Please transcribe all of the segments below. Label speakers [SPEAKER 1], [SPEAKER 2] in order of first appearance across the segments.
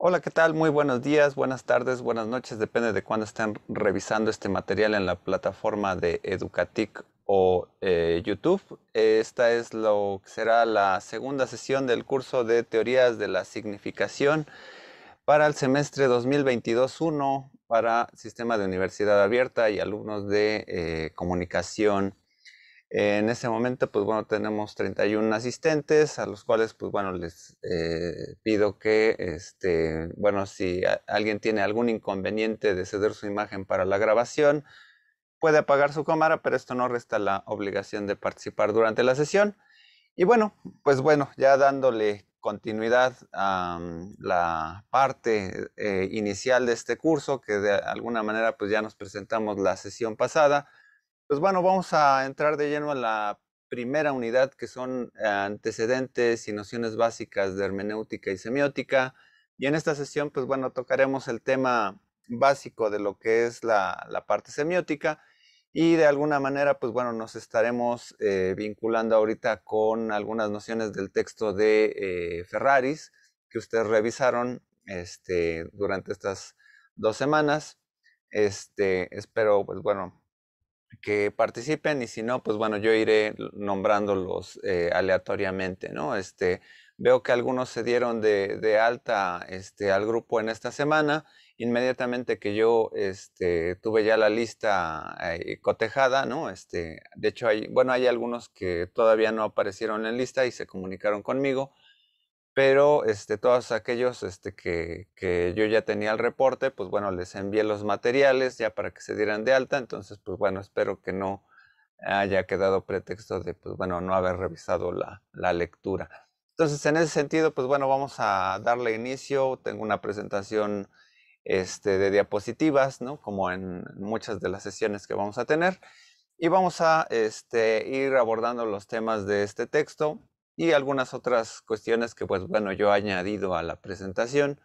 [SPEAKER 1] Hola, ¿qué tal? Muy buenos días, buenas tardes, buenas noches, depende de cuándo estén revisando este material en la plataforma de Educatic o eh, YouTube. Esta es lo que será la segunda sesión del curso de teorías de la significación para el semestre 2022-1 para sistema de universidad abierta y alumnos de eh, comunicación en ese momento, pues bueno, tenemos 31 asistentes a los cuales, pues bueno, les eh, pido que, este, bueno, si alguien tiene algún inconveniente de ceder su imagen para la grabación, puede apagar su cámara, pero esto no resta la obligación de participar durante la sesión. Y bueno, pues bueno, ya dándole continuidad a mm, la parte eh, inicial de este curso, que de alguna manera pues ya nos presentamos la sesión pasada, pues bueno, vamos a entrar de lleno en la primera unidad que son eh, antecedentes y nociones básicas de hermenéutica y semiótica. Y en esta sesión, pues bueno, tocaremos el tema básico de lo que es la, parte semiótica y de alguna manera, pues bueno, nos estaremos eh, vinculando ahorita con algunas nociones del texto de eh, Ferraris que ustedes revisaron este, durante estas dos semanas. Este, espero, pues bueno, que participen y si no, pues bueno, yo iré nombrándolos eh, aleatoriamente, ¿no? Este, veo que algunos se dieron de, alta este, al grupo en esta semana. Inmediatamente que yo este, tuve ya la lista eh, cotejada, ¿no? Este, de hecho, hay, bueno, hay algunos que todavía no aparecieron en lista y se comunicaron conmigo pero este, todos aquellos este, que, yo ya tenía el reporte, pues bueno, les envié los materiales ya para que se dieran de alta, entonces pues bueno, espero que no haya quedado pretexto de pues bueno, no haber revisado la, lectura. Entonces, en ese sentido, pues bueno, vamos a darle inicio, tengo una presentación este, de diapositivas, Como en muchas de las sesiones que vamos a tener. Y vamos a ir abordando los temas de este texto y algunas otras cuestiones que, pues bueno, yo he añadido a la presentación.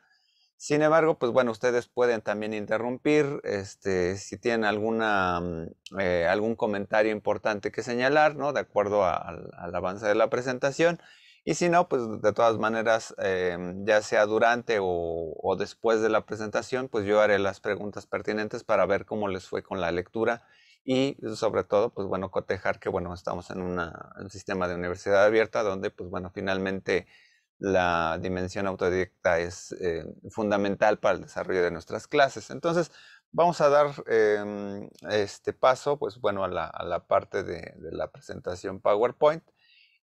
[SPEAKER 1] Sin embargo, pues bueno, ustedes pueden también interrumpir este, si tienen alguna, mm, eh, algún comentario importante que señalar, ¿no? De acuerdo al avance de la presentación. Y si no, pues de todas maneras, em, ya sea durante o, o después de la presentación, pues yo haré las preguntas pertinentes para ver cómo les fue con la lectura y sobre todo, pues bueno, cotejar que bueno, estamos en un sistema de universidad abierta donde pues bueno, finalmente la dimensión autodidacta es eh, fundamental para el desarrollo de nuestras clases. Entonces, vamos a dar em, este paso, pues bueno, a la, a la parte de, de, la presentación PowerPoint.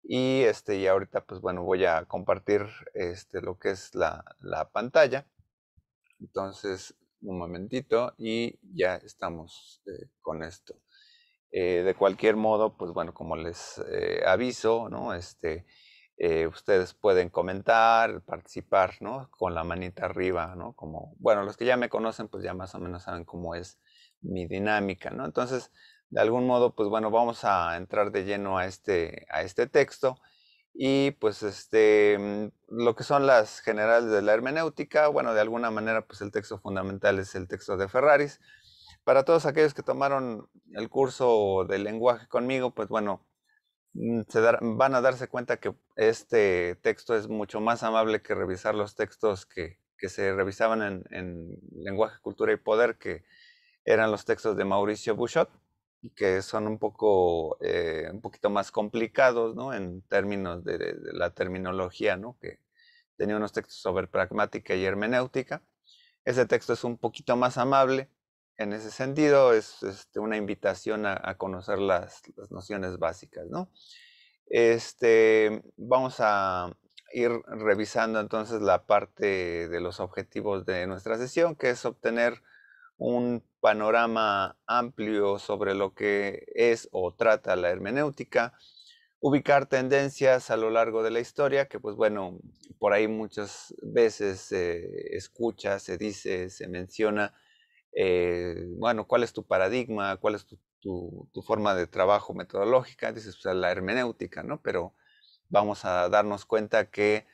[SPEAKER 1] Y, este, y ahorita, pues bueno, voy a compartir este, lo que es la, la pantalla. Entonces, un momentito y ya estamos eh, con esto. Eh, de cualquier modo, pues bueno, como les eh, aviso, ¿no? Este, ustedes pueden comentar, participar, ¿no? Con la manita arriba, ¿no? Como, bueno, los que ya me conocen, pues ya más o menos saben cómo es mi dinámica, ¿no? Entonces, de algún modo, pues bueno, vamos a entrar de lleno a este, a este texto y pues este, mm, lo que son las generales de la hermenéutica, bueno, de alguna manera pues el texto fundamental es el texto de Ferraris. Para todos aquellos que tomaron el curso de lenguaje conmigo, pues bueno, mm, se van a darse cuenta que este texto es mucho más amable que revisar los textos que, se revisaban en, en, lenguaje, cultura y poder, que eran los textos de Mauricio Bouchot que son un poco, eh, un poquito más complicados, En términos de, la terminología, Que tenía unos textos sobre pragmática y hermenéutica. Ese texto es un poquito más amable en ese sentido, es este, una invitación a, conocer las, nociones básicas, Este, vamos a ir revisando entonces la parte de los objetivos de nuestra sesión, que es obtener un panorama amplio sobre lo que es o trata la hermenéutica, ubicar tendencias a lo largo de la historia, que pues bueno, por ahí muchas veces se escucha, se dice, se menciona, eh, bueno, cuál es tu paradigma, cuál es tu, forma de trabajo metodológica, dices, pues, la hermenéutica, ¿no? Pero vamos a darnos cuenta que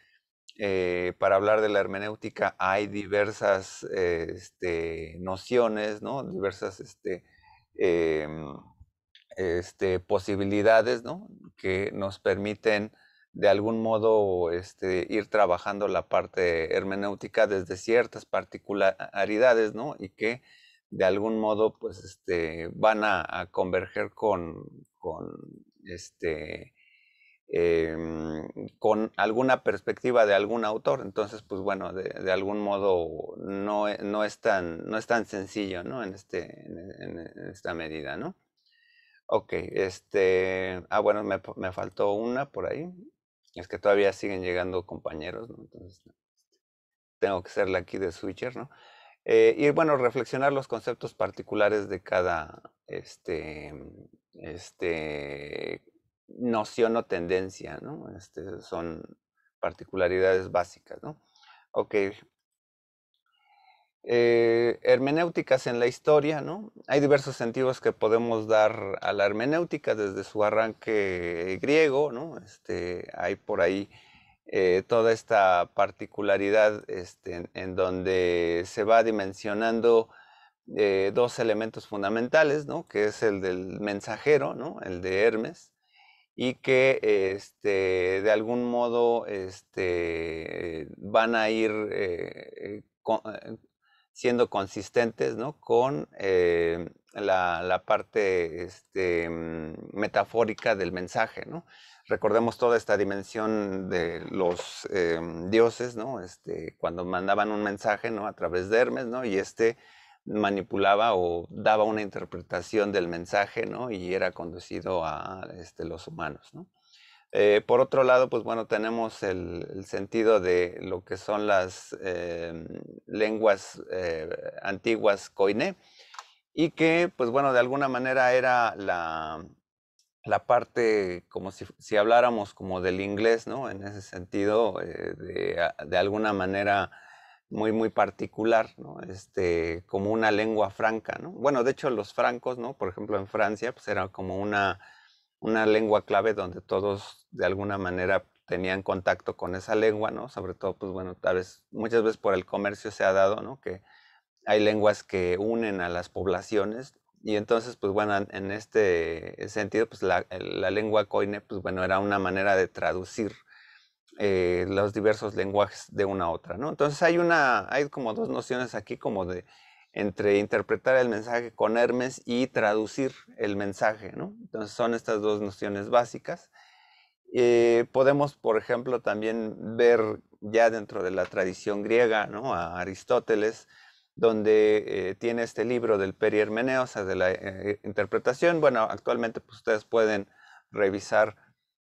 [SPEAKER 1] eh, para hablar de la hermenéutica hay diversas eh, este, nociones, diversas este, em, este, posibilidades que nos permiten de algún modo ir trabajando la parte hermenéutica desde ciertas particularidades y que de algún modo pues, van a, converger con, con este, Em, con alguna perspectiva de algún autor. Entonces, pues bueno, de, algún modo e, no, es tan, no es tan sencillo, ¿no? En, este, en, esta medida, ¿no? Ok, este, ah, bueno, me, faltó una por ahí. Es que todavía siguen llegando compañeros, Entonces, este, tengo que ser aquí de switcher, ¿no? Eh, y bueno, reflexionar los conceptos particulares de cada, este, este, noción o tendencia, ¿no? Este, son particularidades básicas, ¿no? Eh, hermenéuticas en la historia, ¿no? Hay diversos sentidos que podemos dar a la hermenéutica desde su arranque griego, ¿no? Este, hay por ahí eh, toda esta particularidad este, en, donde se va dimensionando eh, dos elementos fundamentales, ¿no? Que es el del mensajero, ¿no? El de Hermes, y que este, de algún modo este, eh, van a ir eh, eh, siendo consistentes con la, parte este, mm, metafórica del mensaje. ¿no? Recordemos toda esta dimensión de los em, dioses, ¿no? este, cuando mandaban un mensaje ¿no? a través de Hermes, ¿no? y este manipulaba o daba una interpretación del mensaje, ¿no? Y era conducido a este, los humanos, eh, por otro lado, pues bueno, tenemos el, sentido de lo que son las em, lenguas eh, antiguas koiné y que, pues bueno, de alguna manera era la, la parte como si, habláramos como del inglés, ¿no? En ese sentido, eh, de, de, alguna manera muy, muy particular, ¿no? este, como una lengua franca. ¿no? Bueno, de hecho los francos, ¿no? por ejemplo en Francia, pues era como una, una lengua clave donde todos de alguna manera tenían contacto con esa lengua, ¿no? Sobre todo, pues bueno, tal vez muchas veces por el comercio se ha dado, ¿no? Que hay lenguas que unen a las poblaciones y entonces, pues bueno, en este sentido, pues la, la lengua coine, pues bueno, era una manera de traducir eh, los diversos lenguajes de una a otra, Entonces hay una, hay como dos nociones aquí como de entre interpretar el mensaje con Hermes y traducir el mensaje, Entonces son estas dos nociones básicas. Eh, podemos, por ejemplo, también ver ya dentro de la tradición griega, A Aristóteles, donde eh, tiene este libro del perihermeneo, o sea, de la interpretación. Bueno, actualmente pues, ustedes pueden revisar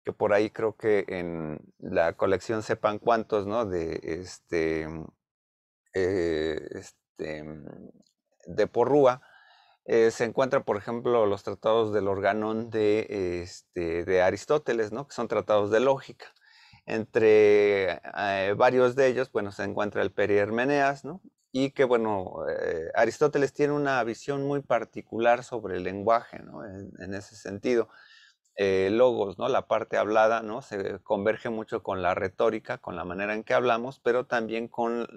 [SPEAKER 1] que por ahí creo que en la colección sepan cuántos, ¿no? De este, mm, eh, este mm, de Porrúa, eh, se encuentra, por ejemplo, los tratados del organón este, de, Aristóteles, ¿no? que son tratados de lógica. Entre eh, varios de ellos, bueno, se encuentra el Perihermeneas, ¿no? y que, bueno, Aristóteles tiene una visión muy particular sobre el lenguaje, ¿no? en, ese sentido. Eh, logos, ¿no? La parte hablada, ¿no? Se converge mucho con la retórica, con la manera en que hablamos, pero también con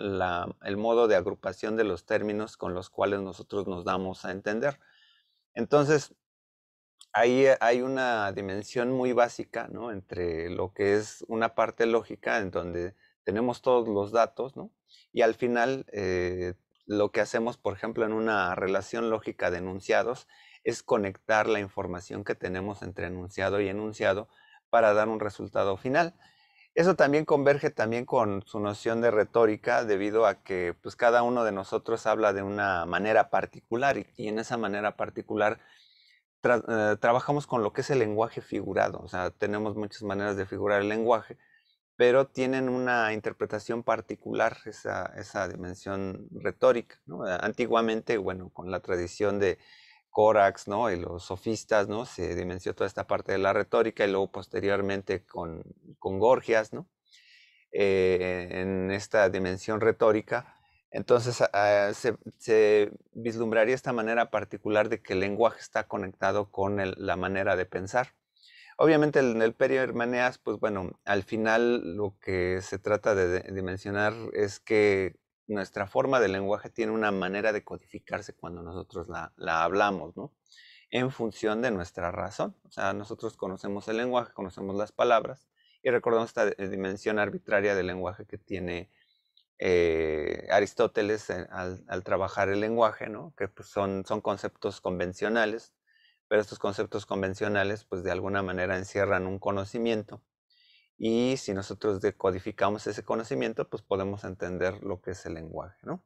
[SPEAKER 1] el modo de agrupación de los términos con los cuales nosotros nos damos a entender. Entonces, ahí hay una dimensión muy básica, Entre lo que es una parte lógica, en donde tenemos todos los datos, Y al final, eh, lo que hacemos, por ejemplo, en una relación lógica de enunciados, es conectar la información que tenemos entre enunciado y enunciado para dar un resultado final. Eso también converge también con su noción de retórica debido a que pues, cada uno de nosotros habla de una manera particular y, en esa manera particular eh, trabajamos con lo que es el lenguaje figurado. O sea, tenemos muchas maneras de figurar el lenguaje, pero tienen una interpretación particular esa, esa dimensión retórica. Antiguamente, bueno, con la tradición de Corax, ¿no? Y los sofistas, ¿no? Se dimensionó toda esta parte de la retórica y luego posteriormente con, Gorgias, ¿no? Eh, en esta dimensión retórica. Entonces ah, se, vislumbraría esta manera particular de que el lenguaje está conectado con la manera de pensar. Obviamente en el, período Hermaneas, pues bueno, al final lo que se trata de dimensionar es que nuestra forma de lenguaje tiene una manera de codificarse cuando nosotros la, hablamos, ¿no? En función de nuestra razón. O sea, nosotros conocemos el lenguaje, conocemos las palabras y recordamos esta eh, dimensión arbitraria del lenguaje que tiene eh, Aristóteles eh, al, trabajar el lenguaje, ¿no? Que pues, son, son conceptos convencionales, pero estos conceptos convencionales, pues de alguna manera encierran un conocimiento y si nosotros decodificamos ese conocimiento, pues podemos entender lo que es el lenguaje, ¿no?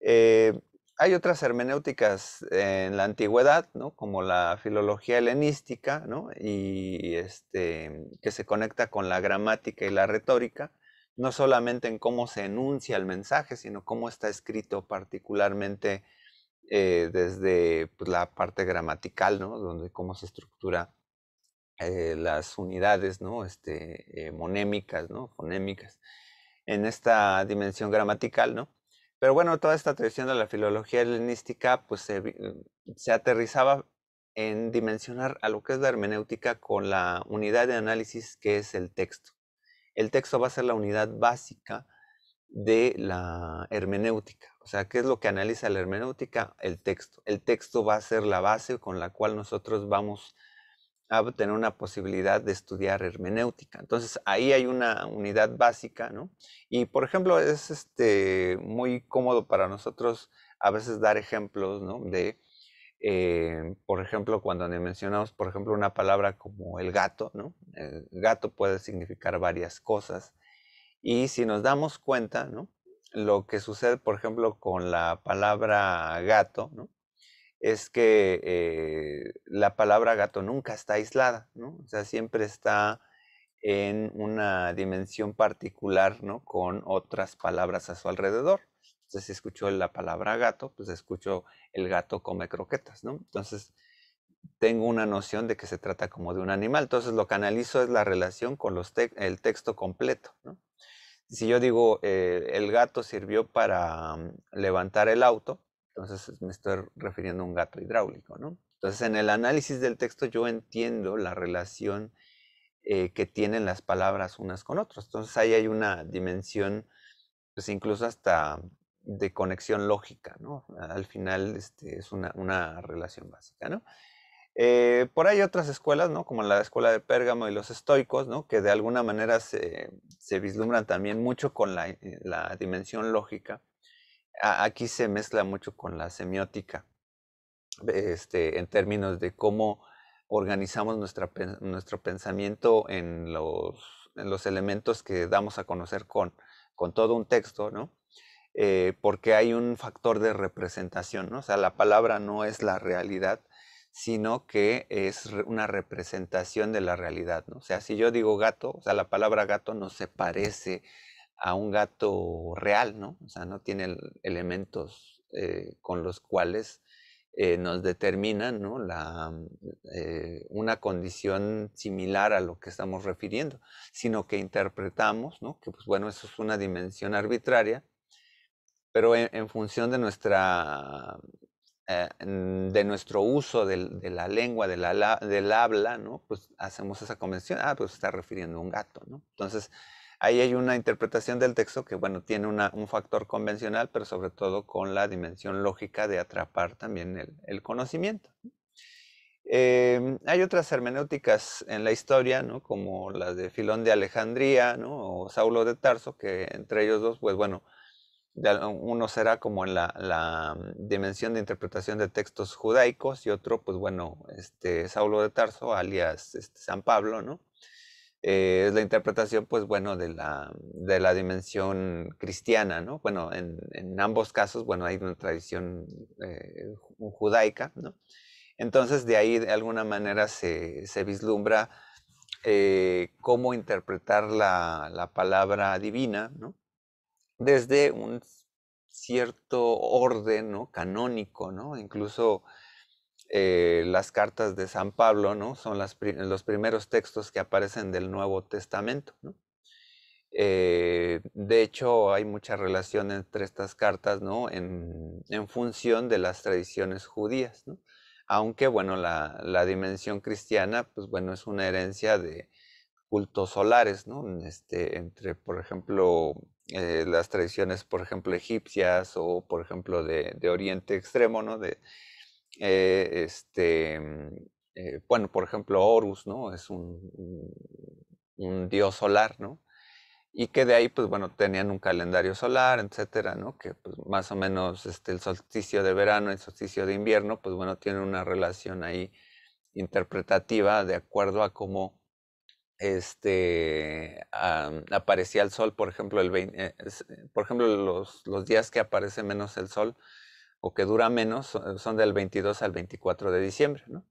[SPEAKER 1] Eh, hay otras hermenéuticas en la antigüedad, ¿no? como la filología helenística, ¿no? y este, que se conecta con la gramática y la retórica, no solamente en cómo se enuncia el mensaje, sino cómo está escrito particularmente eh, desde pues, la parte gramatical, ¿no? donde cómo se estructura eh, las unidades ¿no? este, eh, monémicas, ¿no? fonémicas, en esta dimensión gramatical, ¿no? Pero bueno, toda esta tradición de la filología helenística pues, se, se, aterrizaba en dimensionar a lo que es la hermenéutica con la unidad de análisis que es el texto. El texto va a ser la unidad básica de la hermenéutica. O sea, ¿qué es lo que analiza la hermenéutica? El texto. El texto va a ser la base con la cual nosotros vamos a tener una posibilidad de estudiar hermenéutica. Entonces, ahí hay una unidad básica, ¿no? Y, por ejemplo, es este, muy cómodo para nosotros a veces dar ejemplos, ¿no? De, eh, por ejemplo, cuando mencionamos, por ejemplo, una palabra como el gato, ¿no? El eh, gato puede significar varias cosas. Y si nos damos cuenta, ¿no? Lo que sucede, por ejemplo, con la palabra gato, ¿no? es que eh, la palabra gato nunca está aislada, ¿no? O sea, siempre está en una dimensión particular, ¿no? Con otras palabras a su alrededor. Entonces, si escucho la palabra gato, pues escucho el gato come croquetas, ¿no? Entonces, tengo una noción de que se trata como de un animal. Entonces, lo que analizo es la relación con los el texto completo, ¿no? Si yo digo, eh, el gato sirvió para mm, levantar el auto, entonces me estoy refiriendo a un gato hidráulico, Entonces en el análisis del texto yo entiendo la relación eh, que tienen las palabras unas con otras. Entonces ahí hay una dimensión, pues incluso hasta de conexión lógica, ¿no? Al final este, es una, relación básica, eh, por ahí otras escuelas, Como la escuela de Pérgamo y los estoicos, Que de alguna manera se, vislumbran también mucho con la eh, dimensión lógica aquí se mezcla mucho con la semiótica, este, en términos de cómo organizamos nuestra, nuestro pensamiento en los, en los, elementos que damos a conocer con, con todo un texto, ¿no? Eh, porque hay un factor de representación, ¿no? O sea, la palabra no es la realidad, sino que es una representación de la realidad, ¿no? O sea, si yo digo gato, o sea, la palabra gato no se parece a un gato real, ¿no? O sea, no tiene elementos eh, con los cuales eh, nos determinan ¿no? Eh, una condición similar a lo que estamos refiriendo, sino que interpretamos, ¿no? que pues bueno, eso es una dimensión arbitraria, pero en, función de, nuestra, de nuestro uso de, la lengua, de la, del habla, ¿no? pues hacemos esa convención, ah, pues está refiriendo a un gato, ¿no? Entonces, Ahí hay una interpretación del texto que, bueno, tiene un factor convencional, pero sobre todo con la dimensión lógica de atrapar también el, conocimiento. Em, hay otras hermenéuticas en la historia, ¿no? como las de Filón de Alejandría ¿no? o Saulo de Tarso, que entre ellos dos, pues bueno, uno será como en la, mm, dimensión de interpretación de textos judaicos y otro, pues bueno, este, Saulo de Tarso, alias este, San Pablo, ¿no? Eh, es la interpretación, pues bueno, de la, de la dimensión cristiana, ¿no? Bueno, en, ambos casos, bueno, hay una tradición eh, judaica, ¿no? Entonces, de ahí, de alguna manera, se, vislumbra eh, cómo interpretar la, la palabra divina, ¿no? Desde un cierto orden, ¿no? Canónico, ¿no? Incluso eh, las cartas de San Pablo, ¿no? Son las los primeros textos que aparecen del Nuevo Testamento, eh, de hecho, hay mucha relación entre estas cartas, ¿no? En, función de las tradiciones judías, Aunque, bueno, la, dimensión cristiana, pues bueno, es una herencia de cultos solares, ¿no? Este, entre, por ejemplo, eh, las tradiciones, por ejemplo, egipcias o, por ejemplo, de, de Oriente Extremo, ¿no? De, eh, este, mm, eh, bueno, por ejemplo, Horus, ¿no? Es un, un, dios solar, ¿no? Y que de ahí, pues bueno, tenían un calendario solar, etcétera, ¿no? Que pues, más o menos este, el solsticio de verano y el solsticio de invierno, pues bueno, tienen una relación ahí interpretativa de acuerdo a cómo este, aparecía el sol, por ejemplo, el eh, por ejemplo los, los días que aparece menos el sol, o que dura menos son del 22 al 24 de diciembre, ¿no?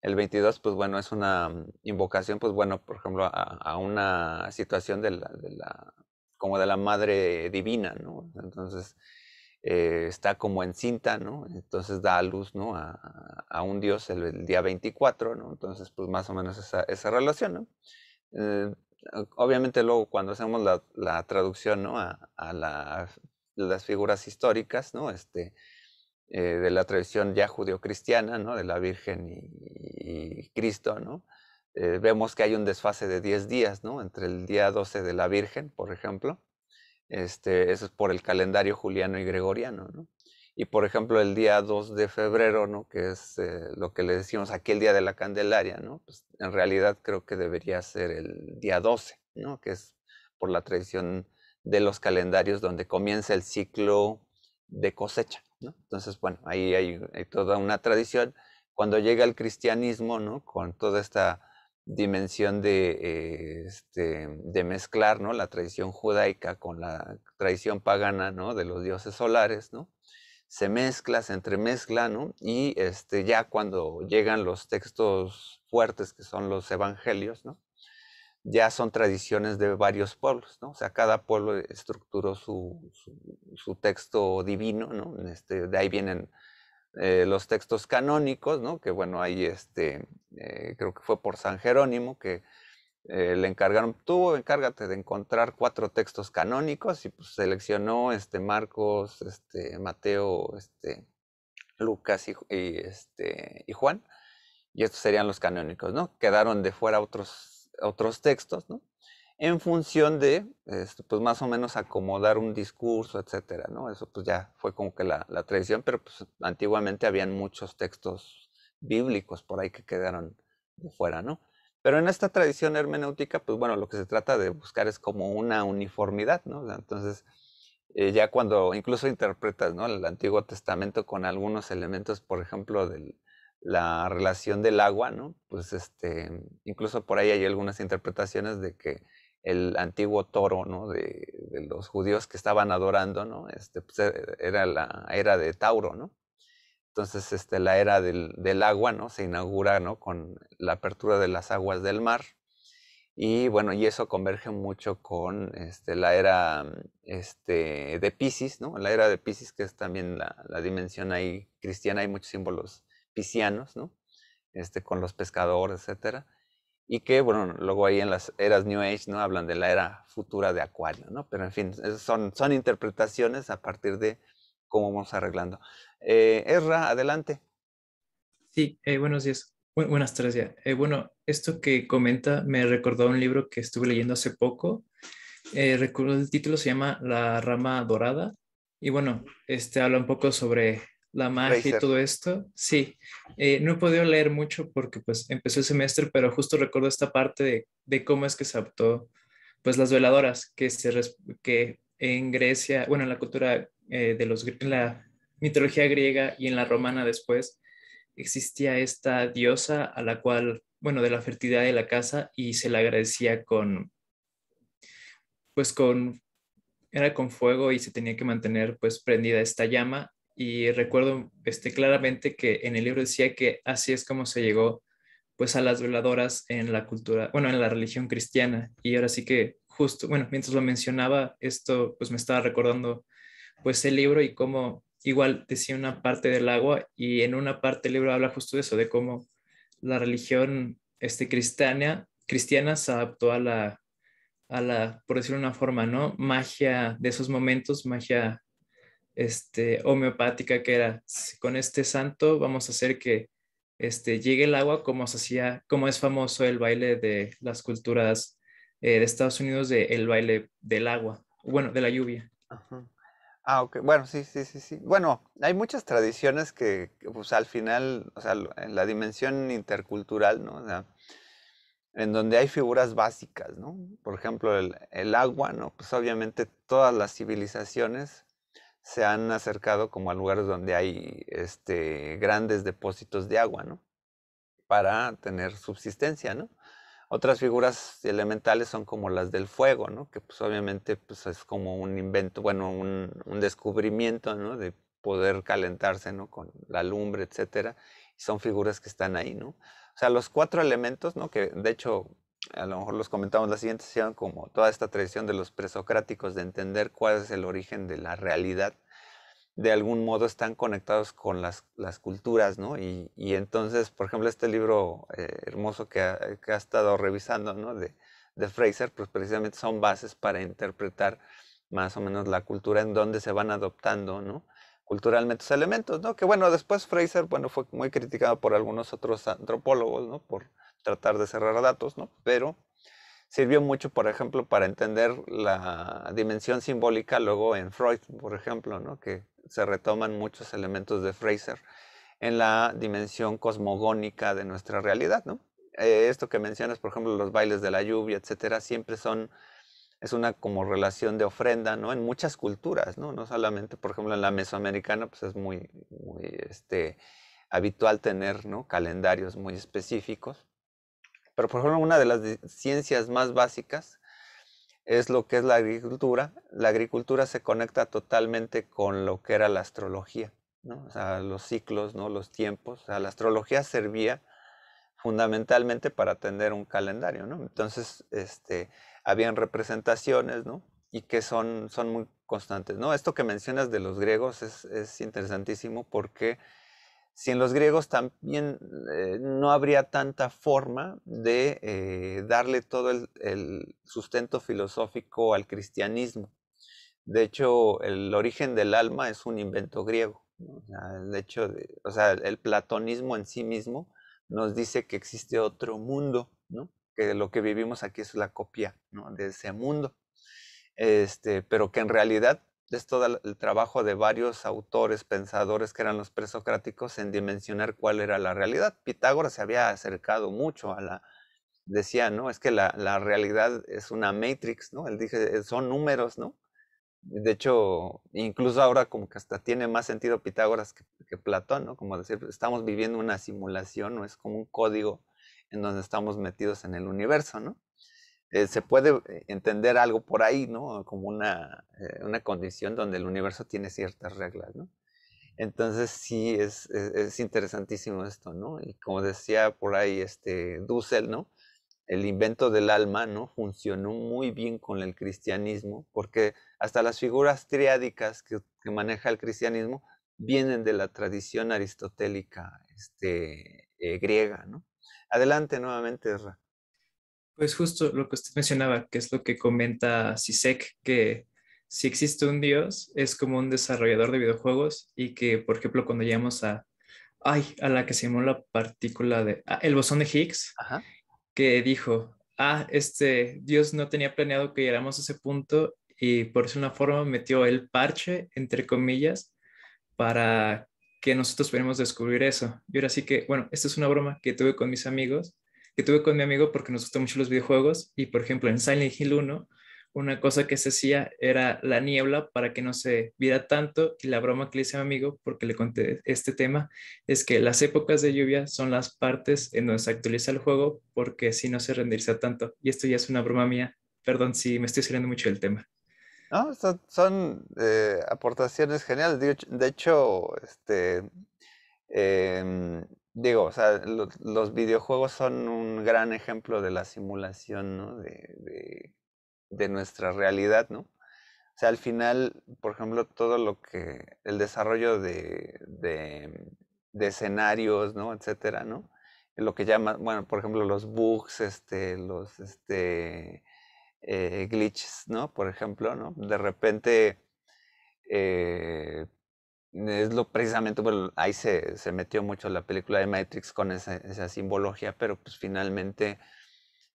[SPEAKER 1] El 22, pues bueno, es una mm, invocación, pues bueno, por ejemplo, a, una situación de la, de la, como de la madre divina, ¿no? Entonces, eh, está como en cinta, ¿no? Entonces da a luz, ¿no? A, un dios el, día 24, ¿no? Entonces, pues más o menos esa, esa relación, ¿no? Eh, obviamente luego cuando hacemos la, traducción, ¿no? A, las figuras históricas, ¿no? Este, eh, de la tradición ya judeocristiana, ¿no? de la Virgen y, Cristo, ¿no? Eh, vemos que hay un desfase de 10 días, ¿no? entre el día 12 de la Virgen, por ejemplo, este, eso es por el calendario juliano y gregoriano, y por ejemplo el día 2 de febrero, ¿no? que es eh, lo que le decimos aquí el día de la Candelaria, ¿no? Pues, en realidad creo que debería ser el día 12, ¿no? que es por la tradición de los calendarios donde comienza el ciclo de cosecha. Entonces, bueno, ahí hay, toda una tradición. Cuando llega el cristianismo, ¿no? Con toda esta dimensión de, eh, este, de mezclar, ¿no? La tradición judaica con la tradición pagana, ¿no? De los dioses solares, ¿no? Se mezcla, se entremezcla, ¿no? Y este, ya cuando llegan los textos fuertes que son los evangelios, ¿no? ya son tradiciones de varios pueblos, ¿no? O sea, cada pueblo estructuró su, texto divino, ¿no? Este, de ahí vienen eh, los textos canónicos, ¿no? Que bueno, ahí este, eh, creo que fue por San Jerónimo que eh, le encargaron, tuvo encárgate de encontrar cuatro textos canónicos y pues seleccionó este, Marcos, este, Mateo, este, Lucas y este, y Juan. Y estos serían los canónicos, ¿no? Quedaron de fuera otros otros textos, ¿no? En función de, este, pues más o menos acomodar un discurso, etcétera, ¿no? Eso pues ya fue como que la, tradición, pero pues antiguamente habían muchos textos bíblicos por ahí que quedaron fuera, ¿no? Pero en esta tradición hermenéutica, pues bueno, lo que se trata de buscar es como una uniformidad, ¿no? Entonces, eh, ya cuando incluso interpretas, ¿no? El Antiguo Testamento con algunos elementos, por ejemplo, del, la relación del agua, ¿no? Pues este, incluso por ahí hay algunas interpretaciones de que el antiguo toro, ¿no? De, los judíos que estaban adorando, ¿no? Este, pues, e, era la era de Tauro, ¿no? Entonces, este, la era del, agua, ¿no? Se inaugura, ¿no? Con la apertura de las aguas del mar. Y bueno, y eso converge mucho con este, la era este, de Pisces, ¿no? La era de que es también la, la dimensión ahí cristiana, hay muchos símbolos piscianos, ¿no? Este, con los pescadores, etcétera. Y que, bueno, luego ahí en las eras New Age, ¿no? Hablan de la era futura de Acuario, ¿no? Pero en fin, son, son interpretaciones a partir de cómo vamos arreglando. Eh, Erra,
[SPEAKER 2] adelante. Sí, eh, buenos días. buenas tardes ya. Eh, bueno, esto que comenta me recordó un libro que estuve leyendo hace poco. Eh, recuerdo el título, se llama La rama dorada. Y bueno, este habla un poco sobre la magia y todo esto. Sí, eh, no he podido leer mucho porque pues empezó el semestre, pero justo recuerdo esta parte de, cómo es que se adoptó pues las veladoras que, se, que en Grecia, bueno, en la cultura eh, de los, la mitología griega y en la romana después, existía esta diosa a la cual, bueno, de la fertilidad de la casa y se la agradecía con, pues con, era con fuego y se tenía que mantener pues prendida esta llama y recuerdo este, claramente que en el libro decía que así es como se llegó pues a las veladoras en la cultura, bueno, en la religión cristiana. Y ahora sí que justo, bueno, mientras lo mencionaba, esto pues me estaba recordando pues el libro y cómo igual decía una parte del agua y en una parte el libro habla justo de eso, de cómo la religión este, cristiana, cristiana se adaptó a la, a la, por decirlo de una forma, ¿no? Magia de esos momentos, magia este, homeopática que era, con este santo vamos a hacer que este, llegue el agua como se hacía, como es famoso el baile de las culturas eh, de Estados Unidos, de el baile del agua, bueno, de la lluvia.
[SPEAKER 1] Ah, ok. Bueno, sí, sí, sí, sí. Bueno, hay muchas tradiciones que, pues, al final, o sea, en la dimensión intercultural, ¿no? en donde hay figuras básicas, ¿no? Por ejemplo, el, agua, ¿no? Pues obviamente todas las civilizaciones se han acercado como a lugares donde hay este, grandes depósitos de agua, ¿no? Para tener subsistencia, ¿no? Otras figuras elementales son como las del fuego, ¿no? Que pues obviamente pues, es como un invento, bueno, un, descubrimiento, ¿no? De poder calentarse, ¿no? Con la lumbre, etcétera. son figuras que están ahí, ¿no? O sea, los cuatro elementos, ¿no? Que de hecho a lo mejor los comentamos la siguiente sesión, como toda esta tradición de los presocráticos de entender cuál es el origen de la realidad, de algún modo están conectados con las, las culturas, ¿no? Y, y, entonces, por ejemplo, este libro eh, hermoso que ha, estado revisando, ¿no? De, de Fraser, pues precisamente son bases para interpretar más o menos la cultura en donde se van adoptando, ¿no? culturalmente elementos, ¿no? Que bueno, después Fraser, bueno, fue muy criticado por algunos otros antropólogos, ¿no? Por tratar de cerrar datos, ¿no? Pero sirvió mucho, por ejemplo, para entender la dimensión simbólica luego en Freud, por ejemplo, ¿no? Que se retoman muchos elementos de Fraser en la dimensión cosmogónica de nuestra realidad, ¿no? Eh, esto que mencionas, por ejemplo, los bailes de la lluvia, etcétera, siempre son es una como relación de ofrenda, ¿no? En muchas culturas, ¿no? No solamente, por ejemplo, en la mesoamericana, pues es muy, este, habitual tener, ¿no? Calendarios muy específicos. Pero por ejemplo, una de las ciencias más básicas es lo que es la agricultura. La agricultura se conecta totalmente con lo que era la astrología, ¿no? o los ciclos, ¿no? los tiempos. O la astrología servía fundamentalmente para atender un calendario, ¿no? Entonces, este, habían representaciones, ¿no? Y que son, son muy constantes, ¿no? Esto que mencionas de los griegos es interesantísimo porque si en los griegos también eh, no habría tanta forma de eh, darle todo el, sustento filosófico al cristianismo. De hecho, el origen del alma es un invento griego. De el hecho el platonismo en sí mismo nos dice que existe otro mundo, que lo que vivimos aquí es la copia de ese mundo. Este, pero que en realidad es todo el trabajo de varios autores, pensadores que eran los presocráticos en dimensionar cuál era la realidad. Pitágoras se había acercado mucho a la, decía, ¿no? Es que la, realidad es una matrix, ¿no? Él dije, son números, ¿no? De hecho, incluso ahora como que hasta tiene más sentido Pitágoras que, que Platón, ¿no? Como decir, estamos viviendo una simulación, ¿no? Es como un código en donde estamos metidos en el universo, ¿no? Eh, se puede eh, entender algo por ahí, ¿no? Como eh, una, condición donde el universo tiene ciertas reglas, ¿no? Entonces sí, es, es, interesantísimo esto, ¿no? Y como decía por ahí este Dussel, ¿no? El invento del alma, ¿no? Funcionó muy bien con el cristianismo, porque hasta las figuras triádicas que, maneja el cristianismo vienen de la tradición aristotélica este, griega, ¿no? Adelante nuevamente,
[SPEAKER 2] pues justo lo que usted mencionaba, que es lo que comenta Sisek, que si existe un dios es como un desarrollador de videojuegos y que, por ejemplo, cuando llegamos a, ay, a la que se llamó la partícula de, ah, el bosón de Higgs, que dijo, ah, este dios no tenía planeado que llegáramos a ese punto y por eso una forma metió el parche, entre comillas, para que nosotros pudiéramos descubrir eso. Y ahora sí que, bueno, esta es una broma que tuve con mis amigos que tuve con mi amigo porque nos gustan mucho los videojuegos y por ejemplo en Silent Hill 1 una cosa que se hacía era la niebla para que no se viera tanto y la broma que le hice a mi amigo porque le conté este tema es que las épocas de lluvia son las partes en donde se actualiza el juego porque si no se renderiza tanto y esto ya es una broma mía perdón si me estoy saliendo mucho del tema
[SPEAKER 1] no son, eh, aportaciones geniales de, hecho este eh, digo, o sea, los videojuegos son un gran ejemplo de la simulación, ¿no? De, de, nuestra realidad, ¿no? O sea, al final, por ejemplo, todo lo que, el desarrollo de, de, escenarios, ¿no? Etcétera, ¿no? Lo que llaman, bueno, por ejemplo, los bugs, este, los, este, eh, glitches, ¿no? Por ejemplo, ¿no? De repente... Eh, es lo precisamente, bueno, ahí se, se, metió mucho la película de Matrix con esa, simbología, pero pues finalmente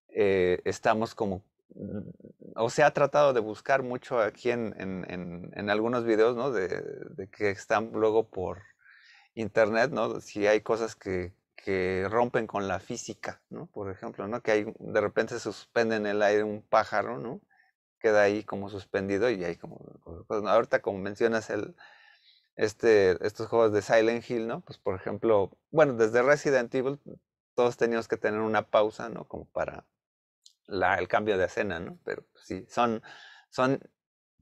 [SPEAKER 1] eh, estamos como,
[SPEAKER 3] mm,
[SPEAKER 1] o se ha tratado de buscar mucho aquí en, en, en, algunos videos, ¿no? De, que están luego por internet, ¿no? Si hay cosas que, que rompen con la física, ¿no? Por ejemplo, ¿no? Que hay, de repente se suspende en el aire un pájaro, ¿no? Queda ahí como suspendido y hay como... Pues, ahorita como mencionas el este, estos juegos de Silent Hill, ¿no? Pues por ejemplo, bueno, desde Resident Evil todos teníamos que tener una pausa, ¿no? Como para el cambio de escena, ¿no? Pero pues, sí, son, son,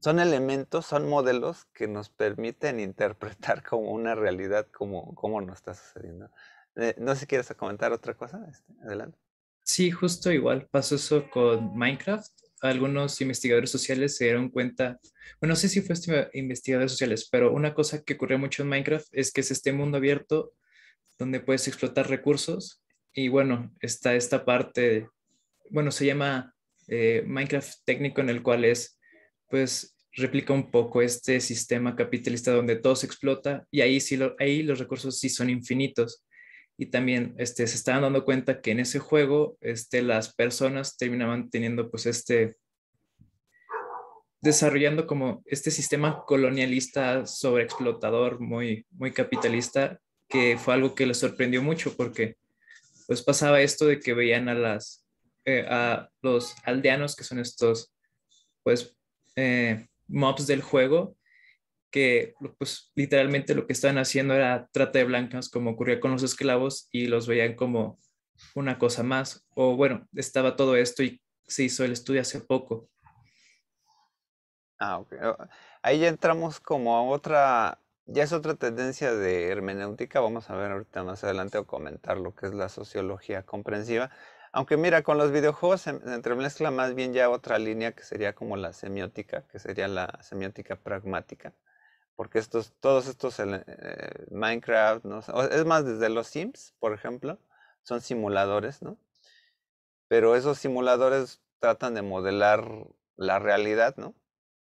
[SPEAKER 1] son elementos, son modelos que nos permiten interpretar como una realidad, como, nos
[SPEAKER 2] está sucediendo. Eh, no sé si quieres comentar otra cosa, este, adelante. Sí, justo igual pasó eso con Minecraft algunos investigadores sociales se dieron cuenta, bueno, no sé si fue este investigadores sociales, pero una cosa que ocurrió mucho en Minecraft es que es este mundo abierto donde puedes explotar recursos y bueno, está esta parte, bueno, se llama eh, Minecraft técnico en el cual es, pues replica un poco este sistema capitalista donde todo se explota y ahí sí ahí los recursos sí son infinitos y también este, se estaban dando cuenta que en ese juego este, las personas terminaban teniendo pues este desarrollando como este sistema colonialista sobreexplotador muy muy capitalista que fue algo que les sorprendió mucho porque pues pasaba esto de que veían a las eh, a los aldeanos que son estos pues eh, mobs del juego que pues literalmente lo que estaban haciendo era trata de blancas como ocurría con los esclavos y los veían como una cosa más o bueno, estaba todo esto y se hizo el estudio hace poco. Ah, ok. Oh,
[SPEAKER 1] ahí ya entramos como a otra, ya es otra tendencia de hermenéutica, vamos a ver ahorita más adelante o comentar lo que es la sociología comprensiva. Aunque mira, con los videojuegos se entremezcla más bien ya otra línea que sería como la semiótica, que sería la semiótica pragmática porque estos, todos estos eh, Minecraft, es más, desde los Sims, por ejemplo, son simuladores, ¿no? Pero esos simuladores tratan de modelar la realidad, ¿no?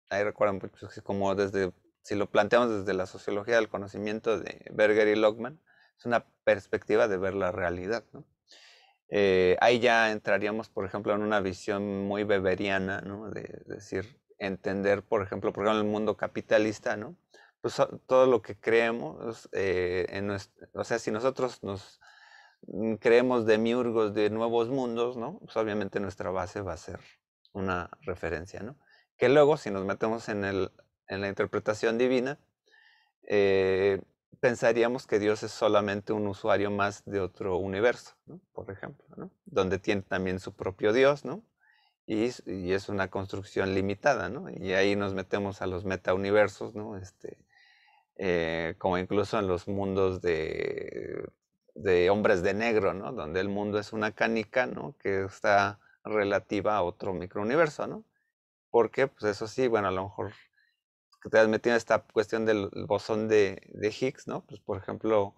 [SPEAKER 1] Ahí recuerdan, pues, como desde, si lo planteamos desde la sociología del conocimiento de Berger y Lockman, es una perspectiva de ver la realidad, ¿no? Eh, ahí ya entraríamos, por ejemplo, en una visión muy beberiana, ¿no? De, de decir, entender, por ejemplo, por ejemplo, el mundo capitalista, ¿no? Pues, todo lo que creemos, eh, en o sea, si nosotros nos mm, creemos demiurgos de nuevos mundos, ¿no? Pues, obviamente nuestra base va a ser una referencia, ¿no? Que luego, si nos metemos en, el, en la interpretación divina, eh, pensaríamos que Dios es solamente un usuario más de otro universo, por ejemplo, donde tiene también su propio Dios, ¿no? Y, es una construcción limitada, ¿no? Y ahí nos metemos a los metauniversos, ¿no? Este, eh, como incluso en los mundos de, hombres de negro, ¿no? Donde el mundo es una canica, ¿no? Que está relativa a otro microuniverso, ¿no? Porque, pues eso sí, bueno, a lo mejor que te has metido en esta cuestión del bosón de, Higgs, ¿no? Pues por ejemplo,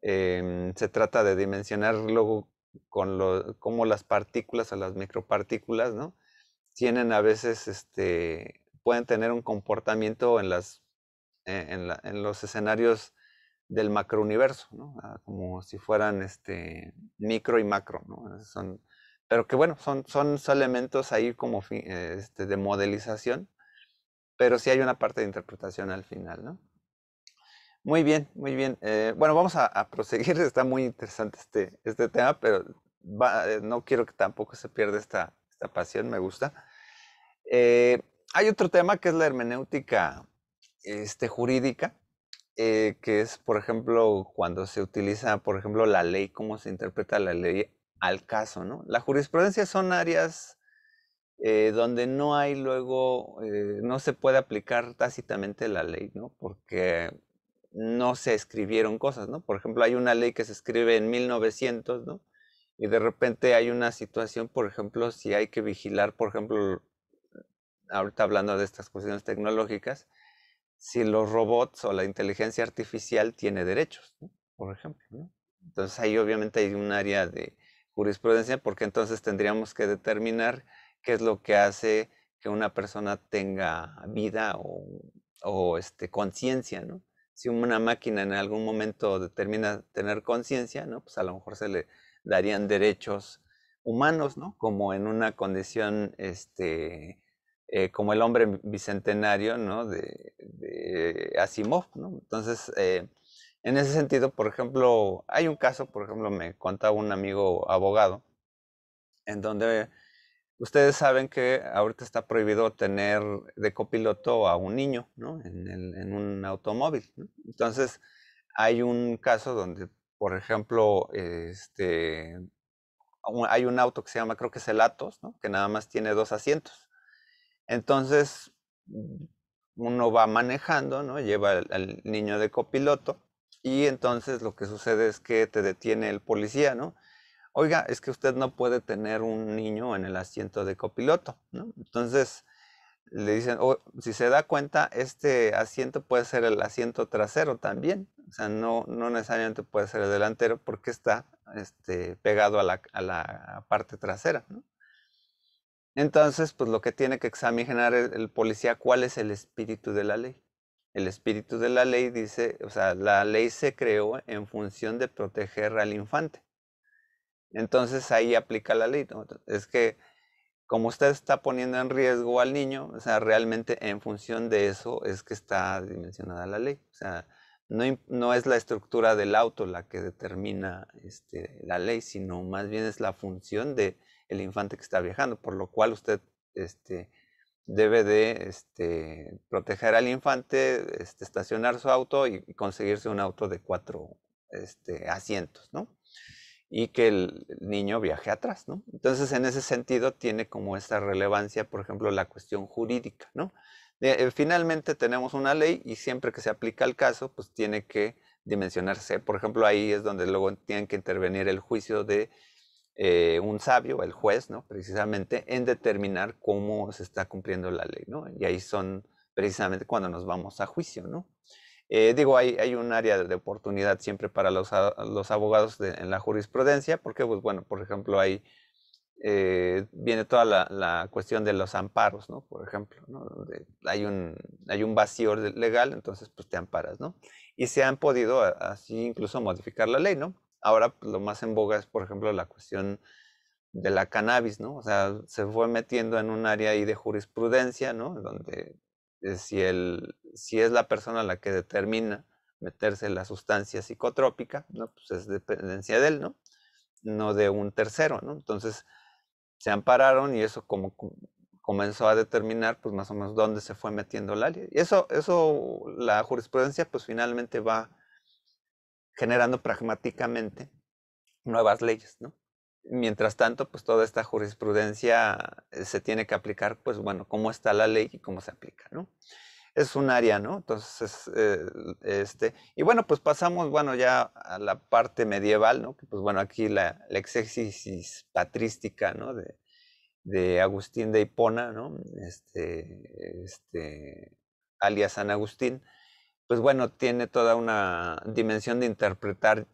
[SPEAKER 1] em, se trata de dimensionar luego con lo, cómo las partículas o las micropartículas, ¿no? Tienen a veces, este, pueden tener un comportamiento en las eh, en, los escenarios del macrouniverso, ¿no? Ah, como si fueran este, micro y macro, ¿no? son, pero que bueno, son, son elementos ahí como eh, este, de modelización, pero sí hay una parte de interpretación al final. ¿no? Muy bien, muy bien. Eh, bueno, vamos a, proseguir, está muy interesante este, este tema, pero no quiero que tampoco se pierda esta, esta pasión, me gusta. hay otro tema que es la hermenéutica este, jurídica, eh, que es, por ejemplo, cuando se utiliza, por ejemplo, la ley, cómo se interpreta la ley al caso, ¿no? La jurisprudencia son áreas eh, donde no hay luego, eh, no se puede aplicar tácitamente la ley, ¿no? Porque no se escribieron cosas, ¿no? Por ejemplo, hay una ley que se escribe en 1900, ¿no? Y de repente hay una situación, por ejemplo, si hay que vigilar, por ejemplo, ahorita hablando de estas cuestiones tecnológicas, si los robots o la inteligencia artificial tiene derechos, por ejemplo. Entonces ahí obviamente hay un área de jurisprudencia porque entonces tendríamos que determinar qué es lo que hace que una persona tenga vida o, o este, conciencia, ¿no? Si una máquina en algún momento determina tener conciencia, ¿no? Pues a lo mejor se le darían derechos humanos, ¿no? Como en una condición este, eh, como el hombre bicentenario ¿no? de, Asimov. Entonces, eh, en ese sentido, por ejemplo, hay un caso, por ejemplo, me contaba un amigo abogado, en donde ustedes saben que ahorita está prohibido tener de copiloto a un niño ¿no? en, un automóvil. Entonces, hay un caso donde, por ejemplo, este, hay un auto que se llama, creo que es el Atos, ¿no? que nada más tiene dos asientos. Entonces, mm, uno va manejando, ¿no? Lleva al, niño de copiloto y entonces lo que sucede es que te detiene el policía, ¿no? Oiga, es que usted no puede tener un niño en el asiento de copiloto, ¿no? Entonces le dicen, oh, si se da cuenta, este asiento puede ser el asiento trasero también, o sea, no, necesariamente puede ser el delantero porque está este, pegado a la, a la parte trasera, ¿no? Entonces, pues lo que tiene que examinar el, policía, ¿cuál es el espíritu de la ley? El espíritu de la ley dice, o sea, la ley se creó en función de proteger al infante. Entonces ahí aplica la ley. Es que como usted está poniendo en riesgo al niño, o sea, realmente en función de eso es que está dimensionada la ley. O sea, no, es la estructura del auto la que determina este, la ley, sino más bien es la función de, el infante que está viajando, por lo cual usted este, debe de este, proteger al infante, este, estacionar su auto y, conseguirse un auto de cuatro este, asientos, ¿no? Y que el niño viaje atrás, ¿no? Entonces, en ese sentido, tiene como esta relevancia, por ejemplo, la cuestión jurídica, ¿no? Eh, eh, finalmente tenemos una ley y siempre que se aplica el caso, pues tiene que dimensionarse. Por ejemplo, ahí es donde luego tienen que intervenir el juicio de eh, un sabio, el juez, ¿no? precisamente en determinar cómo se está cumpliendo la ley. ¿no? Y ahí son precisamente cuando nos vamos a juicio. ¿no? Eh, digo, hay, hay, un área de oportunidad siempre para los, los abogados en la jurisprudencia, porque, pues, bueno, por ejemplo, hay, eh, viene toda la, cuestión de los amparos, ¿no? Por ejemplo, ¿no? hay, un, hay un vacío legal, entonces, pues, te amparas, ¿no? Y se han podido así incluso modificar la ley, ¿no? ahora pues, lo más en boga es, por ejemplo, la cuestión de la cannabis, ¿no? O sea, se fue metiendo en un área ahí de jurisprudencia, ¿no? Donde eh, si, el, si es la persona la que determina meterse la sustancia psicotrópica, ¿no? Pues es dependencia de él, ¿no? No de un tercero, ¿no? Entonces se ampararon y eso como comenzó a determinar pues más o menos dónde se fue metiendo el área. Y eso, eso, la jurisprudencia pues finalmente va generando pragmáticamente nuevas leyes, ¿no? Mientras tanto, pues toda esta jurisprudencia eh, se tiene que aplicar, pues bueno, cómo está la ley y cómo se aplica, ¿no? Es un área, ¿no? Entonces, eh, este, y bueno, pues pasamos, bueno, ya a la parte medieval, ¿no? pues bueno, aquí la, la exégesis patrística, ¿no? De, Agustín de Hipona, ¿no? Este, este, alias San Agustín, pues bueno, tiene toda una dimensión de interpretar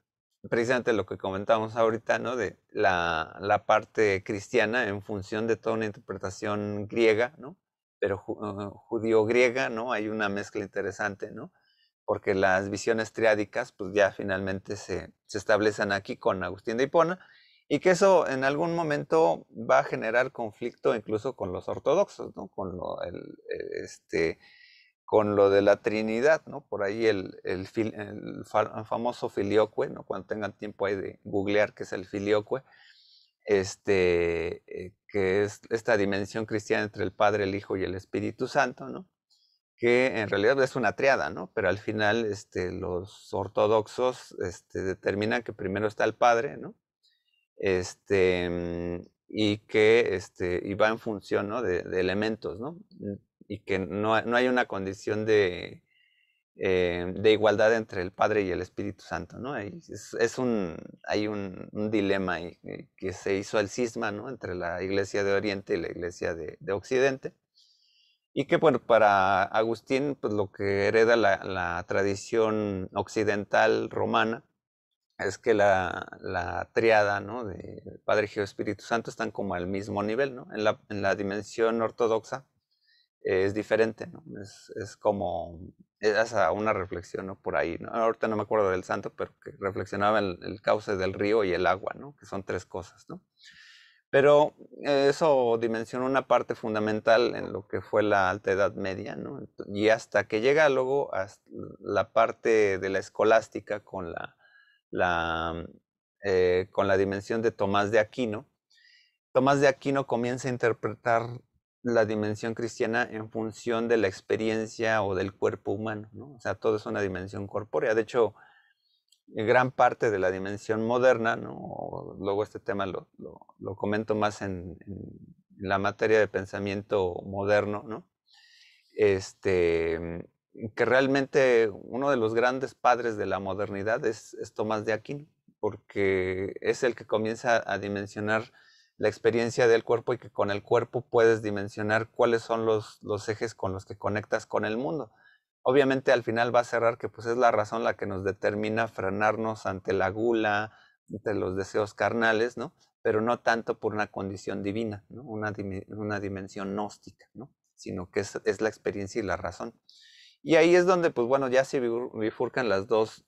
[SPEAKER 1] precisamente lo que comentábamos ahorita, ¿no? De la, parte cristiana en función de toda una interpretación griega, ¿no? Pero eh, judío-griega, ¿no? Hay una mezcla interesante, ¿no? Porque las visiones triádicas, pues ya finalmente se, se establecen aquí con Agustín de Hipona, y que eso en algún momento va a generar conflicto incluso con los ortodoxos, ¿no? Con lo, el, este, con lo de la Trinidad, ¿no? Por ahí el, el, famoso filioque, ¿no? Cuando tengan tiempo ahí de googlear qué es el filioque, este, eh, que es esta dimensión cristiana entre el Padre, el Hijo y el Espíritu Santo, ¿no? Que en realidad es una triada, ¿no? Pero al final este, los ortodoxos este, determinan que primero está el Padre, ¿no? Este, y que este, va en función de, de, elementos, ¿no? y que no, no hay una condición de, eh, de igualdad entre el Padre y el Espíritu Santo, ¿no? Es, un, hay un, dilema que se hizo el cisma, ¿no? Entre la Iglesia de Oriente y la Iglesia de, de Occidente. Y que, bueno, para Agustín, pues lo que hereda la, la tradición occidental romana es que la, la triada, ¿no? De Padre, Hijo, Espíritu Santo están como al mismo nivel, ¿no? En la, en la dimensión ortodoxa, es diferente, es, como, es una reflexión por ahí, ahorita no me acuerdo del santo, pero que reflexionaba el, el cauce del río y el agua, que son tres cosas. Pero eso dimensionó una parte fundamental en lo que fue la Alta Edad Media, y hasta que llega luego la parte de la escolástica con la, eh, con la dimensión de Tomás de Aquino, Tomás de Aquino comienza a interpretar la dimensión cristiana en función de la experiencia o del cuerpo humano, ¿no? O sea, todo es una dimensión corpórea. De hecho, gran parte de la dimensión moderna, ¿no? luego este tema lo, lo, comento más en, la materia de pensamiento moderno, Este, que realmente uno de los grandes padres de la modernidad es, es Tomás de Aquino, porque es el que comienza a dimensionar la experiencia del cuerpo y que con el cuerpo puedes dimensionar cuáles son los, los ejes con los que conectas con el mundo. Obviamente al final va a cerrar que pues es la razón la que nos determina frenarnos ante la gula, ante los deseos carnales, ¿no? Pero no tanto por una condición divina, una, dimensión gnóstica, Sino que es, es la experiencia y la razón. Y ahí es donde, pues bueno, ya se bifurcan las dos,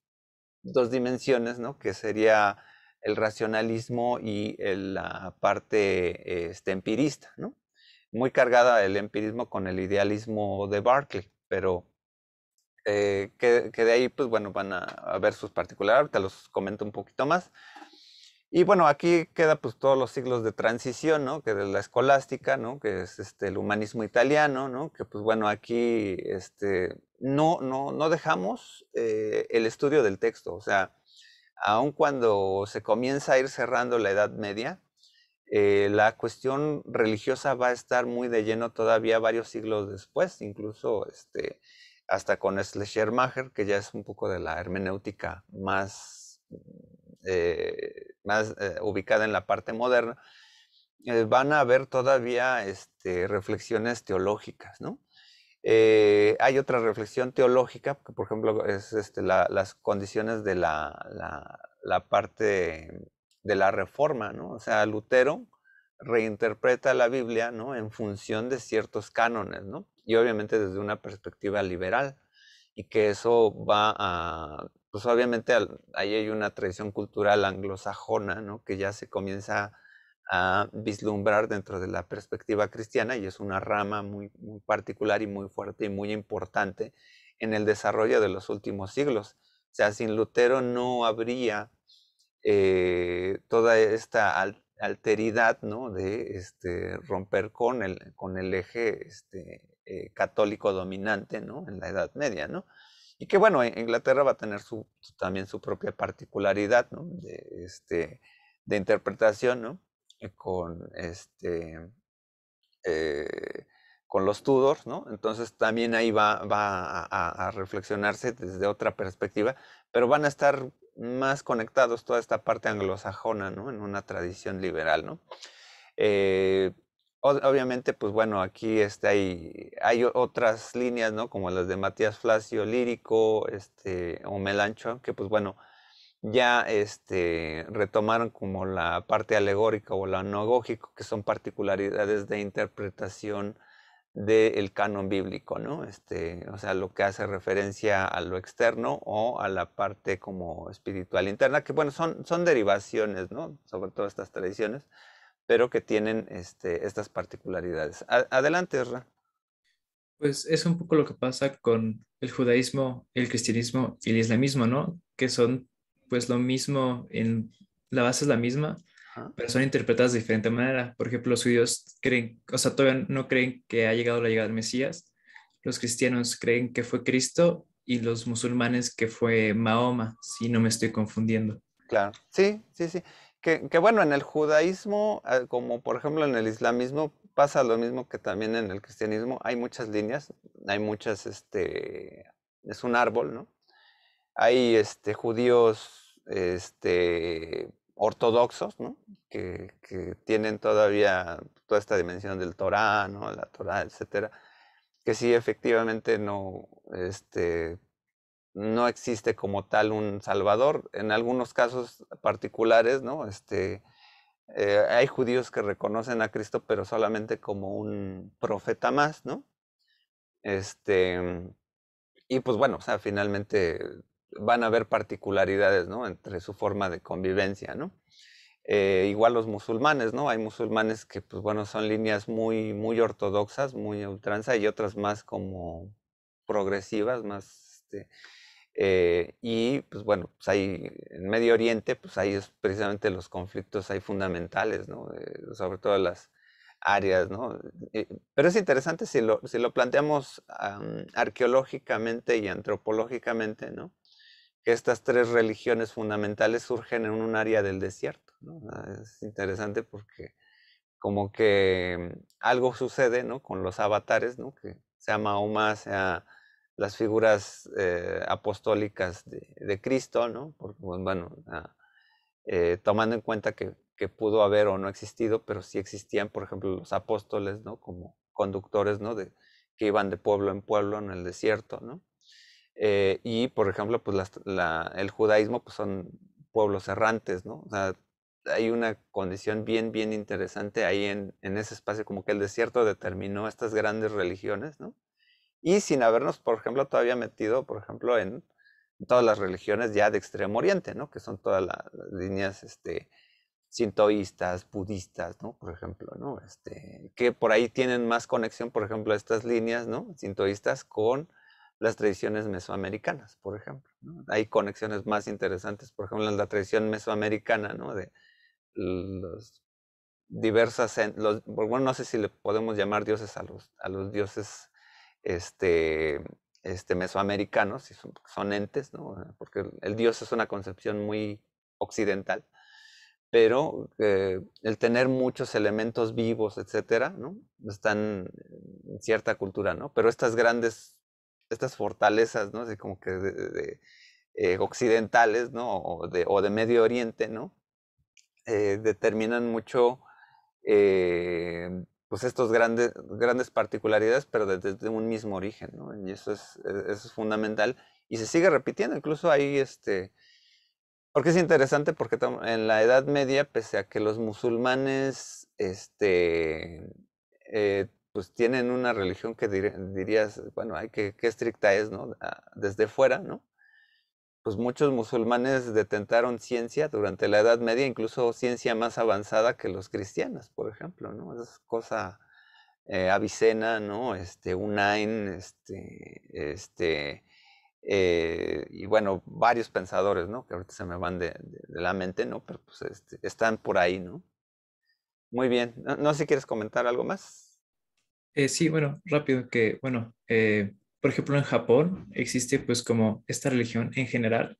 [SPEAKER 1] dos dimensiones, ¿no? Que sería el racionalismo y la parte este, empirista, ¿no? Muy cargada el empirismo con el idealismo de Barclay, pero eh, que, de ahí, pues bueno, van a, ver sus particulares, te los comento un poquito más. Y bueno, aquí queda pues todos los siglos de transición, ¿no? Que de la escolástica, ¿no? Que es este, el humanismo italiano, ¿no? Que pues bueno, aquí este, no, no, no dejamos eh, el estudio del texto, o sea, aun cuando se comienza a ir cerrando la Edad Media, eh, la cuestión religiosa va a estar muy de lleno todavía varios siglos después, incluso este, hasta con Schleiermacher, que ya es un poco de la hermenéutica más, eh, más eh, ubicada en la parte moderna, van a haber todavía este, reflexiones teológicas, ¿no? Eh, hay otra reflexión teológica, que por ejemplo es este, las condiciones de la, parte de, la reforma, ¿no? O sea, Lutero reinterpreta la Biblia, ¿no? En función de ciertos cánones, ¿no? Y obviamente desde una perspectiva liberal, y que eso va a, pues obviamente ahí hay una tradición cultural anglosajona, ¿no? Que ya se comienza a, a vislumbrar dentro de la perspectiva cristiana y es una rama muy, particular y muy fuerte y muy importante en el desarrollo de los últimos siglos. O sea, sin Lutero no habría eh, toda esta alteridad ¿no? de este, romper con el, con el eje este, eh, católico dominante ¿no? en la Edad Media. ¿no? Y que bueno, e-, Inglaterra va a tener su, también su propia particularidad de, este, de interpretación, ¿no? con, este, eh, con los Tudors, ¿no? Entonces también ahí va, va a, reflexionarse desde otra perspectiva, pero van a estar más conectados toda esta parte anglosajona, ¿no? En una tradición liberal, ¿no? Eh, obviamente, pues bueno, aquí este, hay, hay, otras líneas, ¿no? Como las de Matías Flacio Lírico, este, o Melancho, que pues bueno, ya este, retomaron como la parte alegórica o la anagógico, que son particularidades de interpretación del canon bíblico, ¿no? Este, o sea, lo que hace referencia a lo externo o a la parte como espiritual interna, que bueno, son, son derivaciones, ¿no? Sobre todo estas tradiciones, pero que tienen este, estas particularidades. adelante,
[SPEAKER 2] Pues es un poco lo que pasa con el judaísmo, el cristianismo y el islamismo, ¿no? Que son pues lo mismo, en, la base es la misma, pero son interpretadas de diferente manera. Por ejemplo, los judíos creen, o sea, todavía no creen que ha llegado la llegada del Mesías, los cristianos creen que fue Cristo y los musulmanes que fue Mahoma, si no me estoy confundiendo.
[SPEAKER 1] Claro, sí, sí, sí. Que, que, bueno, en el judaísmo, eh, como por ejemplo en el islamismo, pasa lo mismo que también en el cristianismo. Hay muchas líneas, hay muchas, este, es un árbol, ¿no? hay este, judíos este, ortodoxos, ¿no? que, tienen todavía toda esta dimensión del Torah, ¿no? La Torah, etcétera, que sí efectivamente no, este, no existe como tal un salvador. En algunos casos particulares, ¿no? Este, eh, hay judíos que reconocen a Cristo, pero solamente como un profeta más, ¿no? Este, y pues bueno, o sea, finalmente van a haber particularidades, ¿no? Entre su forma de convivencia, ¿no? Eh, igual los musulmanes, ¿no? Hay musulmanes que, pues bueno, son líneas muy, muy ortodoxas, muy ultranza, y otras más como progresivas, más... Este, eh, y pues bueno, pues ahí en Medio Oriente, pues ahí es precisamente los conflictos hay fundamentales, ¿no? Eh, sobre todo las áreas, ¿no? pero es interesante si lo, si lo planteamos arqueológicamente y antropológicamente, ¿no? que estas tres religiones fundamentales surgen en un área del desierto. ¿no? Ah, es interesante porque como que mm, algo sucede ¿no? con los avatares, ¿no? que sea más a las figuras eh, apostólicas de, Cristo, ¿no? Porque, pues, bueno, ah, eh, tomando en cuenta que, pudo haber o no existido, pero sí existían, por ejemplo, los apóstoles, ¿no? Como conductores, ¿no? De, que iban de pueblo en pueblo en el desierto, ¿no? Eh, y, por ejemplo, pues el judaísmo pues son pueblos errantes, ¿no? O sea, hay una condición bien, bien interesante ahí en, en, ese espacio, como que el desierto determinó estas grandes religiones, ¿no? Y sin habernos, por ejemplo, todavía metido, por ejemplo, en todas las religiones ya de Extremo Oriente, ¿no? Que son todas las, líneas, este, sintoístas, budistas, ¿no? Por ejemplo, ¿no? Este, que por ahí tienen más conexión, por ejemplo, estas líneas, ¿no? Sintoístas con las tradiciones mesoamericanas, por ejemplo. Hay conexiones más interesantes, por ejemplo, en la tradición mesoamericana, ¿no? De los diversas, los, bueno, no sé si le podemos llamar dioses a los, a los dioses este, este, mesoamericanos, si son, entes, ¿no? Ah, porque el, dios es una concepción muy occidental, pero eh, el tener muchos elementos vivos, etcétera, ¿no? Están en cierta cultura, ¿no? Pero estas grandes estas fortalezas, ¿no? como que eh, occidentales, ¿no? O de, Medio Oriente, ¿no? Eh, determinan mucho, eh, pues, estos grandes, grandes particularidades, pero desde un mismo origen, ¿no? Y eso es, e, es fundamental. Y se sigue repitiendo, incluso hay este, porque es interesante, porque en la Edad Media, pese a que los musulmanes, este, eh, pues tienen una religión que dirías, bueno, hay que, qué estricta es, ¿no? Ah, desde fuera, ¿no? Pues muchos musulmanes detentaron ciencia durante la Edad Media, incluso ciencia más avanzada que los cristianos, por ejemplo, ¿no? Esa es cosa eh, Avicena, ¿no? Este, Unain, este, este, eh, y bueno, varios pensadores, ¿no? Que ahorita se me van de, la mente, ¿no? Pero pues este, están por ahí, ¿no? Muy bien, no, no sé si quieres comentar
[SPEAKER 2] algo más. Eh, sí, bueno, rápido que, bueno, eh, por ejemplo, en Japón existe pues como esta religión en general,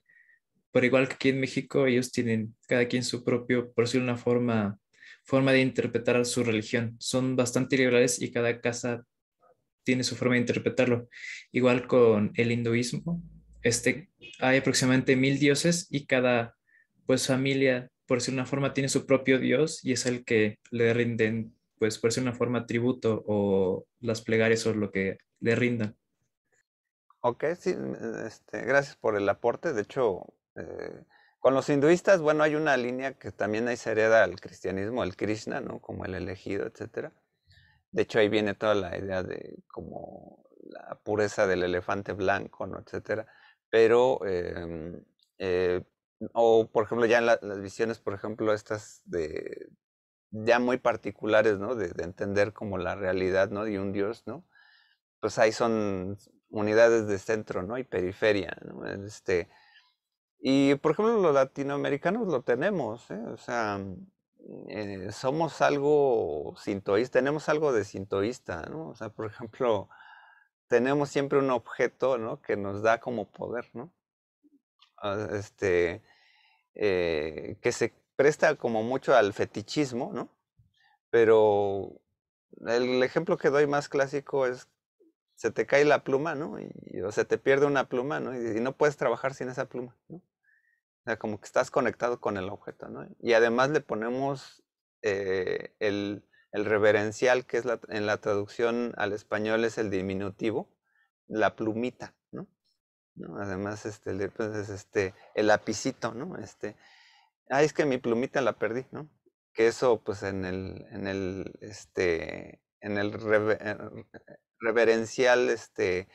[SPEAKER 2] por igual que aquí en México, ellos tienen cada quien su propio, por decirlo una forma, forma de interpretar su religión. Son bastante liberales y cada casa tiene su forma de interpretarlo. Igual con el hinduismo, este, hay aproximadamente mil dioses y cada pues familia, por decirlo una forma, tiene su propio dios y es el que le rinden pues por ser una forma tributo o las plegarias o lo que le rindan.
[SPEAKER 1] Ok, sí, este, gracias por el aporte. De hecho, eh, con los hinduistas, bueno, hay una línea que también ahí se hereda al cristianismo, el Krishna, ¿no? Como el elegido, etcétera. De hecho, ahí viene toda la idea de como la pureza del elefante blanco, ¿no? Etcétera. Pero, em, eh, o por ejemplo, ya en las visiones, por ejemplo, estas de ya muy particulares, ¿no? De, entender como la realidad, ¿no? De un Dios, ¿no? Pues ahí son unidades de centro, ¿no? Y periferia, ¿no? Este, y por ejemplo los latinoamericanos lo tenemos, ¿eh? O sea, eh, somos algo sintoísta, tenemos algo de sintoísta, ¿no? O sea, por ejemplo, tenemos siempre un objeto, ¿no? Que nos da como poder, ¿no? Ah, este, eh, que se presta como mucho al fetichismo, ¿no? Pero el ejemplo que doy más clásico es se te cae la pluma, ¿no? o se te pierde una pluma, ¿no? Y, no puedes trabajar sin esa pluma, ¿no? O sea, como que estás conectado con el objeto, ¿no? Y además le ponemos eh, el, reverencial, que es en la traducción al español es el diminutivo, la plumita, ¿no? Además, este, es este, el lapicito, ¿no? Este, ah, es que mi plumita la perdí, ¿no? Que eso, pues, en el, en el, este, en el eh, reverencial, este,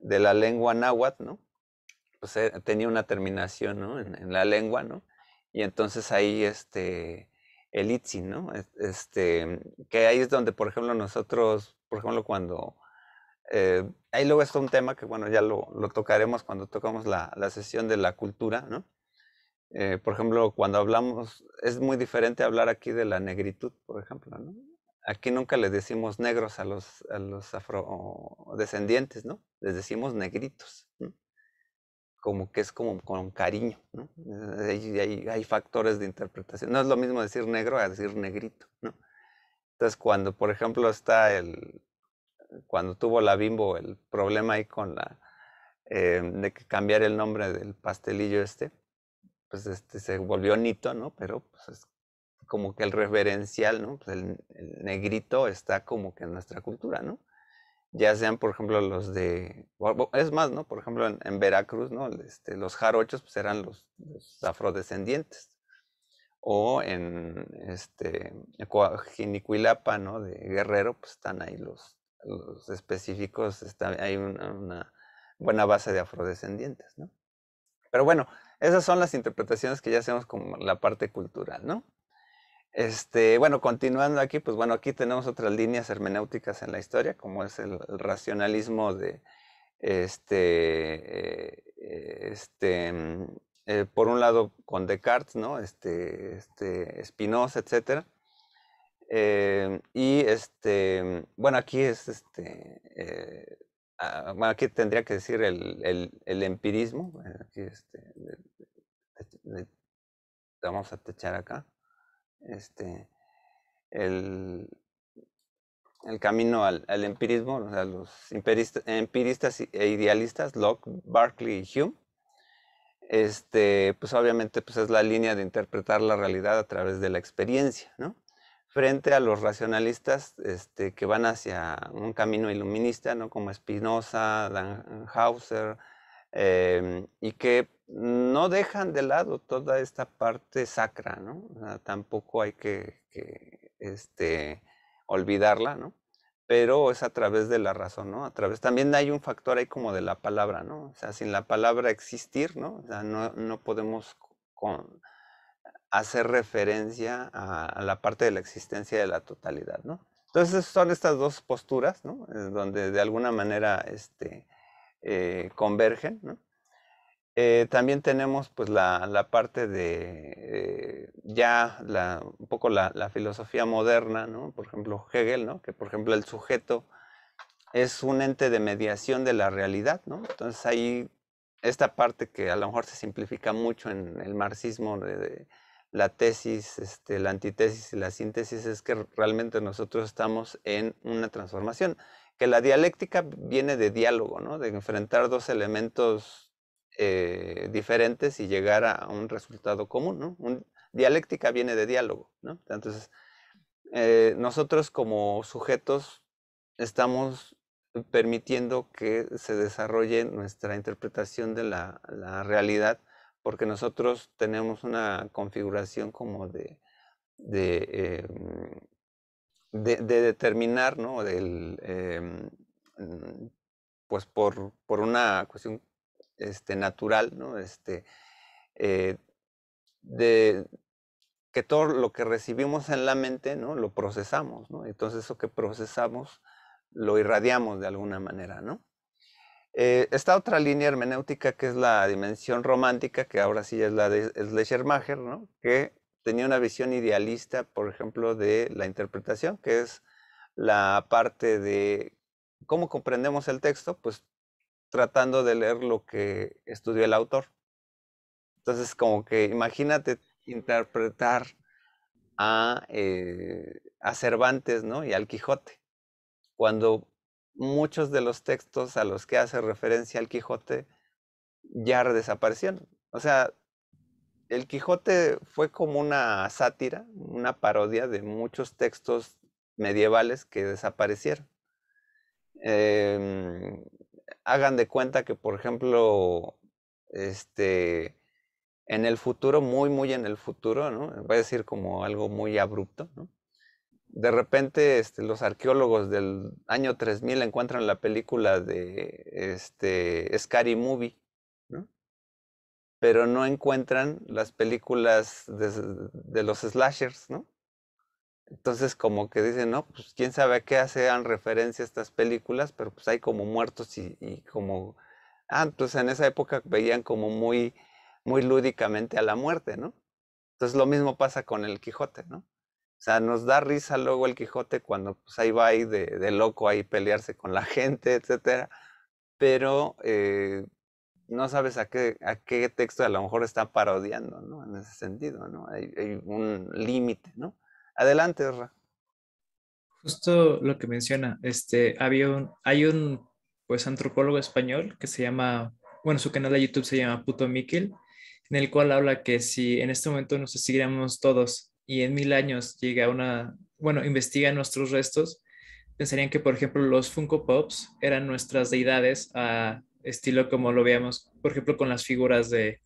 [SPEAKER 1] de la lengua náhuatl, ¿no? Pues eh, tenía una terminación, ¿no? En, la lengua, ¿no? Y entonces ahí, este, el itzi, ¿no? Este, que ahí es donde, por ejemplo, nosotros, por ejemplo, cuando... Eh, ahí luego está un tema que, bueno, ya lo, tocaremos cuando tocamos la, sesión de la cultura, ¿no? Eh, por ejemplo, cuando hablamos, es muy diferente hablar aquí de la negritud, por ejemplo, ¿no? Aquí nunca le decimos negros a los, los afrodescendientes, ¿no? Les decimos negritos, Como que es como con cariño, ¿no? Hay, factores de interpretación. No es lo mismo decir negro a decir negrito, ¿no? Entonces, cuando, por ejemplo, está el, cuando tuvo la bimbo el problema ahí con la, eh, de cambiar el nombre del pastelillo este, pues este, se volvió Nito, ¿no? Pero pues es como que el referencial, ¿no? Pues el, negrito está como que en nuestra cultura, ¿no? Ya sean, por ejemplo, los de, es más, ¿no? Por ejemplo, en, Veracruz, ¿no? Este, los jarochos pues eran los, afrodescendientes. O en este, ¿no? De Guerrero, pues están ahí los, los específicos, está, hay una, una buena base de afrodescendientes, ¿no? Pero bueno, esas son las interpretaciones que ya hacemos con la parte cultural, ¿no? Este, bueno, continuando aquí, pues bueno, aquí tenemos otras líneas hermenéuticas en la historia, como es el, racionalismo de este, eh, este mm, eh, por un lado con Descartes, ¿no? Este, este Spinoza, etcétera. Eh, y este, mm, bueno, aquí es este, Ah, bueno, aquí tendría que decir el, empirismo. Eh, este, vamos a techar acá. Este, el, camino al, empirismo, a los empiristas e idealistas, Locke, Barclay y Hume, este, pues obviamente pues es la línea de interpretar la realidad a través de la experiencia, ¿no? frente a los racionalistas este, que van hacia un camino iluminista, ¿no? como Spinoza, Danhauser, eh, y que no dejan de lado toda esta parte sacra, ¿no? tampoco hay que, este, olvidarla, ¿no? pero es a través de la razón, ¿no? A través también hay un factor ahí como de la palabra, ¿no? sea, sin la palabra existir, ¿no? no, no podemos con, hacer referencia a, la parte de la existencia de la totalidad, ¿no? Entonces son estas dos posturas, ¿no? Eh, donde de alguna manera este, eh, convergen, eh, también tenemos pues la, parte de ya un poco la, filosofía moderna, ¿no? Por ejemplo Hegel, ¿no? Que por ejemplo el sujeto es un ente de mediación de la realidad, ¿no? Entonces ahí esta parte que a lo mejor se simplifica mucho en el marxismo de la tesis, este, la antítesis y la síntesis es que realmente nosotros estamos en una transformación, que la dialéctica viene de diálogo, de enfrentar dos elementos eh, diferentes y llegar a un resultado común. ¿no? dialéctica viene de diálogo. Entonces, eh, nosotros como sujetos estamos permitiendo que se desarrolle nuestra interpretación de la realidad porque nosotros tenemos una configuración como de, de, em, de, determinar, ¿no? Del, em, mm, pues por, por, una cuestión este, natural, ¿no? Este, eh, de que todo lo que recibimos en la mente, ¿no? Lo procesamos, ¿no? Entonces eso que procesamos lo irradiamos de alguna manera, ¿no? Eh, esta otra línea hermenéutica que es la dimensión romántica, que ahora sí es la de Schleiermacher, ¿no? que tenía una visión idealista, por ejemplo, de la interpretación, que es la parte de cómo comprendemos el texto, pues tratando de leer lo que estudió el autor. Entonces, como que imagínate interpretar a, eh, a Cervantes ¿no? y al Quijote, cuando muchos de los textos a los que hace referencia el Quijote ya desaparecieron. O sea, el Quijote fue como una sátira, una parodia de muchos textos medievales que desaparecieron. Em, hagan de cuenta que, por ejemplo, este, en el futuro, muy, muy en el futuro, ¿no? Voy a decir como algo muy abrupto, ¿no? de repente este, los arqueólogos del año 3000 encuentran la película de este, Scary Movie, ¿no? pero no encuentran las películas de, los slashers, ¿no? Entonces como que dicen, no, pues quién sabe a qué hacen referencia estas películas, pero pues hay como muertos y, y como, ah, pues en esa época veían como muy, muy lúdicamente a la muerte, ¿no? Entonces lo mismo pasa con el Quijote, ¿no? O sea, nos da risa luego el Quijote cuando pues, ahí va ahí de, loco ahí pelearse con la gente, etcétera. Pero eh, no sabes a qué, a qué texto a lo mejor está parodiando, ¿no? En ese sentido, ¿no?
[SPEAKER 2] Hay, un límite,
[SPEAKER 1] ¿no? Adelante, Erra.
[SPEAKER 2] Justo lo que menciona, este, hay un, pues, antropólogo español que se llama, bueno, su canal de YouTube se llama Puto Miquel, en el cual habla que si en este momento nos siguiéramos todos y en mil años llega una, bueno, investiga nuestros restos, pensarían que, por ejemplo, los Funko Pops eran nuestras deidades a estilo como lo veamos por ejemplo, con las figuras de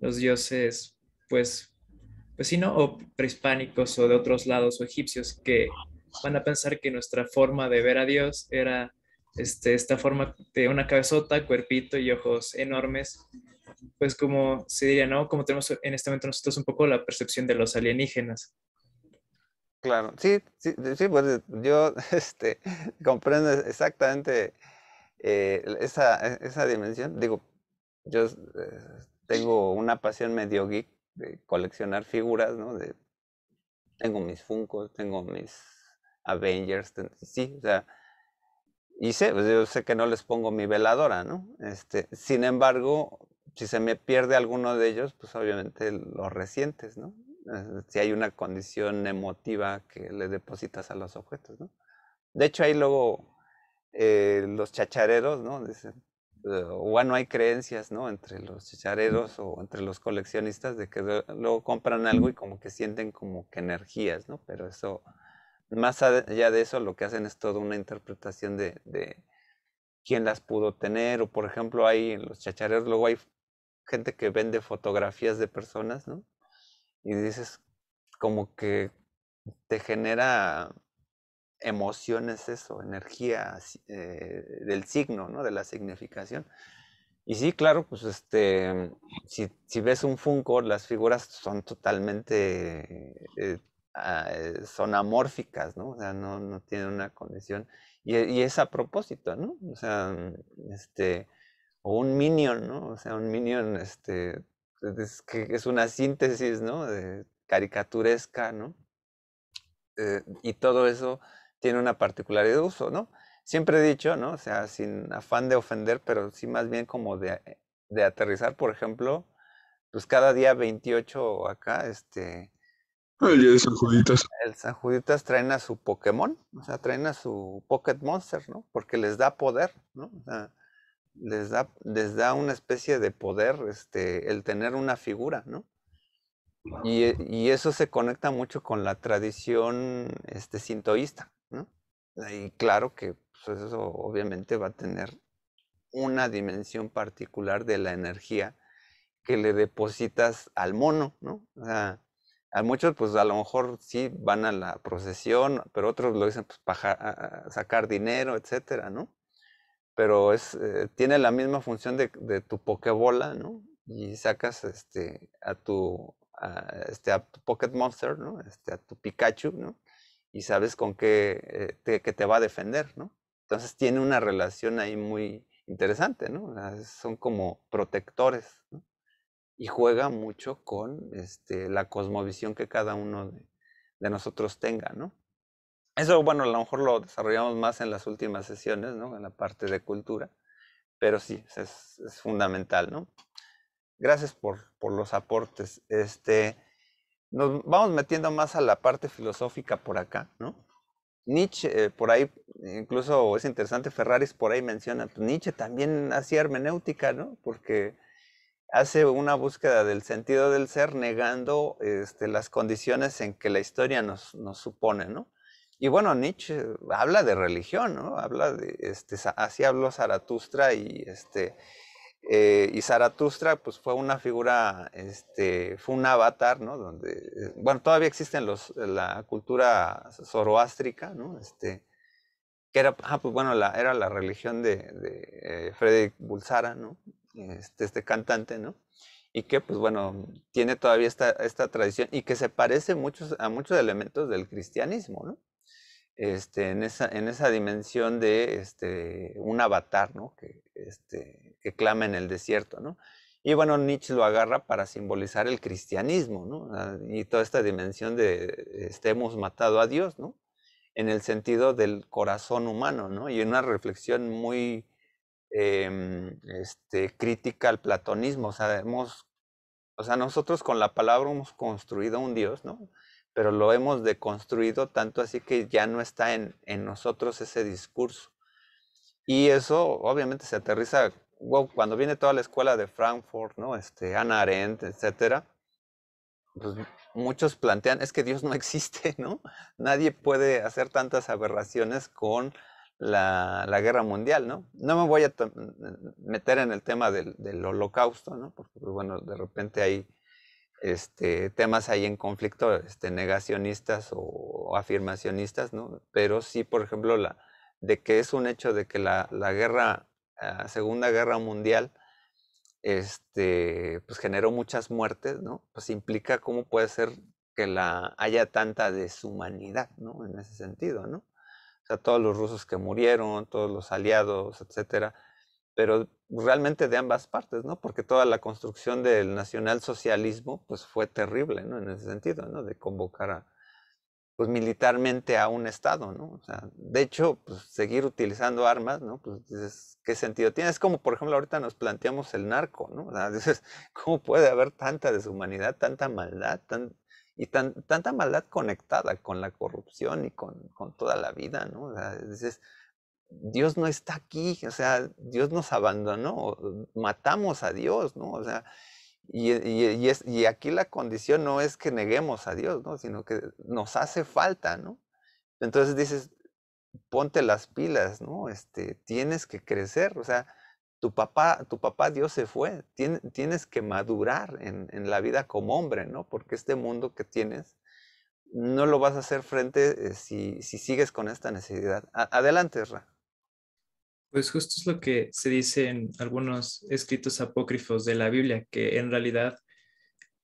[SPEAKER 2] los dioses, pues, pues O prehispánicos o de otros lados o egipcios que van a pensar que nuestra forma de ver a Dios era este, esta forma de una cabezota, cuerpito y ojos enormes pues como se diría, ¿no? Como tenemos en este momento nosotros un poco la percepción de los alienígenas.
[SPEAKER 1] Claro, sí, sí, pues yo este, comprendo exactamente eh, esa, dimensión. Digo, yo eh, tengo una pasión medio geek de coleccionar figuras, ¿no? tengo mis Funko, tengo mis Avengers, sí, o sea, y sé, pues yo sé que no les pongo mi veladora, ¿no? Este, sin embargo, si se me pierde alguno de ellos, pues obviamente los resientes, ¿no? Eh, si hay una condición emotiva que le depositas a los objetos, ¿no? De hecho, hay luego eh, los chachareros, ¿no? Dicen, eh, bueno, hay creencias, ¿no? Entre los chachareros o entre los coleccionistas de que luego compran algo y como que sienten como que energías, ¿no? Pero eso, más allá de eso, lo que hacen es toda una interpretación de, de quién las pudo tener, o por ejemplo, hay los chachareros, luego hay gente que vende fotografías de personas, ¿no? Y dices, como que te genera emociones eso, energía eh, del signo, ¿no? De la significación. Y sí, claro, pues este, si, ves un Funko, las figuras son totalmente, eh, ah, eh, son amórficas, ¿no? O sea, no, no tienen una condición. Y, y, es a propósito, ¿no? O sea, este, o un minion, ¿no? O sea, un minion, este, pues, es, que es una síntesis, ¿no? De caricaturesca, ¿no? Eh, y todo eso tiene una particularidad de uso, ¿no? Siempre he dicho, ¿no? O sea, sin afán de ofender, pero sí más bien como de, eh, aterrizar, por ejemplo, pues cada día 28 acá, este... El día de San Juditas. El San Juditas traen a su Pokémon, o sea, traen a su Pocket Monster, ¿no? Porque les da poder, ¿no? O sea, les da, una especie de poder este, el tener una figura, ¿no? Eh, y, eso se conecta mucho con la tradición este, sintoísta, ¿no? Y claro que pues, eso obviamente va a tener una dimensión particular de la energía que le depositas al mono, ¿no? O sea, a muchos pues a lo mejor sí van a la procesión, pero otros lo dicen pues para sacar dinero, etcétera, ¿no? pero es, eh, tiene la misma función de, tu Pokébola, ¿no? Y sacas este, a, tu, este, a Pocket Monster, ¿no? Este, a tu Pikachu, ¿no? Y sabes con qué eh, te, que te va a defender, ¿no? Entonces tiene una relación ahí muy interesante, ¿no? Ah, son como protectores, Y juega mucho con este, la cosmovisión que cada uno de nosotros tenga, ¿no? Eso, bueno, a lo mejor lo desarrollamos más en las últimas sesiones, ¿no? En la parte de cultura, pero sí, es, fundamental, ¿no? Gracias por, los aportes. Este, nos vamos metiendo más a la parte filosófica por acá, ¿no? Nietzsche, eh, por ahí, incluso es interesante, Ferraris por ahí menciona, pues, Nietzsche también hacía hermenéutica, ¿no? Porque hace una búsqueda del sentido del ser negando este, las condiciones en que la historia nos supone, ¿no? Y bueno, Nietzsche habla de religión, ¿no? Habla de, este, así habló Zaratustra y este, eh, y Zaratustra pues fue una figura, este, fue un avatar, ¿no? Donde, eh, bueno, todavía existen los, la cultura zoroástrica, ¿no? Este, que era, ah, pues bueno, la, era la religión de, de eh, Frederick Bulsara, ¿no? Este, este cantante, ¿no? y que pues bueno, tiene todavía esta, esta tradición y que se parece muchos, a muchos elementos del cristianismo, ¿no? Este, en, esa, en esa dimensión de este, un avatar este, que, clama en el desierto. Y bueno, Nietzsche lo agarra para simbolizar el cristianismo y toda esta dimensión de estemos hemos matado a Dios, en el sentido del corazón humano, ¿no? y una reflexión muy em, crítica al platonismo. O o sea, nosotros con la palabra hemos construido un Dios, ¿no? pero lo hemos deconstruido tanto así que ya no está en, nosotros ese discurso. Y eso obviamente se aterriza, cuando viene toda la escuela de Frankfurt, ¿no? Este, Ana Arendt, etcétera, pues, muchos plantean, es que Dios no existe, ¿no? Nadie puede hacer tantas aberraciones con la, guerra mundial, ¿no? No me voy a meter en el tema del, del holocausto, ¿no? Porque, pues, bueno, de repente hay este, temas ahí en conflicto, este, negacionistas o afirmacionistas, Pero sí, por ejemplo, la, de que es un hecho de que la, guerra, la ah, Segunda Guerra Mundial, este, pues generó muchas muertes, ¿no? Pues implica cómo puede ser que la haya tanta deshumanidad, ¿no? En ese sentido, ¿no? O sea, todos los rusos que murieron, todos los aliados, etcétera, pero realmente de ambas partes, ¿no? Porque toda la construcción del nacionalsocialismo, pues fue terrible, ¿no? En ese sentido, ¿no? De convocar a, pues militarmente a un Estado, ¿no? O sea, de hecho, pues seguir utilizando armas, ¿no? Pues dices, ¿qué sentido tiene? Es como, por ejemplo, ahorita nos planteamos el narco, ¿no? O sea, dices, ¿cómo puede haber tanta deshumanidad, tanta maldad, tan, y tan, tanta maldad conectada con la corrupción y con, con toda la vida, ¿no? O sea, dices, Dios no está aquí, o sea, Dios nos abandonó, matamos a Dios, ¿no? O sea, y, aquí la condición no es que neguemos a Dios, ¿no? Sino que nos hace falta, ¿no? Entonces dices, ponte las pilas, ¿no? Este, tienes que crecer, o sea, tu papá, tu papá Dios se fue, tienes que madurar en, la vida como hombre, ¿no? Porque este mundo que tienes no lo vas a hacer frente eh, si, sigues con esta necesidad. adelante, Ra.
[SPEAKER 2] Pues justo es lo que se dice en algunos escritos apócrifos de la Biblia, que en realidad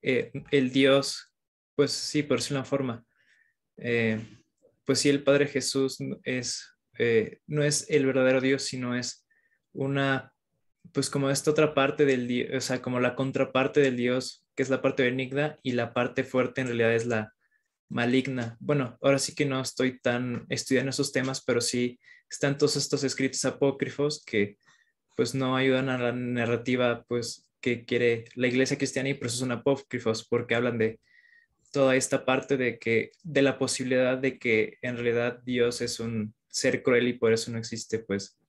[SPEAKER 2] eh, el Dios, pues sí, por sí una forma, eh, pues sí, el Padre Jesús es, eh, no es el verdadero Dios, sino es una, pues como esta otra parte del Dios, o sea, como la contraparte del Dios, que es la parte benigna, y la parte fuerte en realidad es la, maligna. Bueno, ahora sí que no estoy tan estudiando esos temas, pero sí están todos estos escritos apócrifos que pues no ayudan a la narrativa pues que quiere la iglesia cristiana y por eso son apócrifos, porque hablan de toda esta parte de que de la posibilidad de que en realidad Dios es un ser cruel y por eso no existe pues.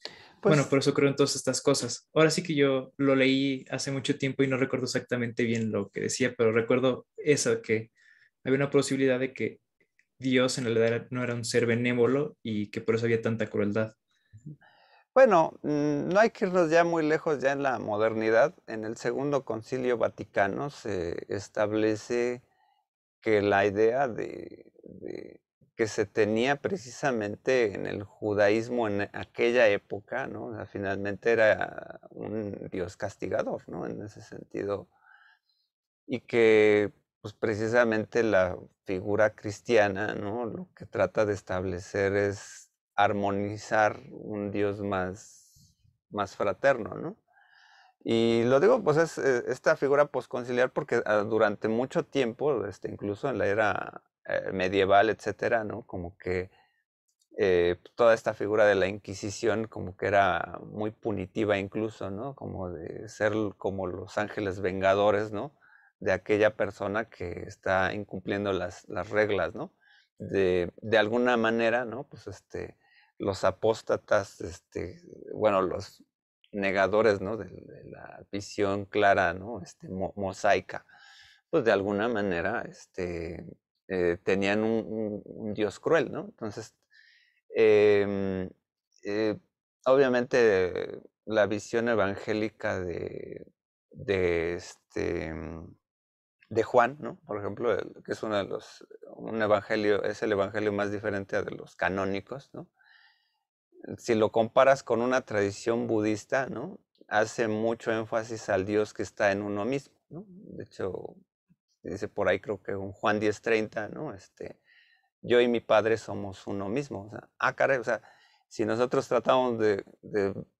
[SPEAKER 2] pues, bueno, por eso creo en todas estas cosas. Ahora sí que yo lo leí hace mucho tiempo y no recuerdo exactamente bien lo que decía, pero recuerdo eso, que había una posibilidad de que Dios en la edad no era un ser benévolo y que por eso había tanta crueldad.
[SPEAKER 1] Bueno, mm, no hay que irnos ya muy lejos ya en la modernidad. En el segundo concilio vaticano se establece que la idea de, que se tenía precisamente en el judaísmo en aquella época, ¿no? finalmente era un Dios castigador, ¿no? En ese sentido. Y que pues precisamente la figura cristiana, ¿no? Lo que trata de establecer es armonizar un Dios más, más fraterno, ¿no? Y lo digo, pues es eh, esta figura posconciliar porque ah, durante mucho tiempo, este, incluso en la era eh, medieval, etcétera, ¿no? Como que eh, toda esta figura de la Inquisición como que era muy punitiva incluso, ¿no? Como de ser como los ángeles vengadores, ¿no? de aquella persona que está incumpliendo las, reglas, ¿no? De, alguna manera, ¿no? Pues este, los apóstatas, este, bueno, los negadores, ¿no? De, la visión clara, ¿no? Este, mosaica, pues de alguna manera, este, eh, tenían un, dios cruel, ¿no? Entonces, em, eh, obviamente la visión evangélica de, de este, de Juan, ¿no? Por ejemplo, que es uno de los, un evangelio, es el evangelio más diferente de los canónicos, Si lo comparas con una tradición budista, ¿no? Hace mucho énfasis al Dios que está en uno mismo, De hecho, dice por ahí creo que un Juan 10.30, ¿no? Este, yo y mi padre somos uno mismo, o sea, ah, o sea, si nosotros tratamos de,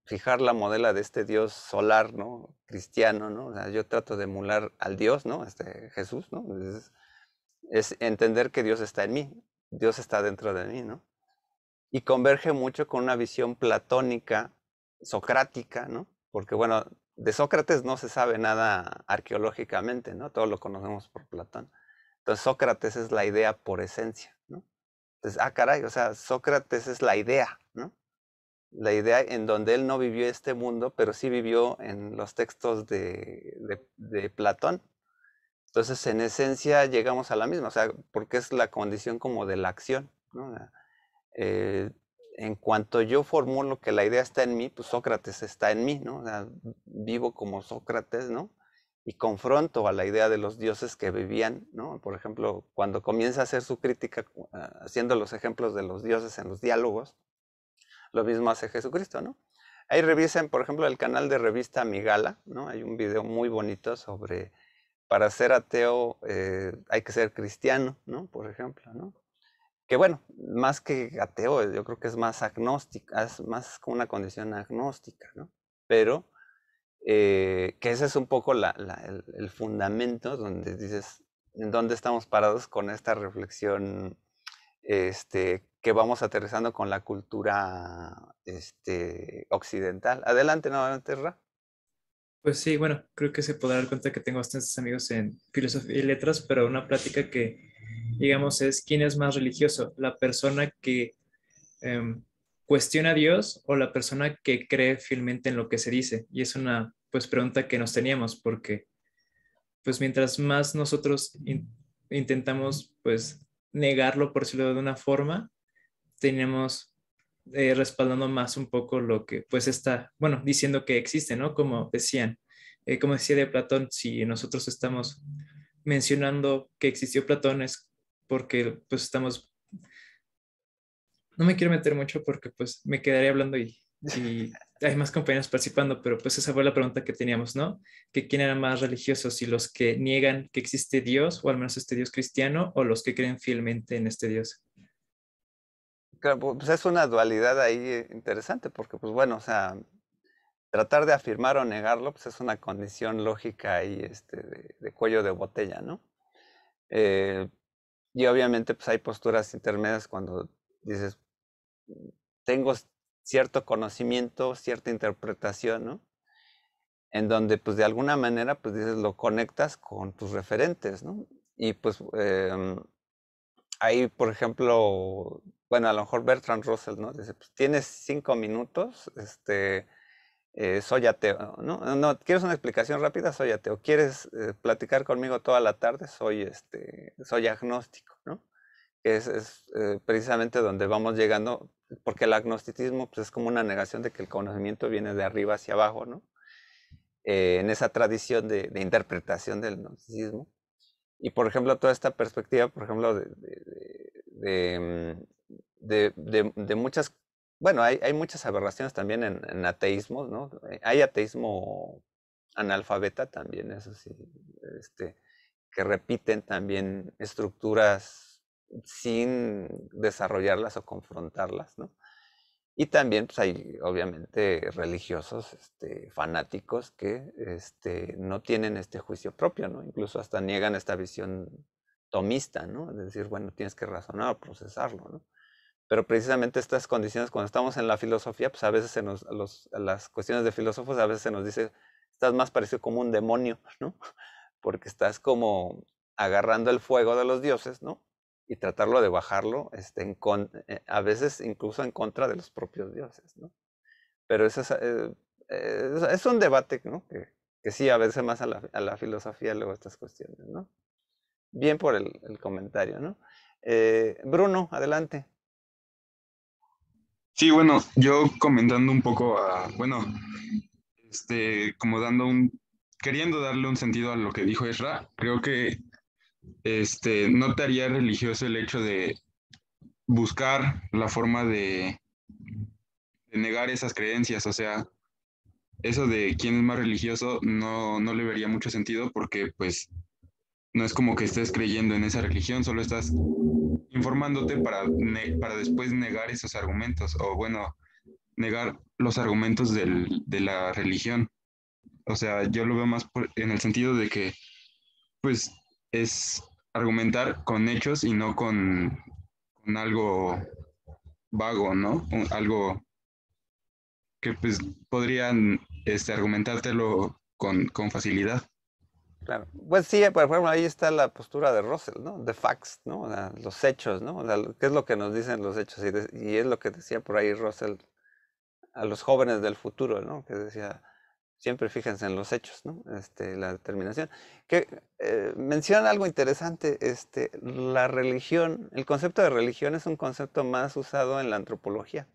[SPEAKER 1] fijar la modela de este Dios solar, ¿no? Cristiano, ¿no? yo trato de emular al Dios, ¿no? Este Jesús, ¿no? Es, entender que Dios está en mí, Dios está dentro de mí, ¿no? Y converge mucho con una visión platónica, socrática, ¿no? Porque, bueno, de Sócrates no se sabe nada arqueológicamente, ¿no? Todo lo conocemos por Platón. Entonces, Sócrates es la idea por esencia, ¿no? Entonces, ah, caray, o sea, Sócrates es la idea, ¿no? La idea en donde él no vivió este mundo, pero sí vivió en los textos de, Platón. Entonces, en esencia, llegamos a la misma, o sea, porque es la condición como de la acción, ¿no? Eh, en cuanto yo formulo que la idea está en mí, pues Sócrates está en mí, ¿no? O sea, vivo como Sócrates, ¿no? y confronto a la idea de los dioses que vivían, ¿no? Por ejemplo, cuando comienza a hacer su crítica ah, haciendo los ejemplos de los dioses en los diálogos, lo mismo hace Jesucristo, ¿no? Ahí revisen, por ejemplo, el canal de revista Migala, ¿no? Hay un video muy bonito sobre para ser ateo eh, hay que ser cristiano, ¿no? Por ejemplo, ¿no? Que bueno, más que ateo, yo creo que es más agnóstica, es más como una condición agnóstica, ¿no? Pero eh, que ese es un poco el, fundamento donde dices, en dónde estamos parados con esta reflexión este, que vamos aterrizando con la cultura este, occidental. Adelante nuevamente, Ra.
[SPEAKER 2] Pues sí, bueno, creo que se podrá dar cuenta que tengo bastantes amigos en filosofía y letras, pero una plática que, digamos, es quién es más religioso, la persona que... Em, cuestiona a Dios o la persona que cree fielmente en lo que se dice? Y es una pues pregunta que nos teníamos porque pues mientras más nosotros intentamos pues negarlo por decirlo de una forma, tenemos eh, respaldando más un poco lo que pues está, bueno, diciendo que existe, ¿no? Como decían, eh, como decía de Platón, si nosotros estamos mencionando que existió Platón es porque pues estamos no me quiero meter mucho porque pues me quedaría hablando y, hay más compañeros participando, pero pues esa fue la pregunta que teníamos, ¿no? Que quién era más religioso, si los que niegan que existe Dios, o al menos este Dios cristiano, o los que creen fielmente en este Dios. Claro, pues, pues es
[SPEAKER 1] una dualidad ahí interesante, porque pues bueno, o sea, tratar de afirmar o negarlo, pues es una condición lógica y este, de, cuello de botella, ¿no? Eh, y obviamente pues hay posturas intermedias cuando dices, tengo cierto conocimiento, cierta interpretación, ¿no? En donde, pues, de alguna manera, pues, dices, lo conectas con tus referentes, ¿no? Y, pues, em, ahí, por ejemplo, bueno, a lo mejor Bertrand Russell, ¿no? Dice, pues, tienes cinco minutos, este, eh, soy ateo, ¿no? ¿no? ¿Quieres una explicación rápida? Soy ateo. ¿Quieres eh, platicar conmigo toda la tarde? Soy, este, soy agnóstico, ¿no? Es, es eh, precisamente donde vamos llegando porque el agnosticismo pues, es como una negación de que el conocimiento viene de arriba hacia abajo, ¿no? Eh, en esa tradición de, interpretación del gnosticismo. Y por ejemplo, toda esta perspectiva, por ejemplo, de, de, de mm, muchas, bueno, hay, hay, muchas aberraciones también en, en ateísmos, ¿no? Eh, hay ateísmo analfabeta también, eso sí, este, que repiten también estructuras sin desarrollarlas o confrontarlas, ¿no? Y también pues, hay obviamente religiosos este, fanáticos que este, no tienen este juicio propio, ¿no? Incluso hasta niegan esta visión tomista, ¿no? Es decir, bueno, tienes que razonar o procesarlo, ¿no? Pero precisamente estas condiciones, cuando estamos en la filosofía, pues a veces se las cuestiones de filósofos a veces se nos dice, estás más parecido como un demonio, ¿no? Porque estás como agarrando el fuego de los dioses, ¿no? y tratarlo de bajarlo, este, con, eh, a veces incluso en contra de los propios dioses, ¿no? Pero es, eh, es, un debate, ¿no? Que, que sí veces más a la, a la, filosofía luego estas cuestiones, ¿no? Bien por el, el comentario, ¿no? Eh, Bruno, adelante. Sí, bueno, yo comentando un poco a, bueno, este, como dando un, queriendo darle un sentido a lo que dijo Esra, creo que
[SPEAKER 3] este, no te haría religioso el hecho de buscar la forma de, negar esas creencias. O sea, eso de quién es más religioso no, le vería mucho sentido porque pues no es como que estés creyendo
[SPEAKER 1] en esa religión, solo estás informándote para, para después negar esos argumentos o bueno, negar los argumentos del, de la religión. O sea, yo lo veo más en el sentido de que, pues, es argumentar con hechos y no con, algo vago, ¿no? algo que pues podrían este, argumentártelo con, con, facilidad. Claro. Pues sí, por ejemplo, ahí está la postura de Russell, ¿no? The facts, ¿no? los hechos, ¿no? ¿Qué es lo que nos dicen los hechos? Y, y es lo que decía por ahí Russell a los jóvenes del futuro, ¿no? Que decía, siempre fíjense en los hechos, ¿no? Este, la determinación. Que eh, menciona algo interesante, este, la religión, el concepto de religión es un concepto más usado en la antropología.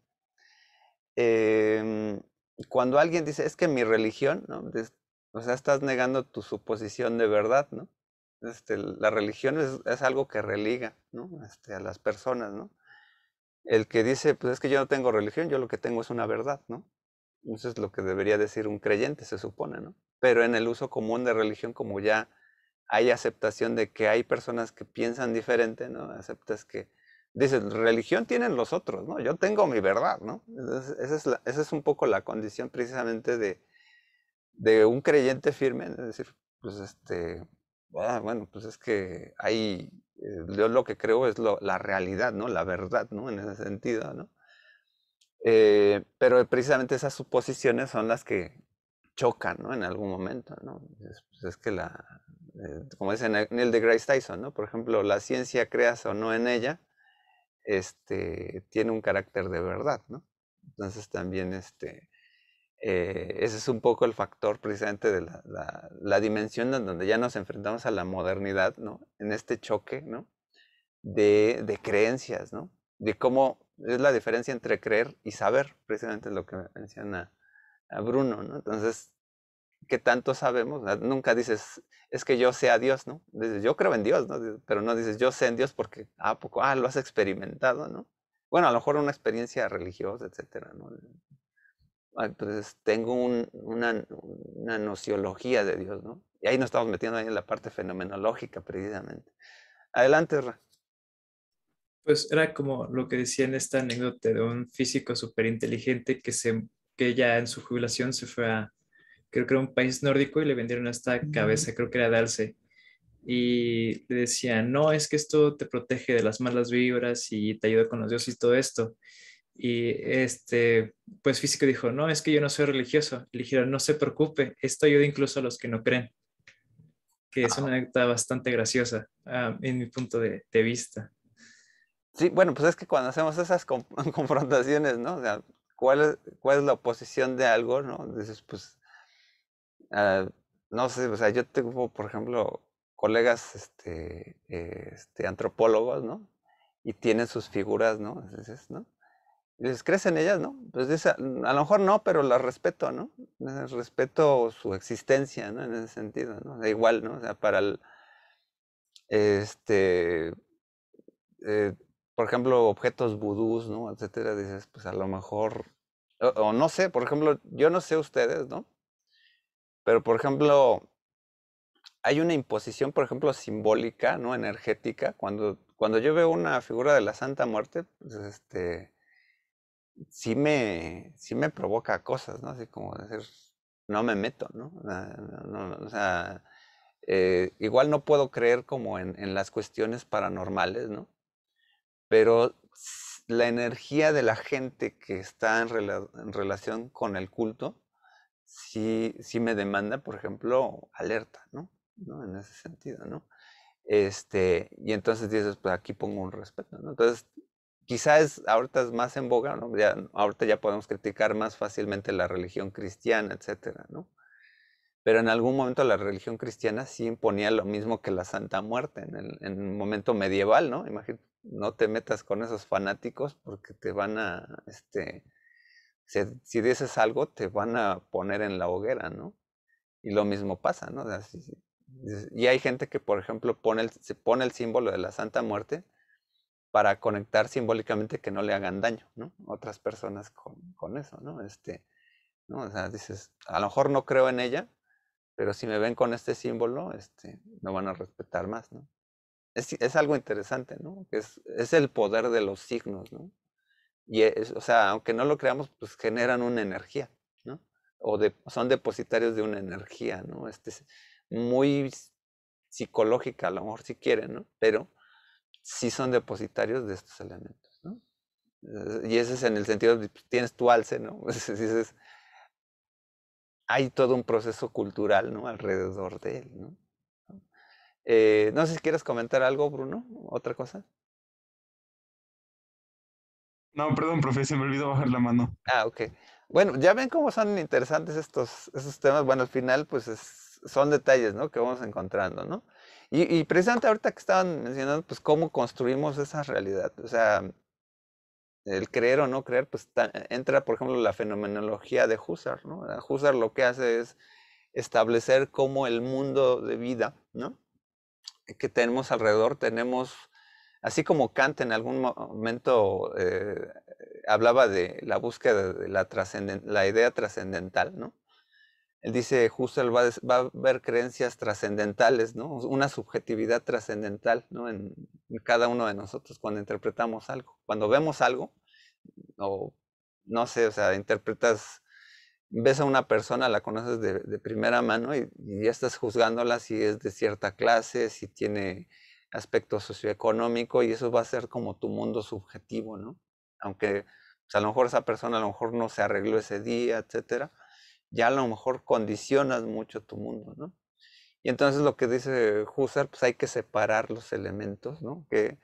[SPEAKER 1] Em, cuando alguien dice, es que mi religión, o sea, estás negando tu suposición de verdad, ¿no? Este, la religión es, algo que religa a las personas, El que dice, pues es que yo no tengo religión, yo lo que tengo es una verdad, ¿no? Eso es lo que debería decir un creyente, se supone, ¿no? Pero en el uso común de religión, como ya hay aceptación de que hay personas que piensan diferente, ¿no? Aceptas que, dices, religión tienen los otros, ¿no? Yo tengo mi verdad, ¿no? esa, es un poco la condición precisamente de, de un creyente firme, es decir, pues este, ah, bueno, pues es que hay, eh, yo lo que creo es la realidad, ¿no? La verdad, ¿no? En ese sentido, ¿no? Eh, pero precisamente esas suposiciones son las que chocan, En algún momento, pues, Es, que la, eh, como dice Neil deGrasse Tyson, ¿no? Por ejemplo, la ciencia, creas o no en ella, este, tiene un carácter de verdad, ¿no? Entonces también este, eh, ese es un poco el factor precisamente de la, dimensión en donde ya nos enfrentamos a la modernidad, ¿no? En este choque, ¿no? De, creencias, De cómo es la diferencia entre creer y saber, precisamente lo que menciona ah, Bruno, ¿no? Entonces, ¿qué tanto sabemos? Ah, nunca dices, es que yo sé a Dios, ¿no? Dices, yo creo en Dios, ¿no? Pero no dices, yo sé en Dios porque, ah, poco, ah, lo has experimentado, ¿no? Bueno, a lo mejor una experiencia religiosa, etcétera, Entonces, pues, tengo una, nociología de Dios, ¿no? Y ahí nos estamos metiendo ahí en la parte fenomenológica, precisamente.
[SPEAKER 2] Adelante, pues era como lo que decía en esta anécdota de un físico súper inteligente que, se, que ya en su jubilación se fue a, creo que era un país nórdico y le vendieron esta cabeza, creo que era darse. Y le decían, no, es que esto te protege de las malas vibras y te ayuda con los dioses y todo esto. Y este, pues físico dijo, no, es que yo no soy religioso. Le dijeron, no se preocupe, esto ayuda incluso a los que no creen. Que es una anécdota bastante graciosa ah, en mi punto de, de vista. Sí, bueno, pues es que cuando hacemos esas confrontaciones,
[SPEAKER 1] ¿no? O sea, ¿cuál es, cuál es la oposición de algo, ¿no? Dices, pues, ah, no sé, o sea, yo tengo, por ejemplo, colegas este, eh, este, antropólogos, ¿no? Y tienen sus figuras, ¿no? Dices, ¿no? Y les crecen ellas, ¿no? Pues mm, a, lo mejor no, pero las respeto, ¿no? respeto su existencia, ¿no? En ese sentido, ¿no? da igual, ¿no? O sea, para el, este, eh, por ejemplo, objetos vudús, ¿no? Etcétera, dices, pues a lo mejor, o, no sé, por ejemplo, yo no sé ustedes, ¿no? Pero, por ejemplo, hay una imposición, por ejemplo, simbólica, ¿no? Energética. Cuando, cuando yo veo una figura de la Santa Muerte, pues este, sí me, sí me provoca cosas, ¿no? Así como decir, no me meto, ¿no? o sea, eh, igual no puedo creer como en, las cuestiones paranormales, ¿no? pero la energía de la gente que está en, relación con el culto sí, sí, me demanda, por ejemplo, alerta, ¿no? En ese sentido, ¿no? Este, y entonces dices, pues aquí pongo un respeto, ¿no? Entonces, quizás ahorita es más en boga, ¿no? ahorita ya podemos criticar más fácilmente la religión cristiana, etcétera, ¿no? Pero en algún momento la religión cristiana sí imponía lo mismo que la Santa Muerte en el, en el momento medieval, ¿no? Imagínate, no te metas con esos fanáticos porque te van a, este, si, dices algo, te van a poner en la hoguera, ¿no? Y lo mismo pasa, ¿no? y hay gente que, por ejemplo, pone se pone el símbolo de la Santa Muerte para conectar simbólicamente que no le hagan daño, ¿no? Otras personas con, con eso, ¿no? Este, ¿no? O sea, dices, a lo mejor no creo en ella, pero si me ven con este símbolo, este, no van a respetar más, ¿no? es, algo interesante, ¿no? Es, es, el poder de los signos, ¿no? Y o sea, aunque no lo creamos, pues generan una energía, ¿no? O son depositarios de una energía, ¿no? Este es muy psicológica, a lo mejor si quieren, ¿no? Pero sí son depositarios de estos elementos, ¿no? Eh, y ese es en el sentido de, pues, tienes tu alce, ¿no? dices, hay todo un proceso cultural, ¿no? Alrededor de él, ¿no? Eh, no sé si quieres comentar algo, Bruno, otra cosa. No, perdón, profe, se me olvidó bajar la mano. Ah, ok. Bueno, ya ven cómo son interesantes estos, temas. Bueno, al final, pues son detalles, ¿no? Que vamos encontrando, ¿no? Y, precisamente ahorita que estaban mencionando, pues cómo construimos esa realidad. O sea, el creer o no creer, pues entra, por ejemplo, la fenomenología de Husserl, ¿no? Husserl lo que hace es establecer cómo el mundo de vida, ¿no? que tenemos alrededor, tenemos, así como Kant en algún momento eh, hablaba de la búsqueda de la, la idea trascendental, ¿no? Él dice, justo va, va, a haber creencias trascendentales, ¿no? Una subjetividad trascendental, ¿no? en, cada uno de nosotros cuando interpretamos algo. Cuando vemos algo, o no sé, o sea, interpretas ves a una persona, la conoces de, primera mano y, ya estás juzgándola si es de cierta clase, si tiene aspecto socioeconómico y eso va a ser como tu mundo subjetivo, ¿no? Aunque pues, a lo mejor esa persona a lo mejor no se arregló ese día, etcétera, ya a lo mejor condicionas mucho tu mundo, ¿no? Y entonces lo que dice Husserl, pues hay que separar los elementos, ¿no? Que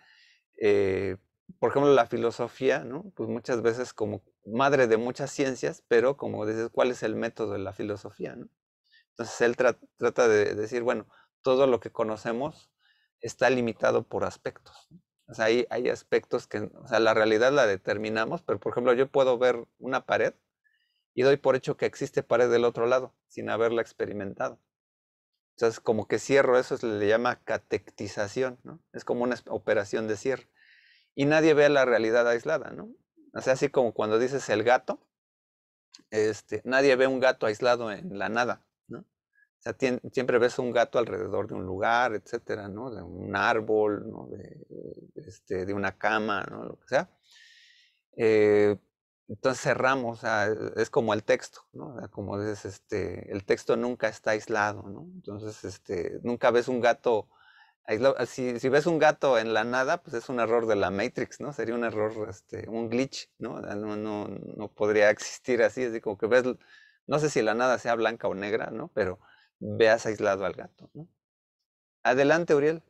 [SPEAKER 1] eh, por ejemplo, la filosofía, Pues muchas veces como madre de muchas ciencias, pero como dices, ¿cuál es el método de la filosofía, Entonces él trata de decir, bueno, todo lo que conocemos está limitado por aspectos. hay, aspectos que, o sea, la realidad la determinamos, pero por ejemplo, yo puedo ver una pared y doy por hecho que existe pared del otro lado, sin haberla experimentado. Entonces, como que cierro eso, se le llama catectización, Es como una operación de cierre y nadie ve la realidad aislada, ¿no? O sea, así como cuando dices el gato, este, nadie ve un gato aislado en la nada, ¿no? O sea, siempre ves un gato alrededor de un lugar, etcétera, ¿no? De un árbol, ¿no? De, este, una cama, ¿no? Lo que sea. Eh, entonces cerramos, o sea, es como el texto, ¿no? como dices, este, el texto nunca está aislado, ¿no? Entonces, este, nunca ves un gato si, ves un gato en la nada, pues es un error de la Matrix, ¿no? Sería un error, este, un glitch, ah, ¿no? No, podría existir así, es como que ves, no sé si la nada sea blanca o negra, ¿no? Pero veas aislado al gato, ¿no?
[SPEAKER 3] Adelante, Uriel.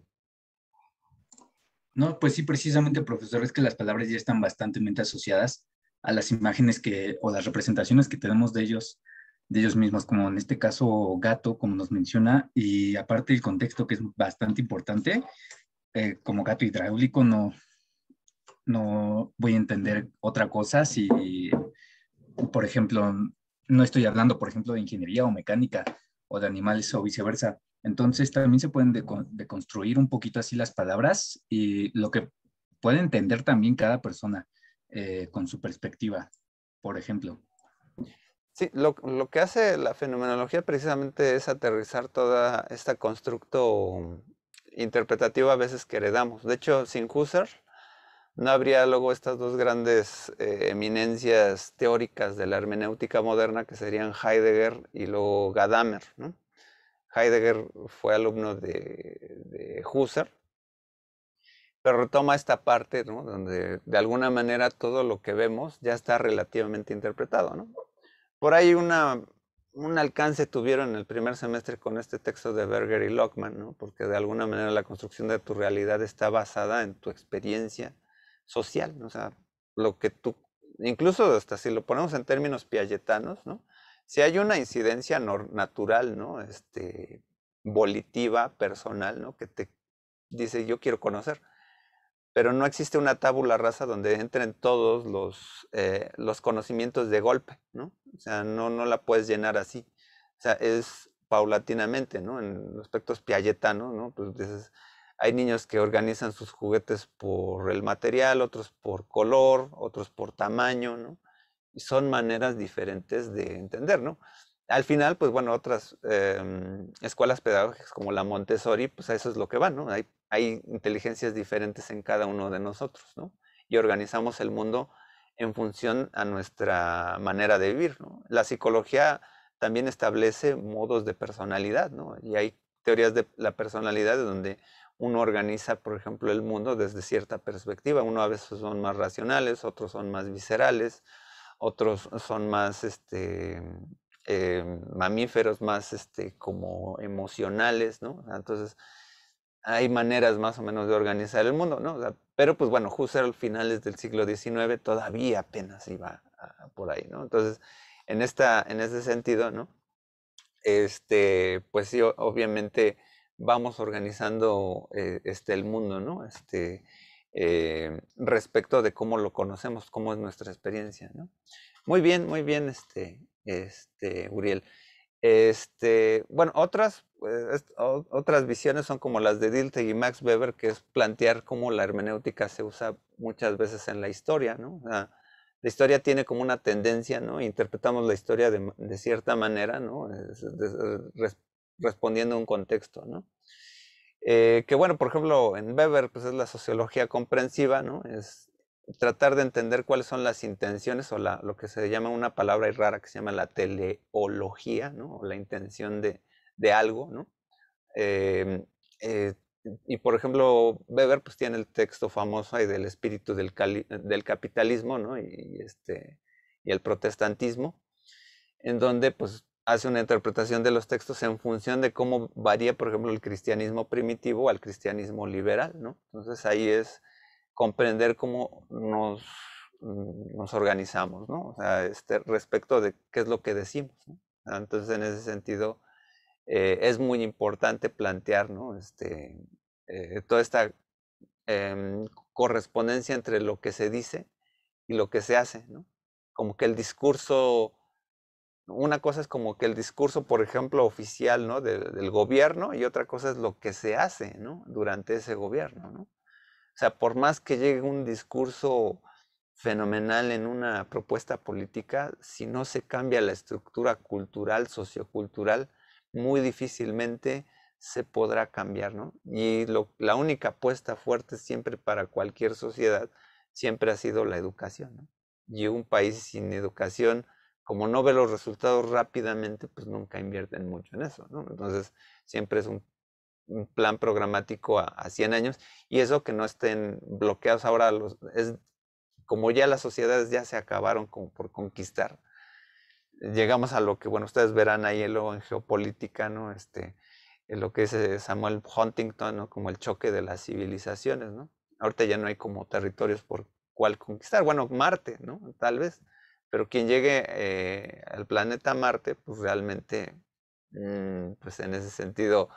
[SPEAKER 3] No, pues sí, precisamente, profesor, es que las palabras ya están bastante asociadas a las imágenes que, o las representaciones que tenemos de ellos de ellos mismos, como en este caso Gato, como nos menciona, y aparte el contexto que es bastante importante, eh, como gato hidráulico no, no voy a entender otra cosa si, por ejemplo, no estoy hablando, por ejemplo, de ingeniería o mecánica o de animales o viceversa. Entonces también se pueden deconstruir un poquito así las palabras y lo que puede entender también cada persona eh, con su perspectiva, por ejemplo.
[SPEAKER 1] Sí, lo, que hace la fenomenología precisamente es aterrizar toda esta constructo interpretativo a veces que heredamos. De hecho, sin Husserl no habría luego estas dos grandes eh, eminencias teóricas de la hermenéutica moderna que serían Heidegger y luego Gadamer. Heidegger fue alumno de, Husserl, pero retoma esta parte donde de alguna manera todo lo que vemos ya está relativamente interpretado. ¿no? Por ahí un alcance tuvieron en el primer semestre con este texto de Berger y Lockman, porque de alguna manera la construcción de tu realidad está basada en tu experiencia social, o sea, lo que tú, incluso hasta si lo ponemos en términos piagetanos, si hay una incidencia natural, ¿no? este, volitiva, personal, ¿no? que te dice yo quiero conocer, pero no existe una tabula rasa donde entren todos los, eh, los conocimientos de golpe, ¿no? O sea, no, no la puedes llenar así. O sea, es paulatinamente, ¿no? En aspectos piagetanos, ¿no? Pues hay niños que organizan sus juguetes por el material, otros por color, otros por tamaño, ¿no? Y son maneras diferentes de entender, ¿no? al final, pues bueno, otras em, escuelas pedagógicas como la Montessori, pues a eso es lo que va ¿no? Hay, hay, inteligencias diferentes en cada uno de nosotros, ¿no? Y organizamos el mundo en función a nuestra manera de vivir, ¿no? La psicología también establece modos de personalidad, ¿no? Y hay teorías de la personalidad donde uno organiza, por ejemplo, el mundo desde cierta perspectiva. Uno a veces son más racionales, otros son más viscerales, otros son más, este, eh, mamíferos más este, como emocionales, ¿no? Entonces, hay maneras más o menos de organizar el mundo, ¿no? pero pues bueno, Husserl, finales del siglo XIX, todavía apenas iba por ahí, ¿no? Entonces, en, esta, en ese sentido, ¿no? Este, pues sí, obviamente vamos organizando eh, este, el mundo, ¿no? Este, eh, respecto de cómo lo conocemos, cómo es nuestra experiencia, ¿no? Muy bien, muy bien, este, este, Uriel. Este, bueno, otras, pues, otras visiones son como las de Dilte y Max Weber, que es plantear cómo la hermenéutica se usa muchas veces en la historia, ¿no? la historia tiene como una tendencia, ¿no? Interpretamos la historia de, cierta manera, ¿no? respondiendo a un contexto, ¿no? Eh, que bueno, por ejemplo, en Weber, pues es la sociología comprensiva, ¿no? Es tratar de entender cuáles son las intenciones o lo que se llama una palabra rara que se llama la teleología, ¿no? O la intención de, algo, ¿no? Em, eh, y por ejemplo, Weber pues tiene el texto famoso ahí del espíritu del, capitalismo, ¿no? Y, este, y el protestantismo, en donde pues hace una interpretación de los textos en función de cómo varía, por ejemplo, el cristianismo primitivo al cristianismo liberal, ¿no? Entonces ahí es comprender cómo nos, mm, nos organizamos, ¿no? este, respecto de qué es lo que decimos. Ah, entonces, en ese sentido, eh, es muy importante plantear, ¿no? Este, eh, toda esta em, correspondencia entre lo que se dice y lo que se hace, ¿no? Como que el discurso, una cosa es como que el discurso, por ejemplo, oficial, ¿no? del gobierno y otra cosa es lo que se hace, ¿no? Durante ese gobierno, ¿no? O sea, por más que llegue un discurso fenomenal en una propuesta política, si no se cambia la estructura cultural, sociocultural, muy difícilmente se podrá cambiar, ¿no? Y la única apuesta fuerte siempre para cualquier sociedad siempre ha sido la educación, ¿no? Y un país sin educación, como no ve los resultados rápidamente, pues nunca invierten mucho en eso, ¿no? Entonces, siempre es un un plan programático a, 100 años y eso que no estén bloqueados ahora los, es como ya las sociedades ya se acabaron por conquistar llegamos a lo que bueno ustedes verán ahí luego en geopolítica no este lo que dice eh, Samuel Huntington ¿no? como el choque de las civilizaciones no ahorita ya no hay como territorios por cuál conquistar bueno Marte no tal vez pero quien llegue eh, al planeta Marte pues realmente mm, pues en ese sentido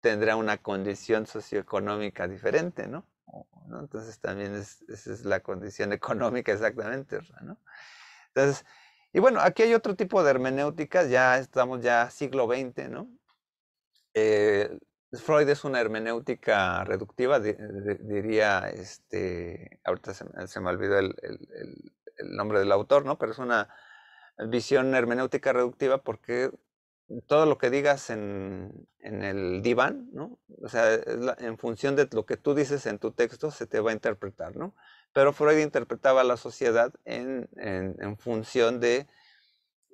[SPEAKER 1] tendrá una condición socioeconómica diferente, ¿no? Oh, oh, oh. Entonces también esa es la condición económica exactamente, ¿no? Entonces, y bueno, aquí hay otro tipo de hermenéuticas, ya estamos ya siglo XX, ¿no? Eh, Freud es una hermenéutica reductiva, diría, este, ahorita se, me olvidó el, nombre del autor, ¿no? Pero es una visión hermenéutica reductiva porque todo lo que digas en, el diván, ¿no? O sea, eh, en función de lo que tú dices en tu texto se te va a interpretar, ¿no? Pero Freud interpretaba la sociedad en, función de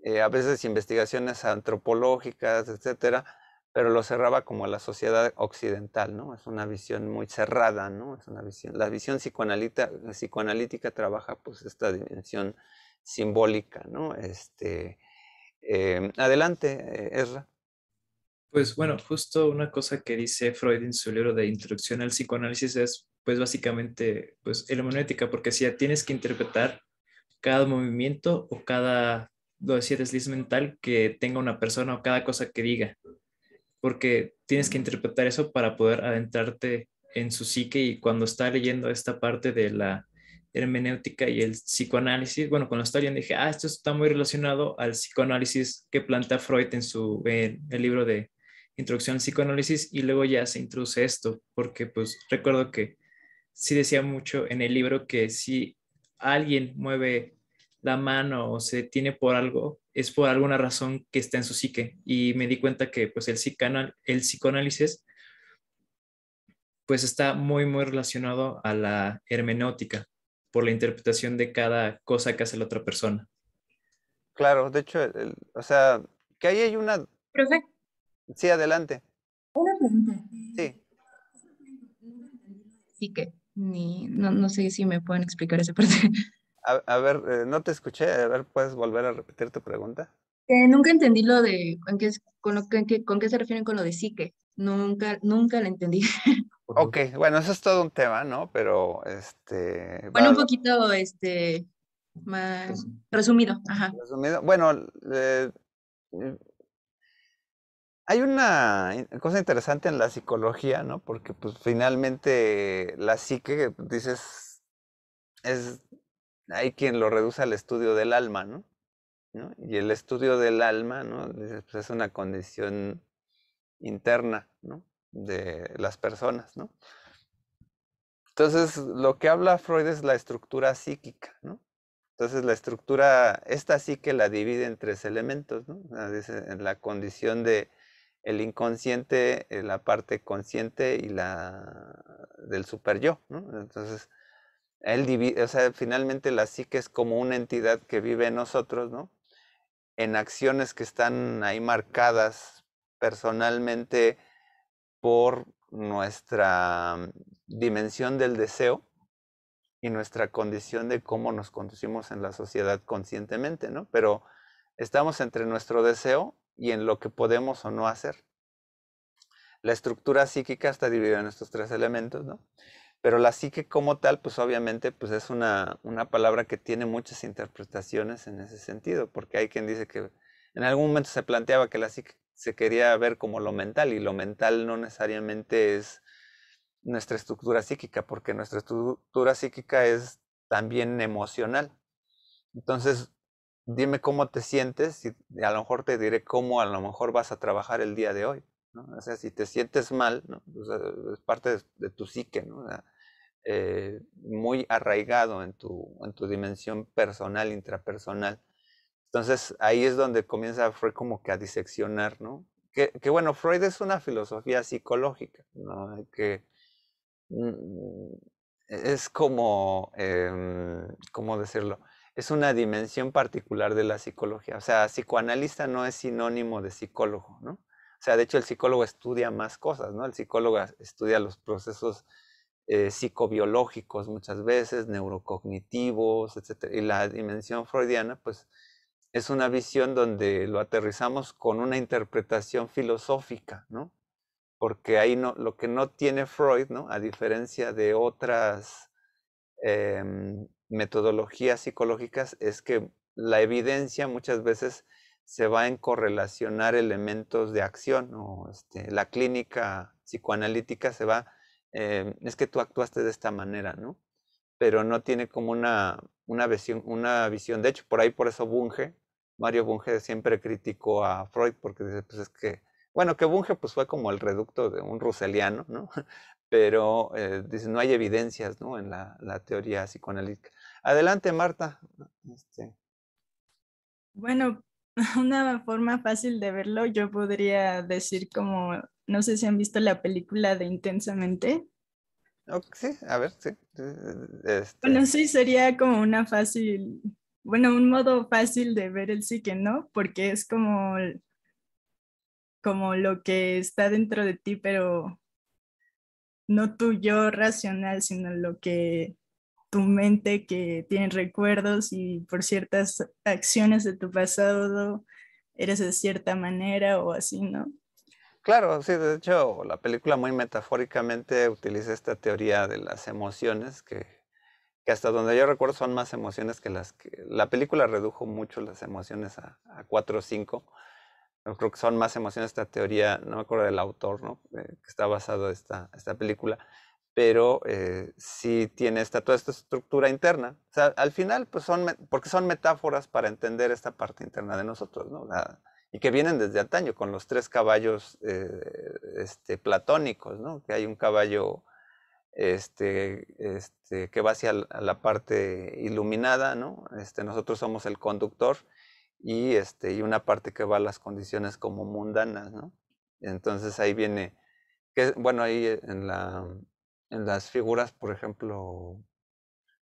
[SPEAKER 1] eh, a veces investigaciones antropológicas, etcétera, pero lo cerraba como a la sociedad occidental, ¿no? Es una visión muy cerrada, ¿no? Es una visión, la visión psicoanalítica trabaja pues esta dimensión
[SPEAKER 2] simbólica, ¿no? Este, Em, adelante, eh, Ezra. Pues bueno, justo una cosa que dice Freud en su libro de Introducción al Psicoanálisis es pues básicamente pues monética porque si ya tienes que interpretar cada movimiento o cada lo desliz mental que tenga una persona o cada cosa que diga, porque tienes que interpretar eso para poder adentrarte en su psique y cuando está leyendo esta parte de la hermenéutica y el psicoanálisis, bueno, cuando la historia dije, ah, esto está muy relacionado al psicoanálisis que plantea Freud en su el libro de Introducción al Psicoanálisis y luego ya se introduce esto, porque pues recuerdo que sí decía mucho en el libro que si alguien mueve la mano o se detiene por algo, es por alguna razón que está en su psique. Y me di cuenta que pues el, el psicoanálisis pues está muy, muy relacionado a la hermenéutica por la interpretación de cada cosa que hace la otra persona.
[SPEAKER 1] Claro, de hecho, o sea, que ahí hay una... Profe. Sí, adelante.
[SPEAKER 3] Una pregunta. Sí. Sí que, ni, no, no sé si me pueden explicar esa parte.
[SPEAKER 1] A, ver, eh, no te escuché, a ver, ¿puedes volver a repetir tu pregunta?
[SPEAKER 3] nunca entendí lo de, con qué, con, qué, se refieren con lo de psique. Nunca, nunca la entendí.
[SPEAKER 1] Ok, bueno, eso es todo un tema, ¿no? Pero este. Bueno, un
[SPEAKER 3] poquito este más resumido. Ajá.
[SPEAKER 1] Resumido. Bueno, eh, eh, hay una cosa interesante en la psicología, ¿no? Porque pues finalmente la psique, dices, es, hay quien lo reduce al estudio del alma, ¿no? ¿No? Y el estudio del alma, ¿no? Dices, pues, es una condición interna, ¿no? de las personas, ¿no? Entonces, lo que habla Freud es la estructura psíquica, ¿no? Entonces, la estructura, esta psique que la divide en tres elementos, ¿no? Ah, en la condición de el inconsciente, eh, la parte consciente y la del super yo, ¿no? Entonces, él divide, o sea, finalmente la psique es como una entidad que vive en nosotros, ¿no? En acciones que están ahí marcadas personalmente, por nuestra mm, dimensión del deseo y nuestra condición de cómo nos conducimos en la sociedad conscientemente, ¿no? Pero estamos entre nuestro deseo y en lo que podemos o no hacer. La estructura psíquica está dividida en estos tres elementos, ¿no? Pero la psique como tal, pues obviamente, pues es una, una palabra que tiene muchas interpretaciones en ese sentido, porque hay quien dice que en algún momento se planteaba que la psique se quería ver como lo mental y lo mental no necesariamente es nuestra estructura psíquica, porque nuestra estructura psíquica es también emocional. Entonces, dime cómo te sientes y a lo mejor te diré cómo a lo mejor vas a trabajar el día de hoy. ¿no? O sea, si te sientes mal, es parte de, tu psique, eh, muy arraigado en tu, en tu dimensión personal, intrapersonal. Entonces ahí es donde comienza Freud como que a diseccionar, ¿no? Que, bueno, Freud es una filosofía psicológica, ¿no? Que mm, es como, em, ¿cómo decirlo? Es una dimensión particular de la psicología. O sea, psicoanalista no es sinónimo de psicólogo, ¿no? O sea, de hecho el psicólogo estudia más cosas, ¿no? El psicólogo estudia los procesos eh, psicobiológicos muchas veces, neurocognitivos, etc. Y la dimensión freudiana, pues, es una visión donde lo aterrizamos con una interpretación filosófica, ¿no? Porque ahí no, lo que no tiene Freud, ¿no? A diferencia de otras em, metodologías psicológicas, es que la evidencia muchas veces se va en correlacionar elementos de acción, o este, la clínica psicoanalítica se va, em, es que tú actuaste de esta manera, ¿no? Pero no tiene como una, una visión, una visión, de hecho, por ahí por eso Bunge Mario Bunge siempre criticó a Freud porque dice, pues es que, bueno, que Bunge pues fue como el reducto de un ruseliano, ¿no? Pero eh, dice, no hay evidencias, ¿no? En la, teoría psicoanalítica. Adelante, Marta. Este.
[SPEAKER 3] Bueno, una forma fácil de verlo, yo podría decir como, no sé si han visto la película de Intensamente. sí,
[SPEAKER 1] a ver, sí. Bueno,
[SPEAKER 3] este. sí, sería como una fácil bueno, un modo fácil de ver el sí que ¿no? Porque es como, como lo que está dentro de ti, pero no tu yo racional, sino lo que tu mente que tiene recuerdos y por ciertas acciones de tu pasado eres de cierta manera o así, ¿no?
[SPEAKER 1] Claro, sí, de hecho la película muy metafóricamente utiliza esta teoría de las emociones que que hasta donde yo recuerdo son más emociones que las que... La película redujo mucho las emociones a, a cuatro o cinco. creo que son más emociones esta teoría, no me acuerdo del autor, ¿no? Eh, que está basado esta, esta película, pero eh, sí tiene esta, toda esta estructura interna. O sea, al final, pues son, porque son metáforas para entender esta parte interna de nosotros, ¿no? y que vienen desde antaño, con los tres caballos eh, este, platónicos, ¿no? Que hay un caballo este, este, que va hacia la parte iluminada, ¿no? Este, nosotros somos el conductor y, este, y una parte que va a las condiciones como mundanas, Entonces ahí viene, que, bueno, ahí en, la, en las figuras, por ejemplo,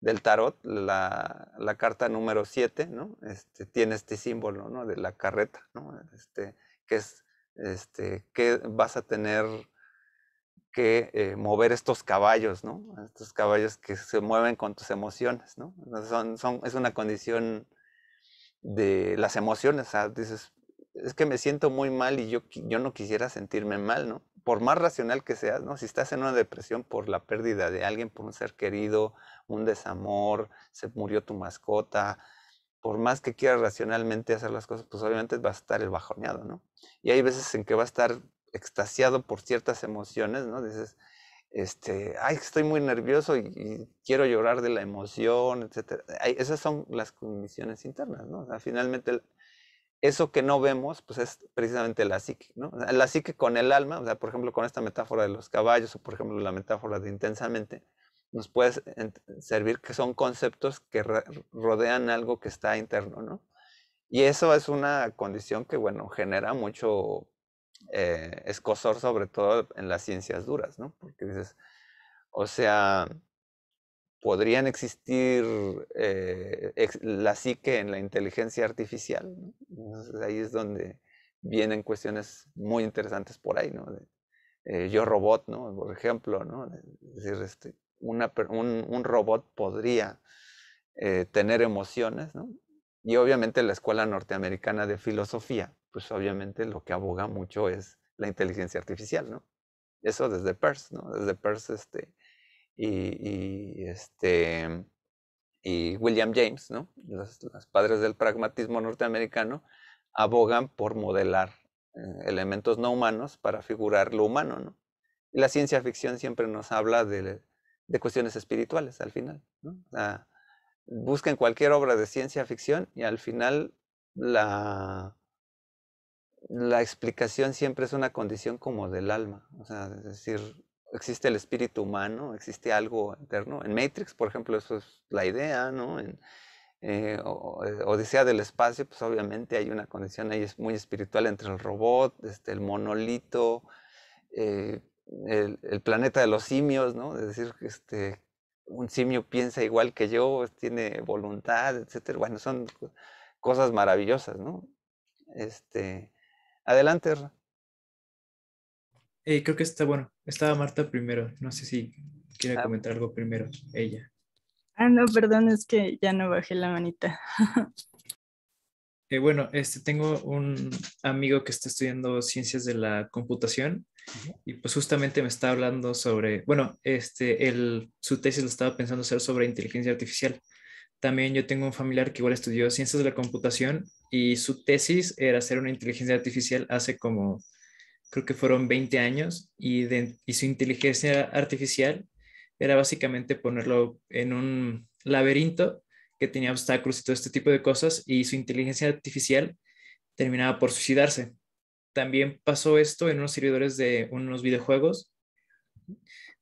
[SPEAKER 1] del tarot, la, carta número 7, ¿no? Este, tiene este símbolo, ¿no? De la carreta, Este, que es, este, que vas a tener que eh, mover estos caballos, ¿no? Estos caballos que se mueven con tus emociones, ¿no? Son, es una condición de las emociones, o dices, es que me siento muy mal y yo, yo no quisiera sentirme mal, ¿no? Por más racional que seas, ¿no? Si estás en una depresión por la pérdida de alguien, por un ser querido, un desamor, se murió tu mascota, por más que quieras racionalmente hacer las cosas, pues obviamente va a estar el bajoneado, ¿no? Y hay veces en que va a estar extasiado por ciertas emociones, ¿no? Dices, este, ay, estoy muy nervioso y, quiero llorar de la emoción, etc. esas son las condiciones internas, ¿no? O sea, finalmente, eso que no vemos, pues es precisamente la psique, ¿no? la psique con el alma, o sea, por ejemplo, con esta metáfora de los caballos o, por ejemplo, la metáfora de intensamente, nos puede servir que son conceptos que rodean algo que está interno, ¿no? Y eso es una condición que, bueno, genera mucho eh, escosor, sobre todo en las ciencias duras, ¿no? Porque dices, o sea, podrían existir eh, la psique en la inteligencia artificial. ahí es donde vienen cuestiones muy interesantes por ahí, ¿no? Eh, yo robot, ¿no? Por ejemplo, ¿no? Es decir, este, un, robot podría eh, tener emociones, ¿no? Y obviamente la Escuela Norteamericana de Filosofía pues obviamente lo que aboga mucho es la inteligencia artificial, ¿no? Eso desde Peirce, ¿no? Desde Peirce este, y, este, y William James, ¿no? Los, padres del pragmatismo norteamericano abogan por modelar eh, elementos no humanos para figurar lo humano, ¿no? Y la ciencia ficción siempre nos habla de, de cuestiones espirituales al final, ¿no? O sea, busquen cualquier obra de ciencia ficción y al final la, la explicación siempre es una condición como del alma, o sea, es decir, existe el espíritu humano, existe algo eterno. En Matrix, por ejemplo, eso es la idea, ¿no? En, eh, Odisea del espacio, pues obviamente hay una condición ahí muy espiritual entre el robot, este, el monolito, eh, el, planeta de los simios, ¿no? Es decir, este, un simio piensa igual que yo, tiene voluntad, etcétera. Bueno, son cosas maravillosas, ¿no? Este, Adelante,
[SPEAKER 2] eh, creo que está bueno. Estaba Marta primero. No sé si quiere ah. comentar algo primero ella.
[SPEAKER 3] Ah, no, perdón, es que ya no bajé la manita.
[SPEAKER 2] Eh, bueno, este, tengo un amigo que está estudiando ciencias de la computación y pues justamente me está hablando sobre, bueno, este, el, su tesis lo estaba pensando hacer sobre inteligencia artificial también yo tengo un familiar que igual estudió ciencias de la computación y su tesis era hacer una inteligencia artificial hace como, creo que fueron 20 años, y, su inteligencia artificial era básicamente ponerlo en un laberinto que tenía obstáculos y todo este tipo de cosas, y su inteligencia artificial terminaba por suicidarse. También pasó esto en unos servidores de unos videojuegos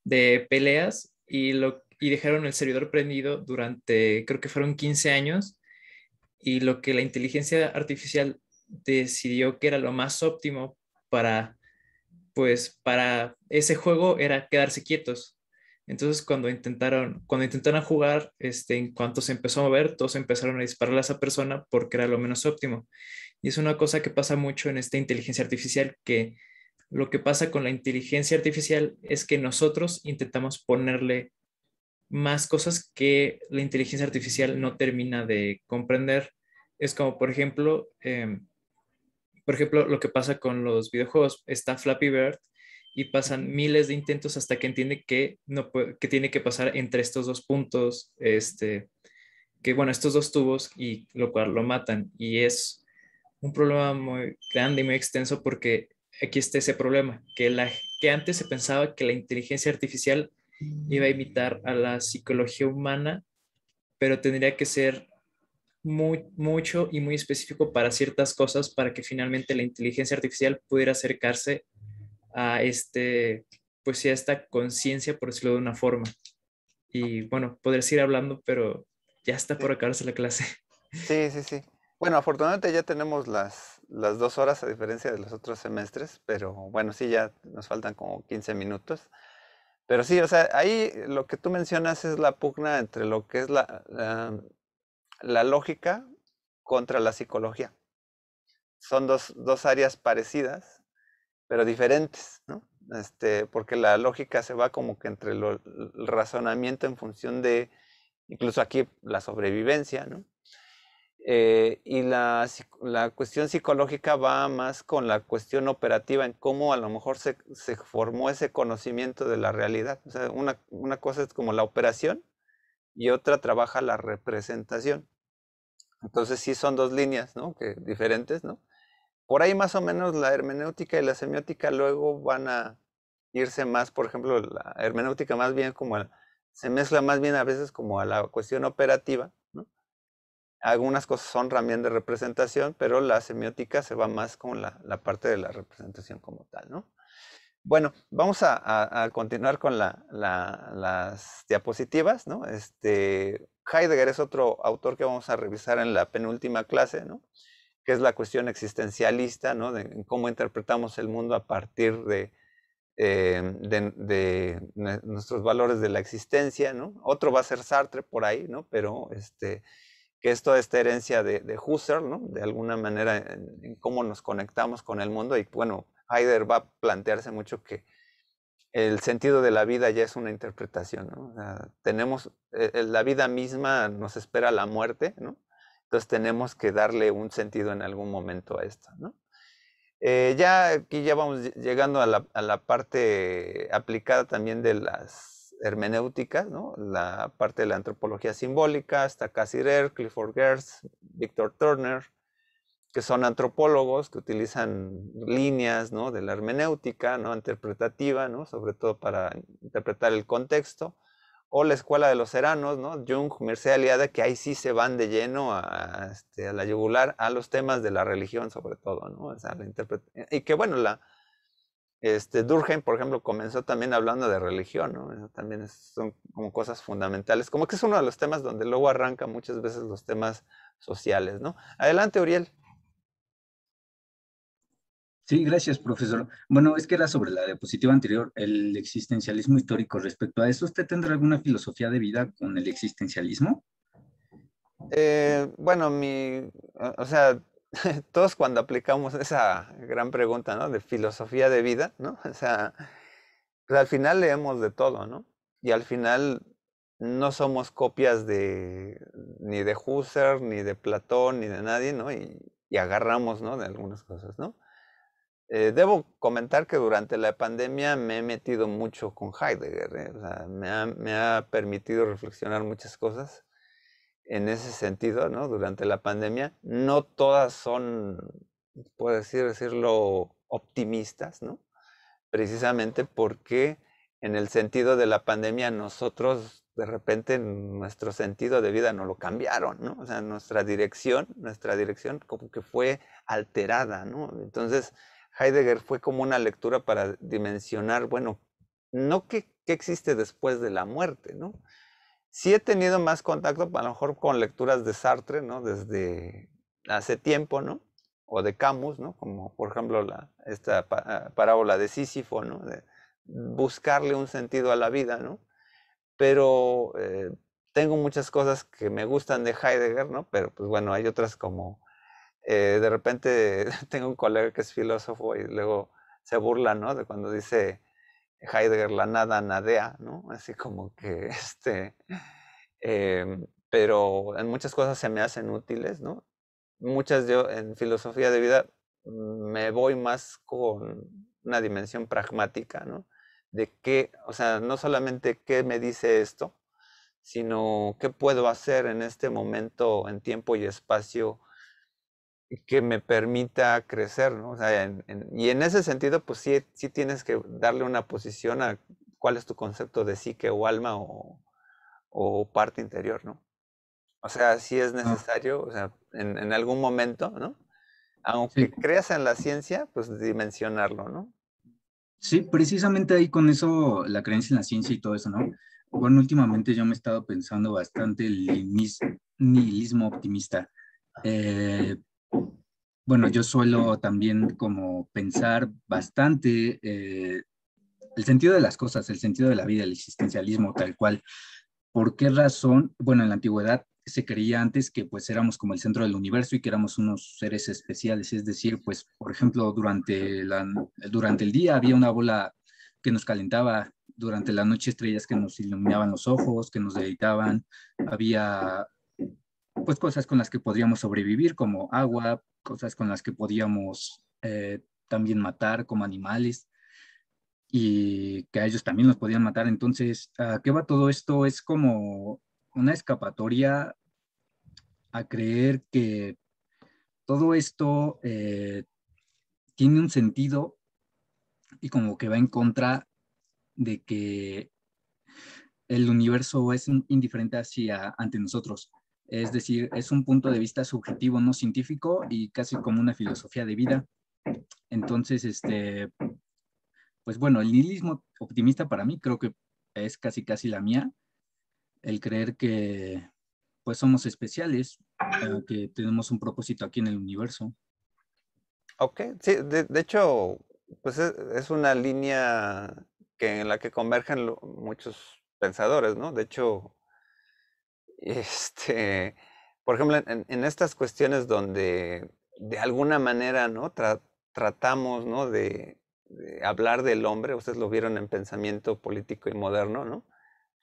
[SPEAKER 2] de peleas y lo y dejaron el servidor prendido durante, creo que fueron 15 años, y lo que la inteligencia artificial decidió que era lo más óptimo para, pues, para ese juego era quedarse quietos. Entonces, cuando intentaron, cuando intentaron jugar, este, en cuanto se empezó a mover, todos empezaron a dispararle a esa persona porque era lo menos óptimo. Y es una cosa que pasa mucho en esta inteligencia artificial, que lo que pasa con la inteligencia artificial es que nosotros intentamos ponerle más cosas que la inteligencia artificial no termina de comprender. Es como, por ejemplo, em, por ejemplo, lo que pasa con los videojuegos. Está Flappy Bird y pasan miles de intentos hasta que entiende que, no que tiene que pasar entre estos dos puntos, este, que bueno, estos dos tubos y lo cual lo matan. Y es un problema muy grande y muy extenso porque aquí está ese problema, que, la, que antes se pensaba que la inteligencia artificial iba a imitar a la psicología humana, pero tendría que ser muy, mucho y muy específico para ciertas cosas para que finalmente la inteligencia artificial pudiera acercarse a este, pues ya esta conciencia, por decirlo de una forma. Y bueno, podrías ir hablando, pero ya está por acabarse la clase. Sí, sí, sí.
[SPEAKER 1] Bueno, afortunadamente ya tenemos las, las dos horas a diferencia de los otros semestres, pero bueno, sí, ya nos faltan como 15 minutos. Pero sí, o sea, ahí lo que tú mencionas es la pugna entre lo que es la, la, lógica contra la psicología. Son dos, áreas parecidas, pero diferentes, ¿no? Este, porque la lógica se va como que entre el razonamiento en función de, incluso aquí, la sobrevivencia, ¿no? Eh, y la, la, cuestión psicológica va más con la cuestión operativa, en cómo a lo mejor se, se formó ese conocimiento de la realidad. una, una, cosa es como la operación y otra trabaja la representación. Entonces sí son dos líneas, ¿no? Que diferentes, ¿no? Por ahí más o menos la hermenéutica y la semiótica luego van a irse más, por ejemplo, la hermenéutica más bien como, se mezcla más bien a veces como a la cuestión operativa algunas cosas son también de representación, pero la semiótica se va más con la, parte de la representación como tal, ¿no? Bueno, vamos a, continuar con las diapositivas, ¿no? Este, Heidegger es otro autor que vamos a revisar en la penúltima clase, ¿no? Que es la cuestión existencialista, ¿no? De cómo interpretamos el mundo a partir eh, de, de, nuestros valores de la existencia, ¿no? Otro va a ser Sartre por ahí, ¿no? Pero este, que es toda esta herencia de, de Husserl, ¿no? de alguna manera en, cómo nos conectamos con el mundo. Y bueno, Heidegger va a plantearse mucho que el sentido de la vida ya es una interpretación. ¿no? tenemos, eh, eh, la vida misma nos espera la muerte, ¿no? entonces tenemos que darle un sentido en algún momento a esto. ¿no? Eh, ya aquí ya vamos llegando a la, a la parte aplicada también de las hermenéuticas, ¿no? la parte de la antropología simbólica, hasta Casirer, Clifford Gertz, Victor Turner, que son antropólogos que utilizan líneas de la hermenéutica ¿no? interpretativa, ¿no? sobre todo para interpretar el contexto, o la escuela de los seranos, ¿no? Jung, Mircea Aliada, que ahí sí se van de lleno este, a, la yugular, a los temas de la religión sobre todo, ¿no? y que bueno, la, este, Durkheim, por ejemplo, comenzó también hablando de religión, ¿no? también son como cosas fundamentales, como que es uno de los temas donde luego arranca muchas veces los temas sociales, ¿no?
[SPEAKER 3] Adelante, Uriel. Sí, gracias, profesor. Bueno, es que era sobre la diapositiva anterior, el existencialismo histórico. Respecto a eso, ¿usted tendrá alguna filosofía de vida con el existencialismo?
[SPEAKER 1] Eh, bueno, mi, o sea, todos cuando aplicamos esa gran pregunta, ¿no? De filosofía de vida, ¿no? O sea, pues, al final leemos de todo, ¿no? Y al final no somos copias de ni de Husserl, ni de Platón, ni de nadie, ¿no? Y, agarramos, ¿no? De algunas cosas, ¿no? Eh, debo comentar que durante la pandemia me he metido mucho con Heidegger, ¿eh? o sea, me ha permitido reflexionar muchas cosas en ese sentido, ¿no? Durante la pandemia, no todas son, puedo decirlo, optimistas, ¿no? Precisamente porque en el sentido de la pandemia nosotros de repente nuestro sentido de vida no lo cambiaron, ¿no? O sea, nuestra dirección, nuestra dirección como que fue alterada, ¿no? Entonces, Heidegger fue como una lectura para dimensionar, bueno, no qué, qué existe después de la muerte, ¿no? Sí he tenido más contacto, a lo mejor, con lecturas de Sartre, ¿no? Desde hace tiempo, ¿no? O de Camus, ¿no? Como, por ejemplo, la, esta ah, parábola de Sísifo, De buscarle un sentido a la vida, Pero eh, tengo muchas cosas que me gustan de Heidegger, ¿no? Pero, pues, bueno, hay otras como... Eh, de repente tengo un colega que es filósofo y luego se burla, ¿no? De cuando dice Heidegger la nada nadea, ¿no? Así como que, este, em, pero en muchas cosas se me hacen útiles, ¿no? Muchas yo en filosofía de vida me voy más con una dimensión pragmática, ¿no? De qué, o sea, no solamente qué me dice esto, sino qué puedo hacer en este momento, en tiempo y espacio, que me permita crecer, ¿no? O sea, y en ese sentido, pues sí, sí tienes que darle una posición a cuál es tu concepto de psique o alma o, o parte interior, ¿no? O sea, sí es ah. necesario, o sea, en, algún momento, ¿no? Aunque creas en la ciencia, pues dimensionarlo, ¿no?
[SPEAKER 3] Sí, precisamente ahí con eso, la creencia en la ciencia y todo eso, ¿no? Bueno, últimamente yo me he estado pensando bastante el nihilismo optimista. Eh, bueno, yo suelo también como pensar bastante eh, el sentido de las cosas, el sentido de la vida, el existencialismo tal cual. ¿Por qué razón? Bueno, en la antigüedad se creía antes que pues éramos como el centro del universo y que éramos unos seres especiales, es decir, pues por ejemplo durante, durante el día había una bola que nos calentaba, durante la noche estrellas que nos iluminaban los ojos, que nos deleitaban, había pues cosas con las que podríamos sobrevivir, como agua, cosas con las que podíamos eh, también matar como animales y que a ellos también los podían matar. Entonces, ¿a qué va todo esto? Es como una escapatoria a creer que todo esto eh, tiene un sentido y como que va en contra de que el universo es indiferente hacia ante nosotros es decir, es un punto de vista subjetivo, no científico y casi como una filosofía de vida. Entonces, este, pues bueno, el nihilismo optimista para mí creo que es casi casi la mía, el creer que pues somos especiales, eh, que tenemos un propósito aquí en el universo.
[SPEAKER 1] Ok, sí, de, hecho, pues es, una línea que, en la que convergen muchos pensadores, ¿no? De hecho, este, por ejemplo, en, estas cuestiones donde de alguna manera, ¿no? tratamos, ¿no? De, hablar del hombre, ustedes lo vieron en pensamiento político y moderno, ¿no?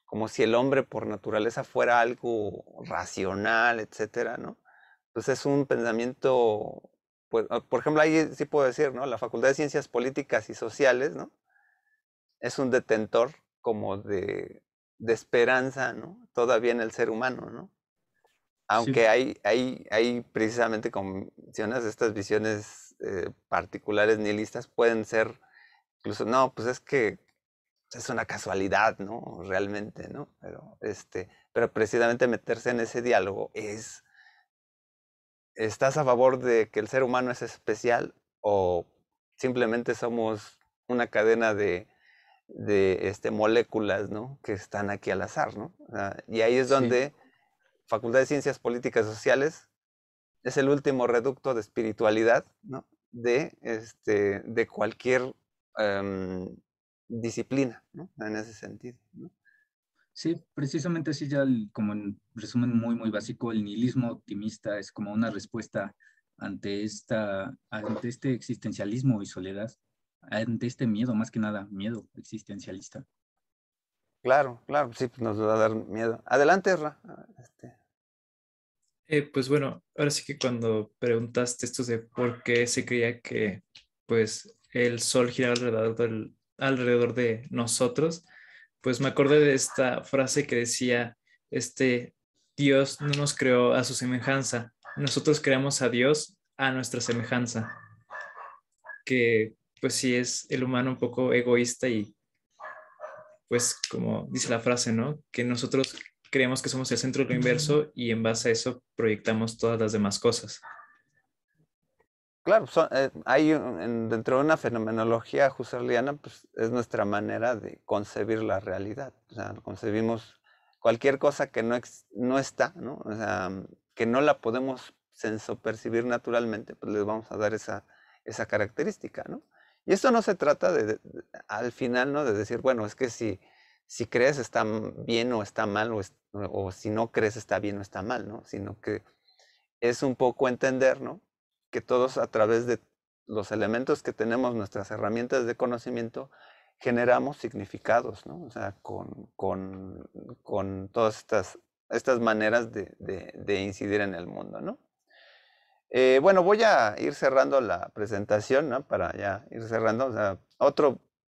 [SPEAKER 1] Como si el hombre por naturaleza fuera algo racional, etcétera, ¿no? Entonces pues, es un pensamiento, pues, ah, por ejemplo, ahí sí puedo decir, ¿no? La Facultad de Ciencias Políticas y Sociales, ¿no? Es un detentor como de, de esperanza, ¿no? todavía en el ser humano, ¿no? Aunque hay, hay, hay, precisamente, condiciones estas visiones eh, particulares nihilistas pueden ser incluso, no, pues es que es una casualidad, ¿no? Realmente, ¿no? Pero, este, pero precisamente meterse en ese diálogo es, ¿estás a favor de que el ser humano es especial o simplemente somos una cadena de de este, moléculas, ¿no? Que están aquí al azar, ¿no? y ahí es donde Facultad de Ciencias Políticas y Sociales es el último reducto de espiritualidad, De, este, de cualquier em, disciplina,
[SPEAKER 3] En ese sentido, Sí, precisamente así ya como en resumen muy, muy básico, el nihilismo optimista es como una respuesta ante, esta, ante este existencialismo y soledad ante ah, este miedo, más que nada, miedo existencialista.
[SPEAKER 1] Claro, claro, sí, pues, nos va a dar miedo. Adelante, Ra. Ah, este.
[SPEAKER 2] eh, pues bueno, ahora sí que cuando preguntaste esto de por qué se creía que pues el sol giraba alrededor, alrededor de nosotros, pues me acordé de esta frase que decía, este, Dios no nos creó a su semejanza, nosotros creamos a Dios a nuestra semejanza, que pues sí es el humano un poco egoísta y pues como dice la frase, ¿no? Que nosotros creemos que somos el centro de lo inverso y en base a eso proyectamos todas las demás cosas.
[SPEAKER 1] Claro, eh, hay dentro de una fenomenología husserliana, pues es nuestra manera de concebir la realidad. O sea, concebimos cualquier cosa que no, no está, ¿no? O sea, que no la podemos senso percibir naturalmente, pues les vamos a dar esa, esa característica, ¿no? Y esto no se trata de, al final, ¿no? De decir, bueno, es que si, si crees está bien o está mal, o, si no crees está bien o está mal, ¿no? Sino que es un poco entender, ¿no? Que todos a través de los elementos que tenemos, nuestras herramientas de conocimiento, generamos significados, ¿no? O sea, con, todas estas, estas maneras de, de incidir en el mundo, ¿no? Eh, bueno, voy a ir cerrando la presentación, ¿no? Para ya ir cerrando.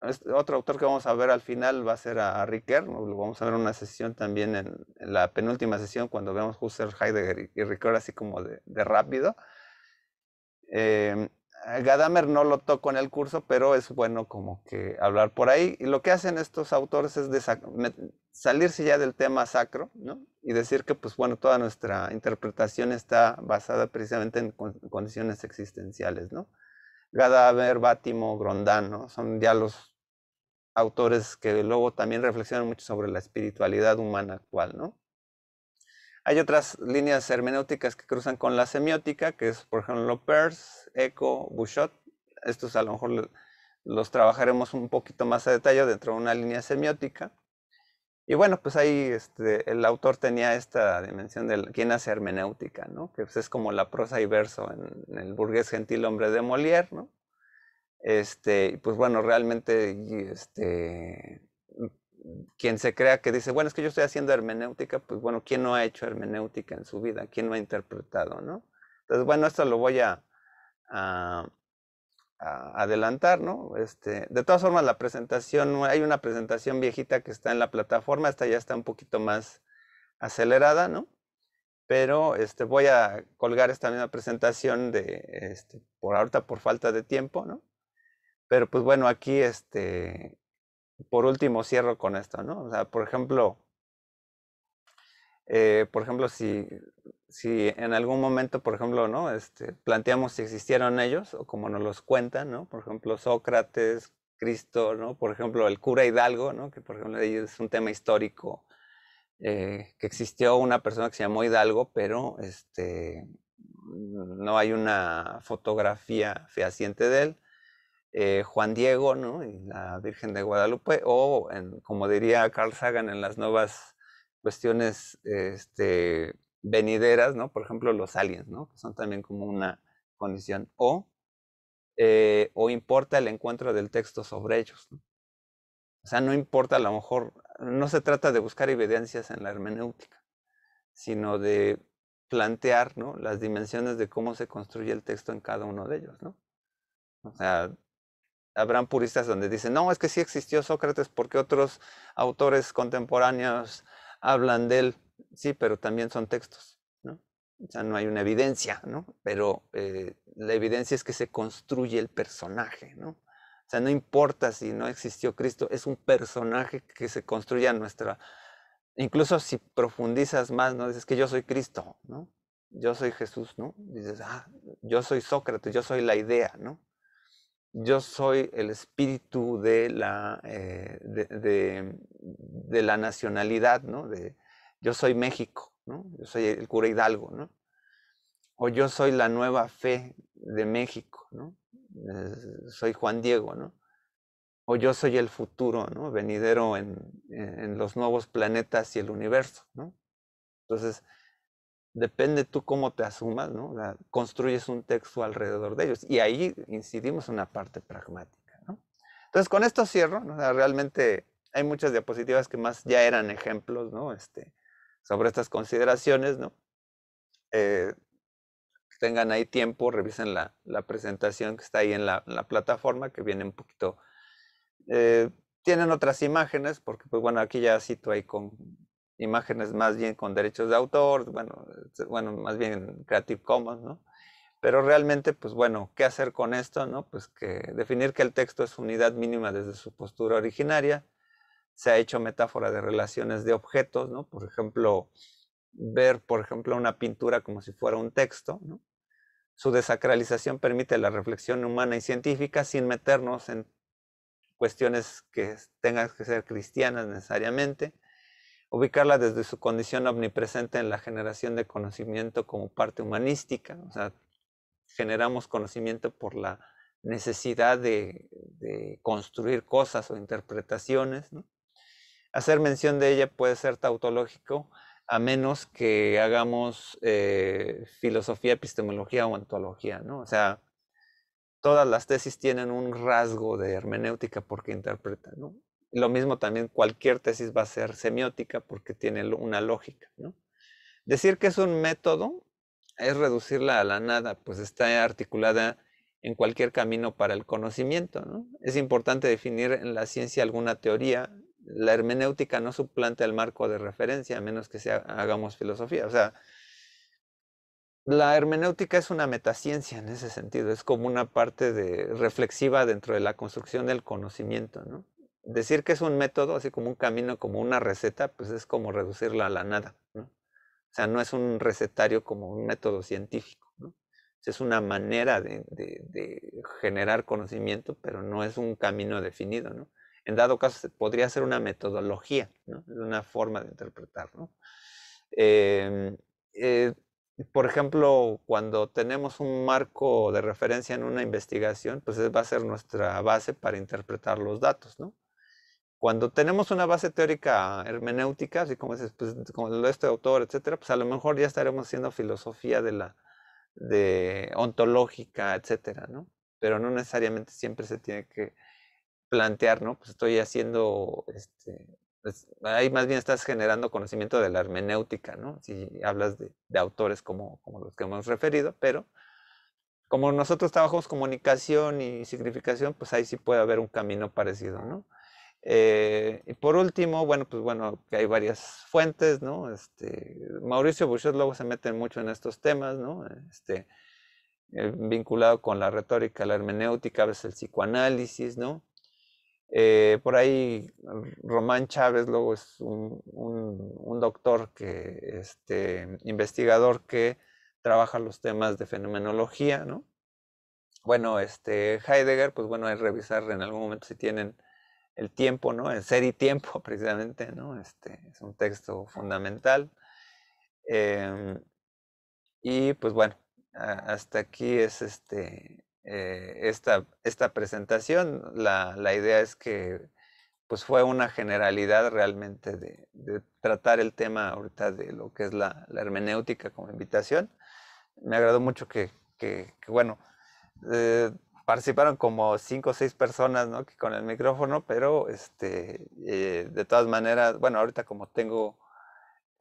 [SPEAKER 1] Este, otro, autor que vamos a ver al final va a ser a, Ricker. Lo vamos a ver en una sesión también, en, la penúltima sesión, cuando veamos Husserl, Heidegger y, Ricker así como de, rápido. Em, Gadamer no lo toco en el curso, pero es bueno como que hablar por ahí. Y lo que hacen estos autores es salirse ya del tema sacro, ¿no? Y decir que, pues bueno, toda nuestra interpretación está basada precisamente en condiciones existenciales, ¿no? Gadamer, Bátimo, Grondán, ¿no? Son ya los autores que luego también reflexionan mucho sobre la espiritualidad humana actual, ¿no? Hay otras líneas hermenéuticas que cruzan con la semiótica, que es, por ejemplo, Peirce, Eco, Bouchot. Estos a lo mejor los trabajaremos un poquito más a detalle dentro de una línea semiótica. Y bueno, pues ahí este, el autor tenía esta dimensión de quién hace hermenéutica, ¿no? Que pues, es como la prosa y verso en, el burgués gentil hombre de Molière, ¿no? Este, pues bueno, realmente este, quien se crea que dice, bueno, es que yo estoy haciendo hermenéutica, pues bueno, ¿quién no ha hecho hermenéutica en su vida? ¿Quién no ha interpretado, no? Entonces, bueno, esto lo voy a, a adelantar, ¿no? Este, de todas formas, la presentación, hay una presentación viejita que está en la plataforma, esta ya está un poquito más acelerada, ¿no? Pero este, voy a colgar esta misma presentación de, este, por ahorita por falta de tiempo, ¿no? Pero pues bueno, aquí este, por último cierro con esto, ¿no? O sea, por ejemplo, eh, por ejemplo, si, en algún momento, por ejemplo, ¿no? Este, planteamos si existieron ellos o como nos los cuentan, ¿no? Por ejemplo, Sócrates, Cristo, ¿no? Por ejemplo, el cura Hidalgo, ¿no? Que por ejemplo es un tema histórico, eh, que existió una persona que se llamó Hidalgo, pero este, no hay una fotografía fehaciente de él. Eh, Juan Diego ¿no? y la Virgen de Guadalupe, o en, como diría Carl Sagan en las nuevas cuestiones este, venideras, ¿no? por ejemplo los aliens, ¿no? que son también como una condición, o, eh, o importa el encuentro del texto sobre ellos. O sea, no importa a lo mejor, no se trata de buscar evidencias en la hermenéutica, sino de plantear ¿no? las dimensiones de cómo se construye el texto en cada uno de ellos. ¿no? O sea, habrán puristas donde dicen, no, es que sí existió Sócrates porque otros autores contemporáneos hablan de él. Sí, pero también son textos, ¿no? O sea, no hay una evidencia, ¿no? Pero eh, la evidencia es que se construye el personaje, ¿no? O sea, no importa si no existió Cristo, es un personaje que se construye a nuestra... Incluso si profundizas más, ¿no? Dices que yo soy Cristo, ¿no? Yo soy Jesús, ¿no? Dices, ah, yo soy Sócrates, yo soy la idea, ¿no? yo soy el espíritu de la, eh, de, la nacionalidad, ¿no? yo soy México, ¿no? Yo soy el cura Hidalgo, ¿no? O yo soy la nueva fe de México, ¿no? Eh, soy Juan Diego, ¿no? O yo soy el futuro, ¿no? Venidero en, en, en los nuevos planetas y el universo, ¿no? Entonces, depende tú cómo te asumas, ¿no? construyes un texto alrededor de ellos. Y ahí incidimos en una parte pragmática, ¿no? Entonces, con esto cierro, realmente hay muchas diapositivas que más ya eran ejemplos, ¿no? Este, sobre estas consideraciones, ¿no? Eh, tengan ahí tiempo, revisen la, presentación que está ahí en la, plataforma, que viene un poquito... Eh, tienen otras imágenes, porque pues bueno, aquí ya cito ahí con imágenes más bien con derechos de autor, bueno, más bien Creative Commons, ¿no? Pero realmente, pues bueno, ¿qué hacer con esto? ¿no? Pues que definir que el texto es unidad mínima desde su postura originaria. Se ha hecho metáfora de relaciones de objetos, ¿no? Por ejemplo, ver, por ejemplo, una pintura como si fuera un texto, Su desacralización permite la reflexión humana y científica sin meternos en cuestiones que tengan que ser cristianas necesariamente ubicarla desde su condición omnipresente en la generación de conocimiento como parte humanística, o sea, generamos conocimiento por la necesidad de, construir cosas o interpretaciones. Hacer mención de ella puede ser tautológico a menos que hagamos eh, filosofía, epistemología o antología, ¿no? O sea, todas las tesis tienen un rasgo de hermenéutica porque interpretan, ¿no? Lo mismo también cualquier tesis va a ser semiótica porque tiene una lógica, ¿no? Decir que es un método es reducirla a la nada, pues está articulada en cualquier camino para el conocimiento. ¿no? Es importante definir en la ciencia alguna teoría. La hermenéutica no suplanta el marco de referencia, a menos que sea, hagamos filosofía. O sea, la hermenéutica es una metaciencia en ese sentido, es como una parte de, reflexiva dentro de la construcción del conocimiento. ¿no? decir que es un método, así como un camino, como una receta, pues es como reducirla a la nada. ¿no? O sea, no es un recetario como un método científico. ¿no? Es una manera de, generar conocimiento, pero no es un camino definido. ¿no? En dado caso, podría ser una metodología, ¿no? una forma de interpretarlo. Em, eh, por ejemplo, cuando tenemos un marco de referencia en una investigación, pues va a ser nuestra base para interpretar los datos, ¿no? Cuando tenemos una base teórica hermenéutica, así como, pues, como lo de este autor, etcétera, pues a lo mejor ya estaremos haciendo filosofía de la de ontológica, etcétera, ¿no? Pero no necesariamente siempre se tiene que plantear, ¿no? Pues estoy haciendo, este, pues, ahí más bien estás generando conocimiento de la hermenéutica, ¿no? Si hablas de, de autores como, como, los que hemos referido, pero como nosotros trabajamos comunicación y significación, pues ahí sí puede haber un camino parecido, ¿no? Eh, y por último, bueno, pues bueno, que hay varias fuentes, ¿no? Este, Mauricio Bouchot luego se mete mucho en estos temas, ¿no? Este, eh, vinculado con la retórica, la hermenéutica, a veces el psicoanálisis, ¿no? Eh, por ahí Román Chávez luego es un, un, doctor que, este, investigador que trabaja los temas de fenomenología, ¿no? Bueno, este, Heidegger, pues bueno, hay que revisar en algún momento si tienen el tiempo, ¿no? El ser y tiempo, precisamente, ¿no? Este, es un texto fundamental. Em, y pues bueno, hasta aquí es este, eh, esta, esta, presentación. La, idea es que pues fue una generalidad realmente de, tratar el tema ahorita de lo que es la, hermenéutica como invitación. Me agradó mucho que, bueno, eh, participaron como cinco o seis personas, con el micrófono, pero este, eh, de todas maneras, bueno, ahorita como tengo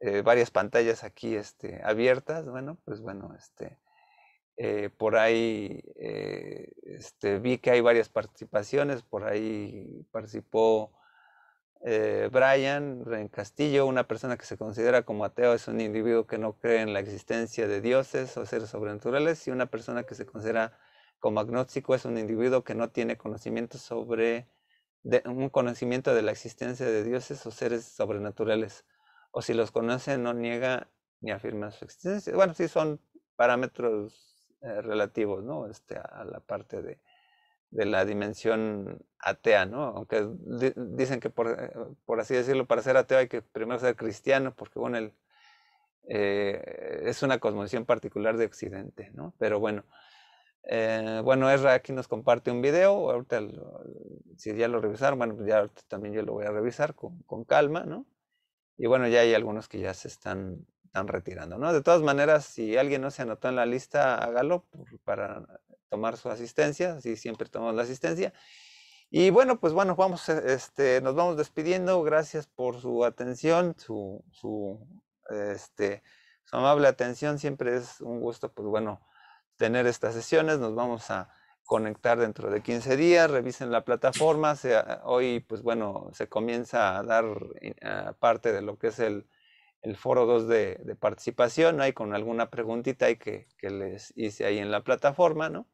[SPEAKER 1] eh, varias pantallas aquí este, abiertas, bueno, pues bueno, este, eh, por ahí este, vi que hay varias participaciones, por ahí participó Brian en Castillo, una persona que se considera como ateo, es un individuo que no cree en la existencia de dioses o seres sobrenaturales, y una persona que se considera como agnóstico es un individuo que no tiene conocimiento sobre un conocimiento de la existencia de dioses o seres sobrenaturales, o si los conoce no niega ni afirma su existencia. Bueno, sí son parámetros eh, relativos, ¿no? Este, a la parte de, la dimensión atea, ¿no? Aunque dicen que, eh, por, así decirlo, para ser ateo hay que primero ser cristiano, porque, bueno, eh, es una cosmovisión particular de Occidente, ¿no? Pero bueno, eh, bueno, Ezra aquí nos comparte un video, ahorita si ya lo revisaron, bueno, pues ya también yo lo voy a revisar con, calma, ¿no? Y bueno, ya hay algunos que ya se están, están, retirando, ¿no? De todas maneras, si alguien no se anotó en la lista, hágalo para tomar su asistencia, así siempre tomamos la asistencia. Y bueno, pues bueno, vamos, este, nos vamos despidiendo, gracias por su atención, su, su, este, su amable atención, siempre es un gusto, pues bueno, tener estas sesiones, nos vamos a conectar dentro de 15 días, revisen la plataforma, hoy pues bueno, se comienza a dar eh, parte de lo que es el, foro 2 de, participación, hay con alguna preguntita que, les hice ahí en la plataforma, ¿no?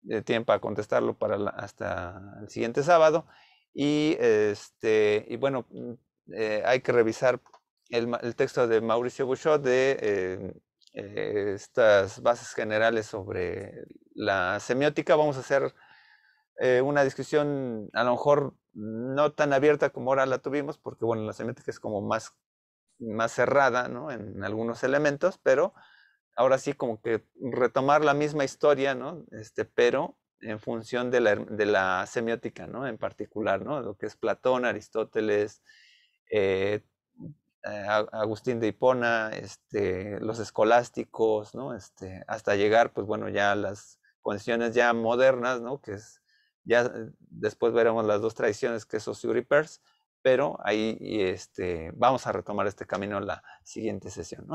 [SPEAKER 1] De tiempo a contestarlo para hasta el siguiente sábado. Y, este, y bueno, eh, hay que revisar el, texto de Mauricio Bouchot de eh, eh, estas bases generales sobre la semiótica. Vamos a hacer eh, una discusión a lo mejor no tan abierta como ahora la tuvimos, porque bueno, la semiótica es como más, más cerrada ¿no? en algunos elementos, pero ahora sí como que retomar la misma historia, ¿no? Este, pero en función de la, semiótica, ¿no? En particular, Lo que es Platón, Aristóteles, eh, Agustín de Hipona, este, los escolásticos, este, hasta llegar, pues bueno, ya a las condiciones ya modernas, Que es, ya después veremos las dos tradiciones que son pero ahí este, vamos a retomar este camino en la siguiente sesión,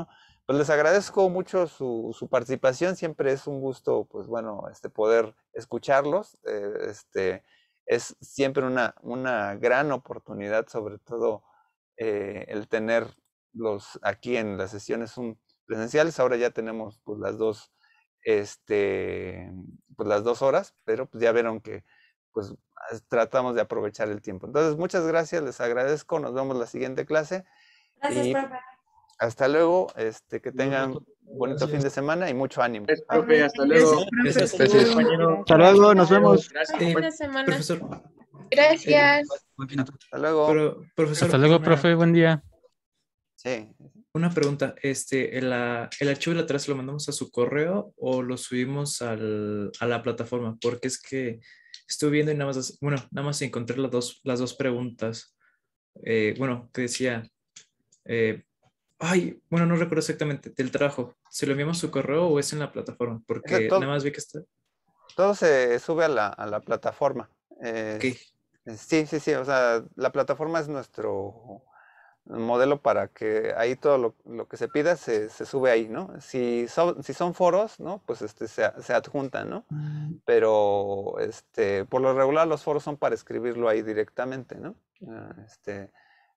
[SPEAKER 1] Pues les agradezco mucho su, participación, siempre es un gusto, pues bueno, este, poder escucharlos, eh, es siempre una, una gran oportunidad, sobre todo, eh, el tener los aquí en las sesiones presenciales, ahora ya tenemos pues, las dos, este, pues, las dos horas, pero pues ya vieron que pues tratamos de aprovechar el tiempo. Entonces, muchas gracias, les agradezco, nos vemos la siguiente clase. Gracias, y profe. Hasta luego, este, que tengan un bonito fin de semana y mucho ánimo. profe, hasta luego.
[SPEAKER 2] Hasta luego, nos vemos. Gracias, profesor. Gracias.
[SPEAKER 3] Hasta
[SPEAKER 2] luego.
[SPEAKER 3] Hasta luego, profe. Buen día.
[SPEAKER 2] Sí. Una pregunta. Este, ¿el, archivo de la lo mandamos a su correo o lo subimos a la plataforma? Porque es que estuve viendo y nada más, bueno, nada más encontré las dos, las dos preguntas. Eh, bueno, que decía, eh, ay, bueno, no recuerdo exactamente, del trabajo. ¿Se lo enviamos a su correo o es en la plataforma? Porque nada más vi que está.
[SPEAKER 1] Todo se sube a la, plataforma. Ok. Este, Sí, sí, sí, o sea, la plataforma es nuestro modelo para que ahí todo lo, que se pida se, sube ahí, ¿no? Si son, si son foros, ¿no? Pues este, se, adjunta, adjuntan, ¿no? Mm. Pero este, por lo regular los foros son para escribirlo ahí directamente, ¿no? Ah, este,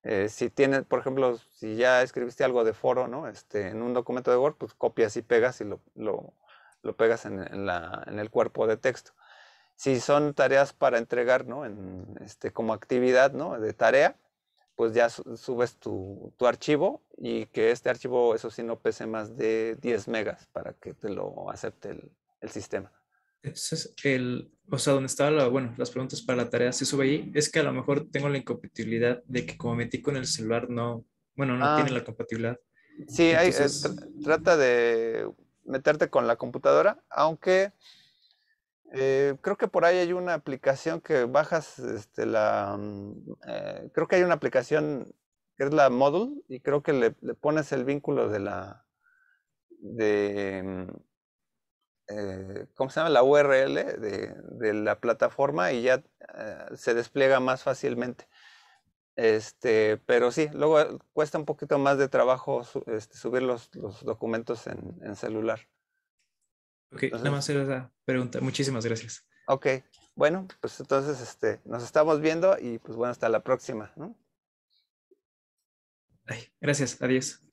[SPEAKER 1] eh, si tienes, por ejemplo, si ya escribiste algo de foro, ¿no? Este, en un documento de Word, pues copias y pegas y lo, pegas en el cuerpo de texto si son tareas para entregar, ¿no? En, este, como actividad, ¿no? De tarea, pues ya subes tu, tu, archivo y que este archivo, eso sí, no pese más de 10 megas para que te lo acepte el, el
[SPEAKER 2] sistema. Es el, o sea, donde estaba bueno, las preguntas para la tarea, si sube ahí, es que a lo mejor tengo la incompatibilidad de que como metí con el celular, no, bueno, no ah. tiene la compatibilidad. Sí, ahí eh,
[SPEAKER 1] trata de meterte con la computadora, aunque eh, creo que por ahí hay una aplicación que bajas, este, la, mm, eh, creo que hay una aplicación que es la Model y creo que le, pones el vínculo de la, de, mm, eh, ¿cómo se llama? La URL de, la plataforma y ya se despliega más fácilmente. Este, pero sí, luego cuesta un poquito más de trabajo este, subir los, documentos en celular. Ok,
[SPEAKER 2] nada más era esa pregunta. Muchísimas gracias.
[SPEAKER 1] Ok, bueno, pues entonces este, nos estamos viendo
[SPEAKER 3] y pues bueno, hasta la próxima. ¿no? Ay, gracias, adiós.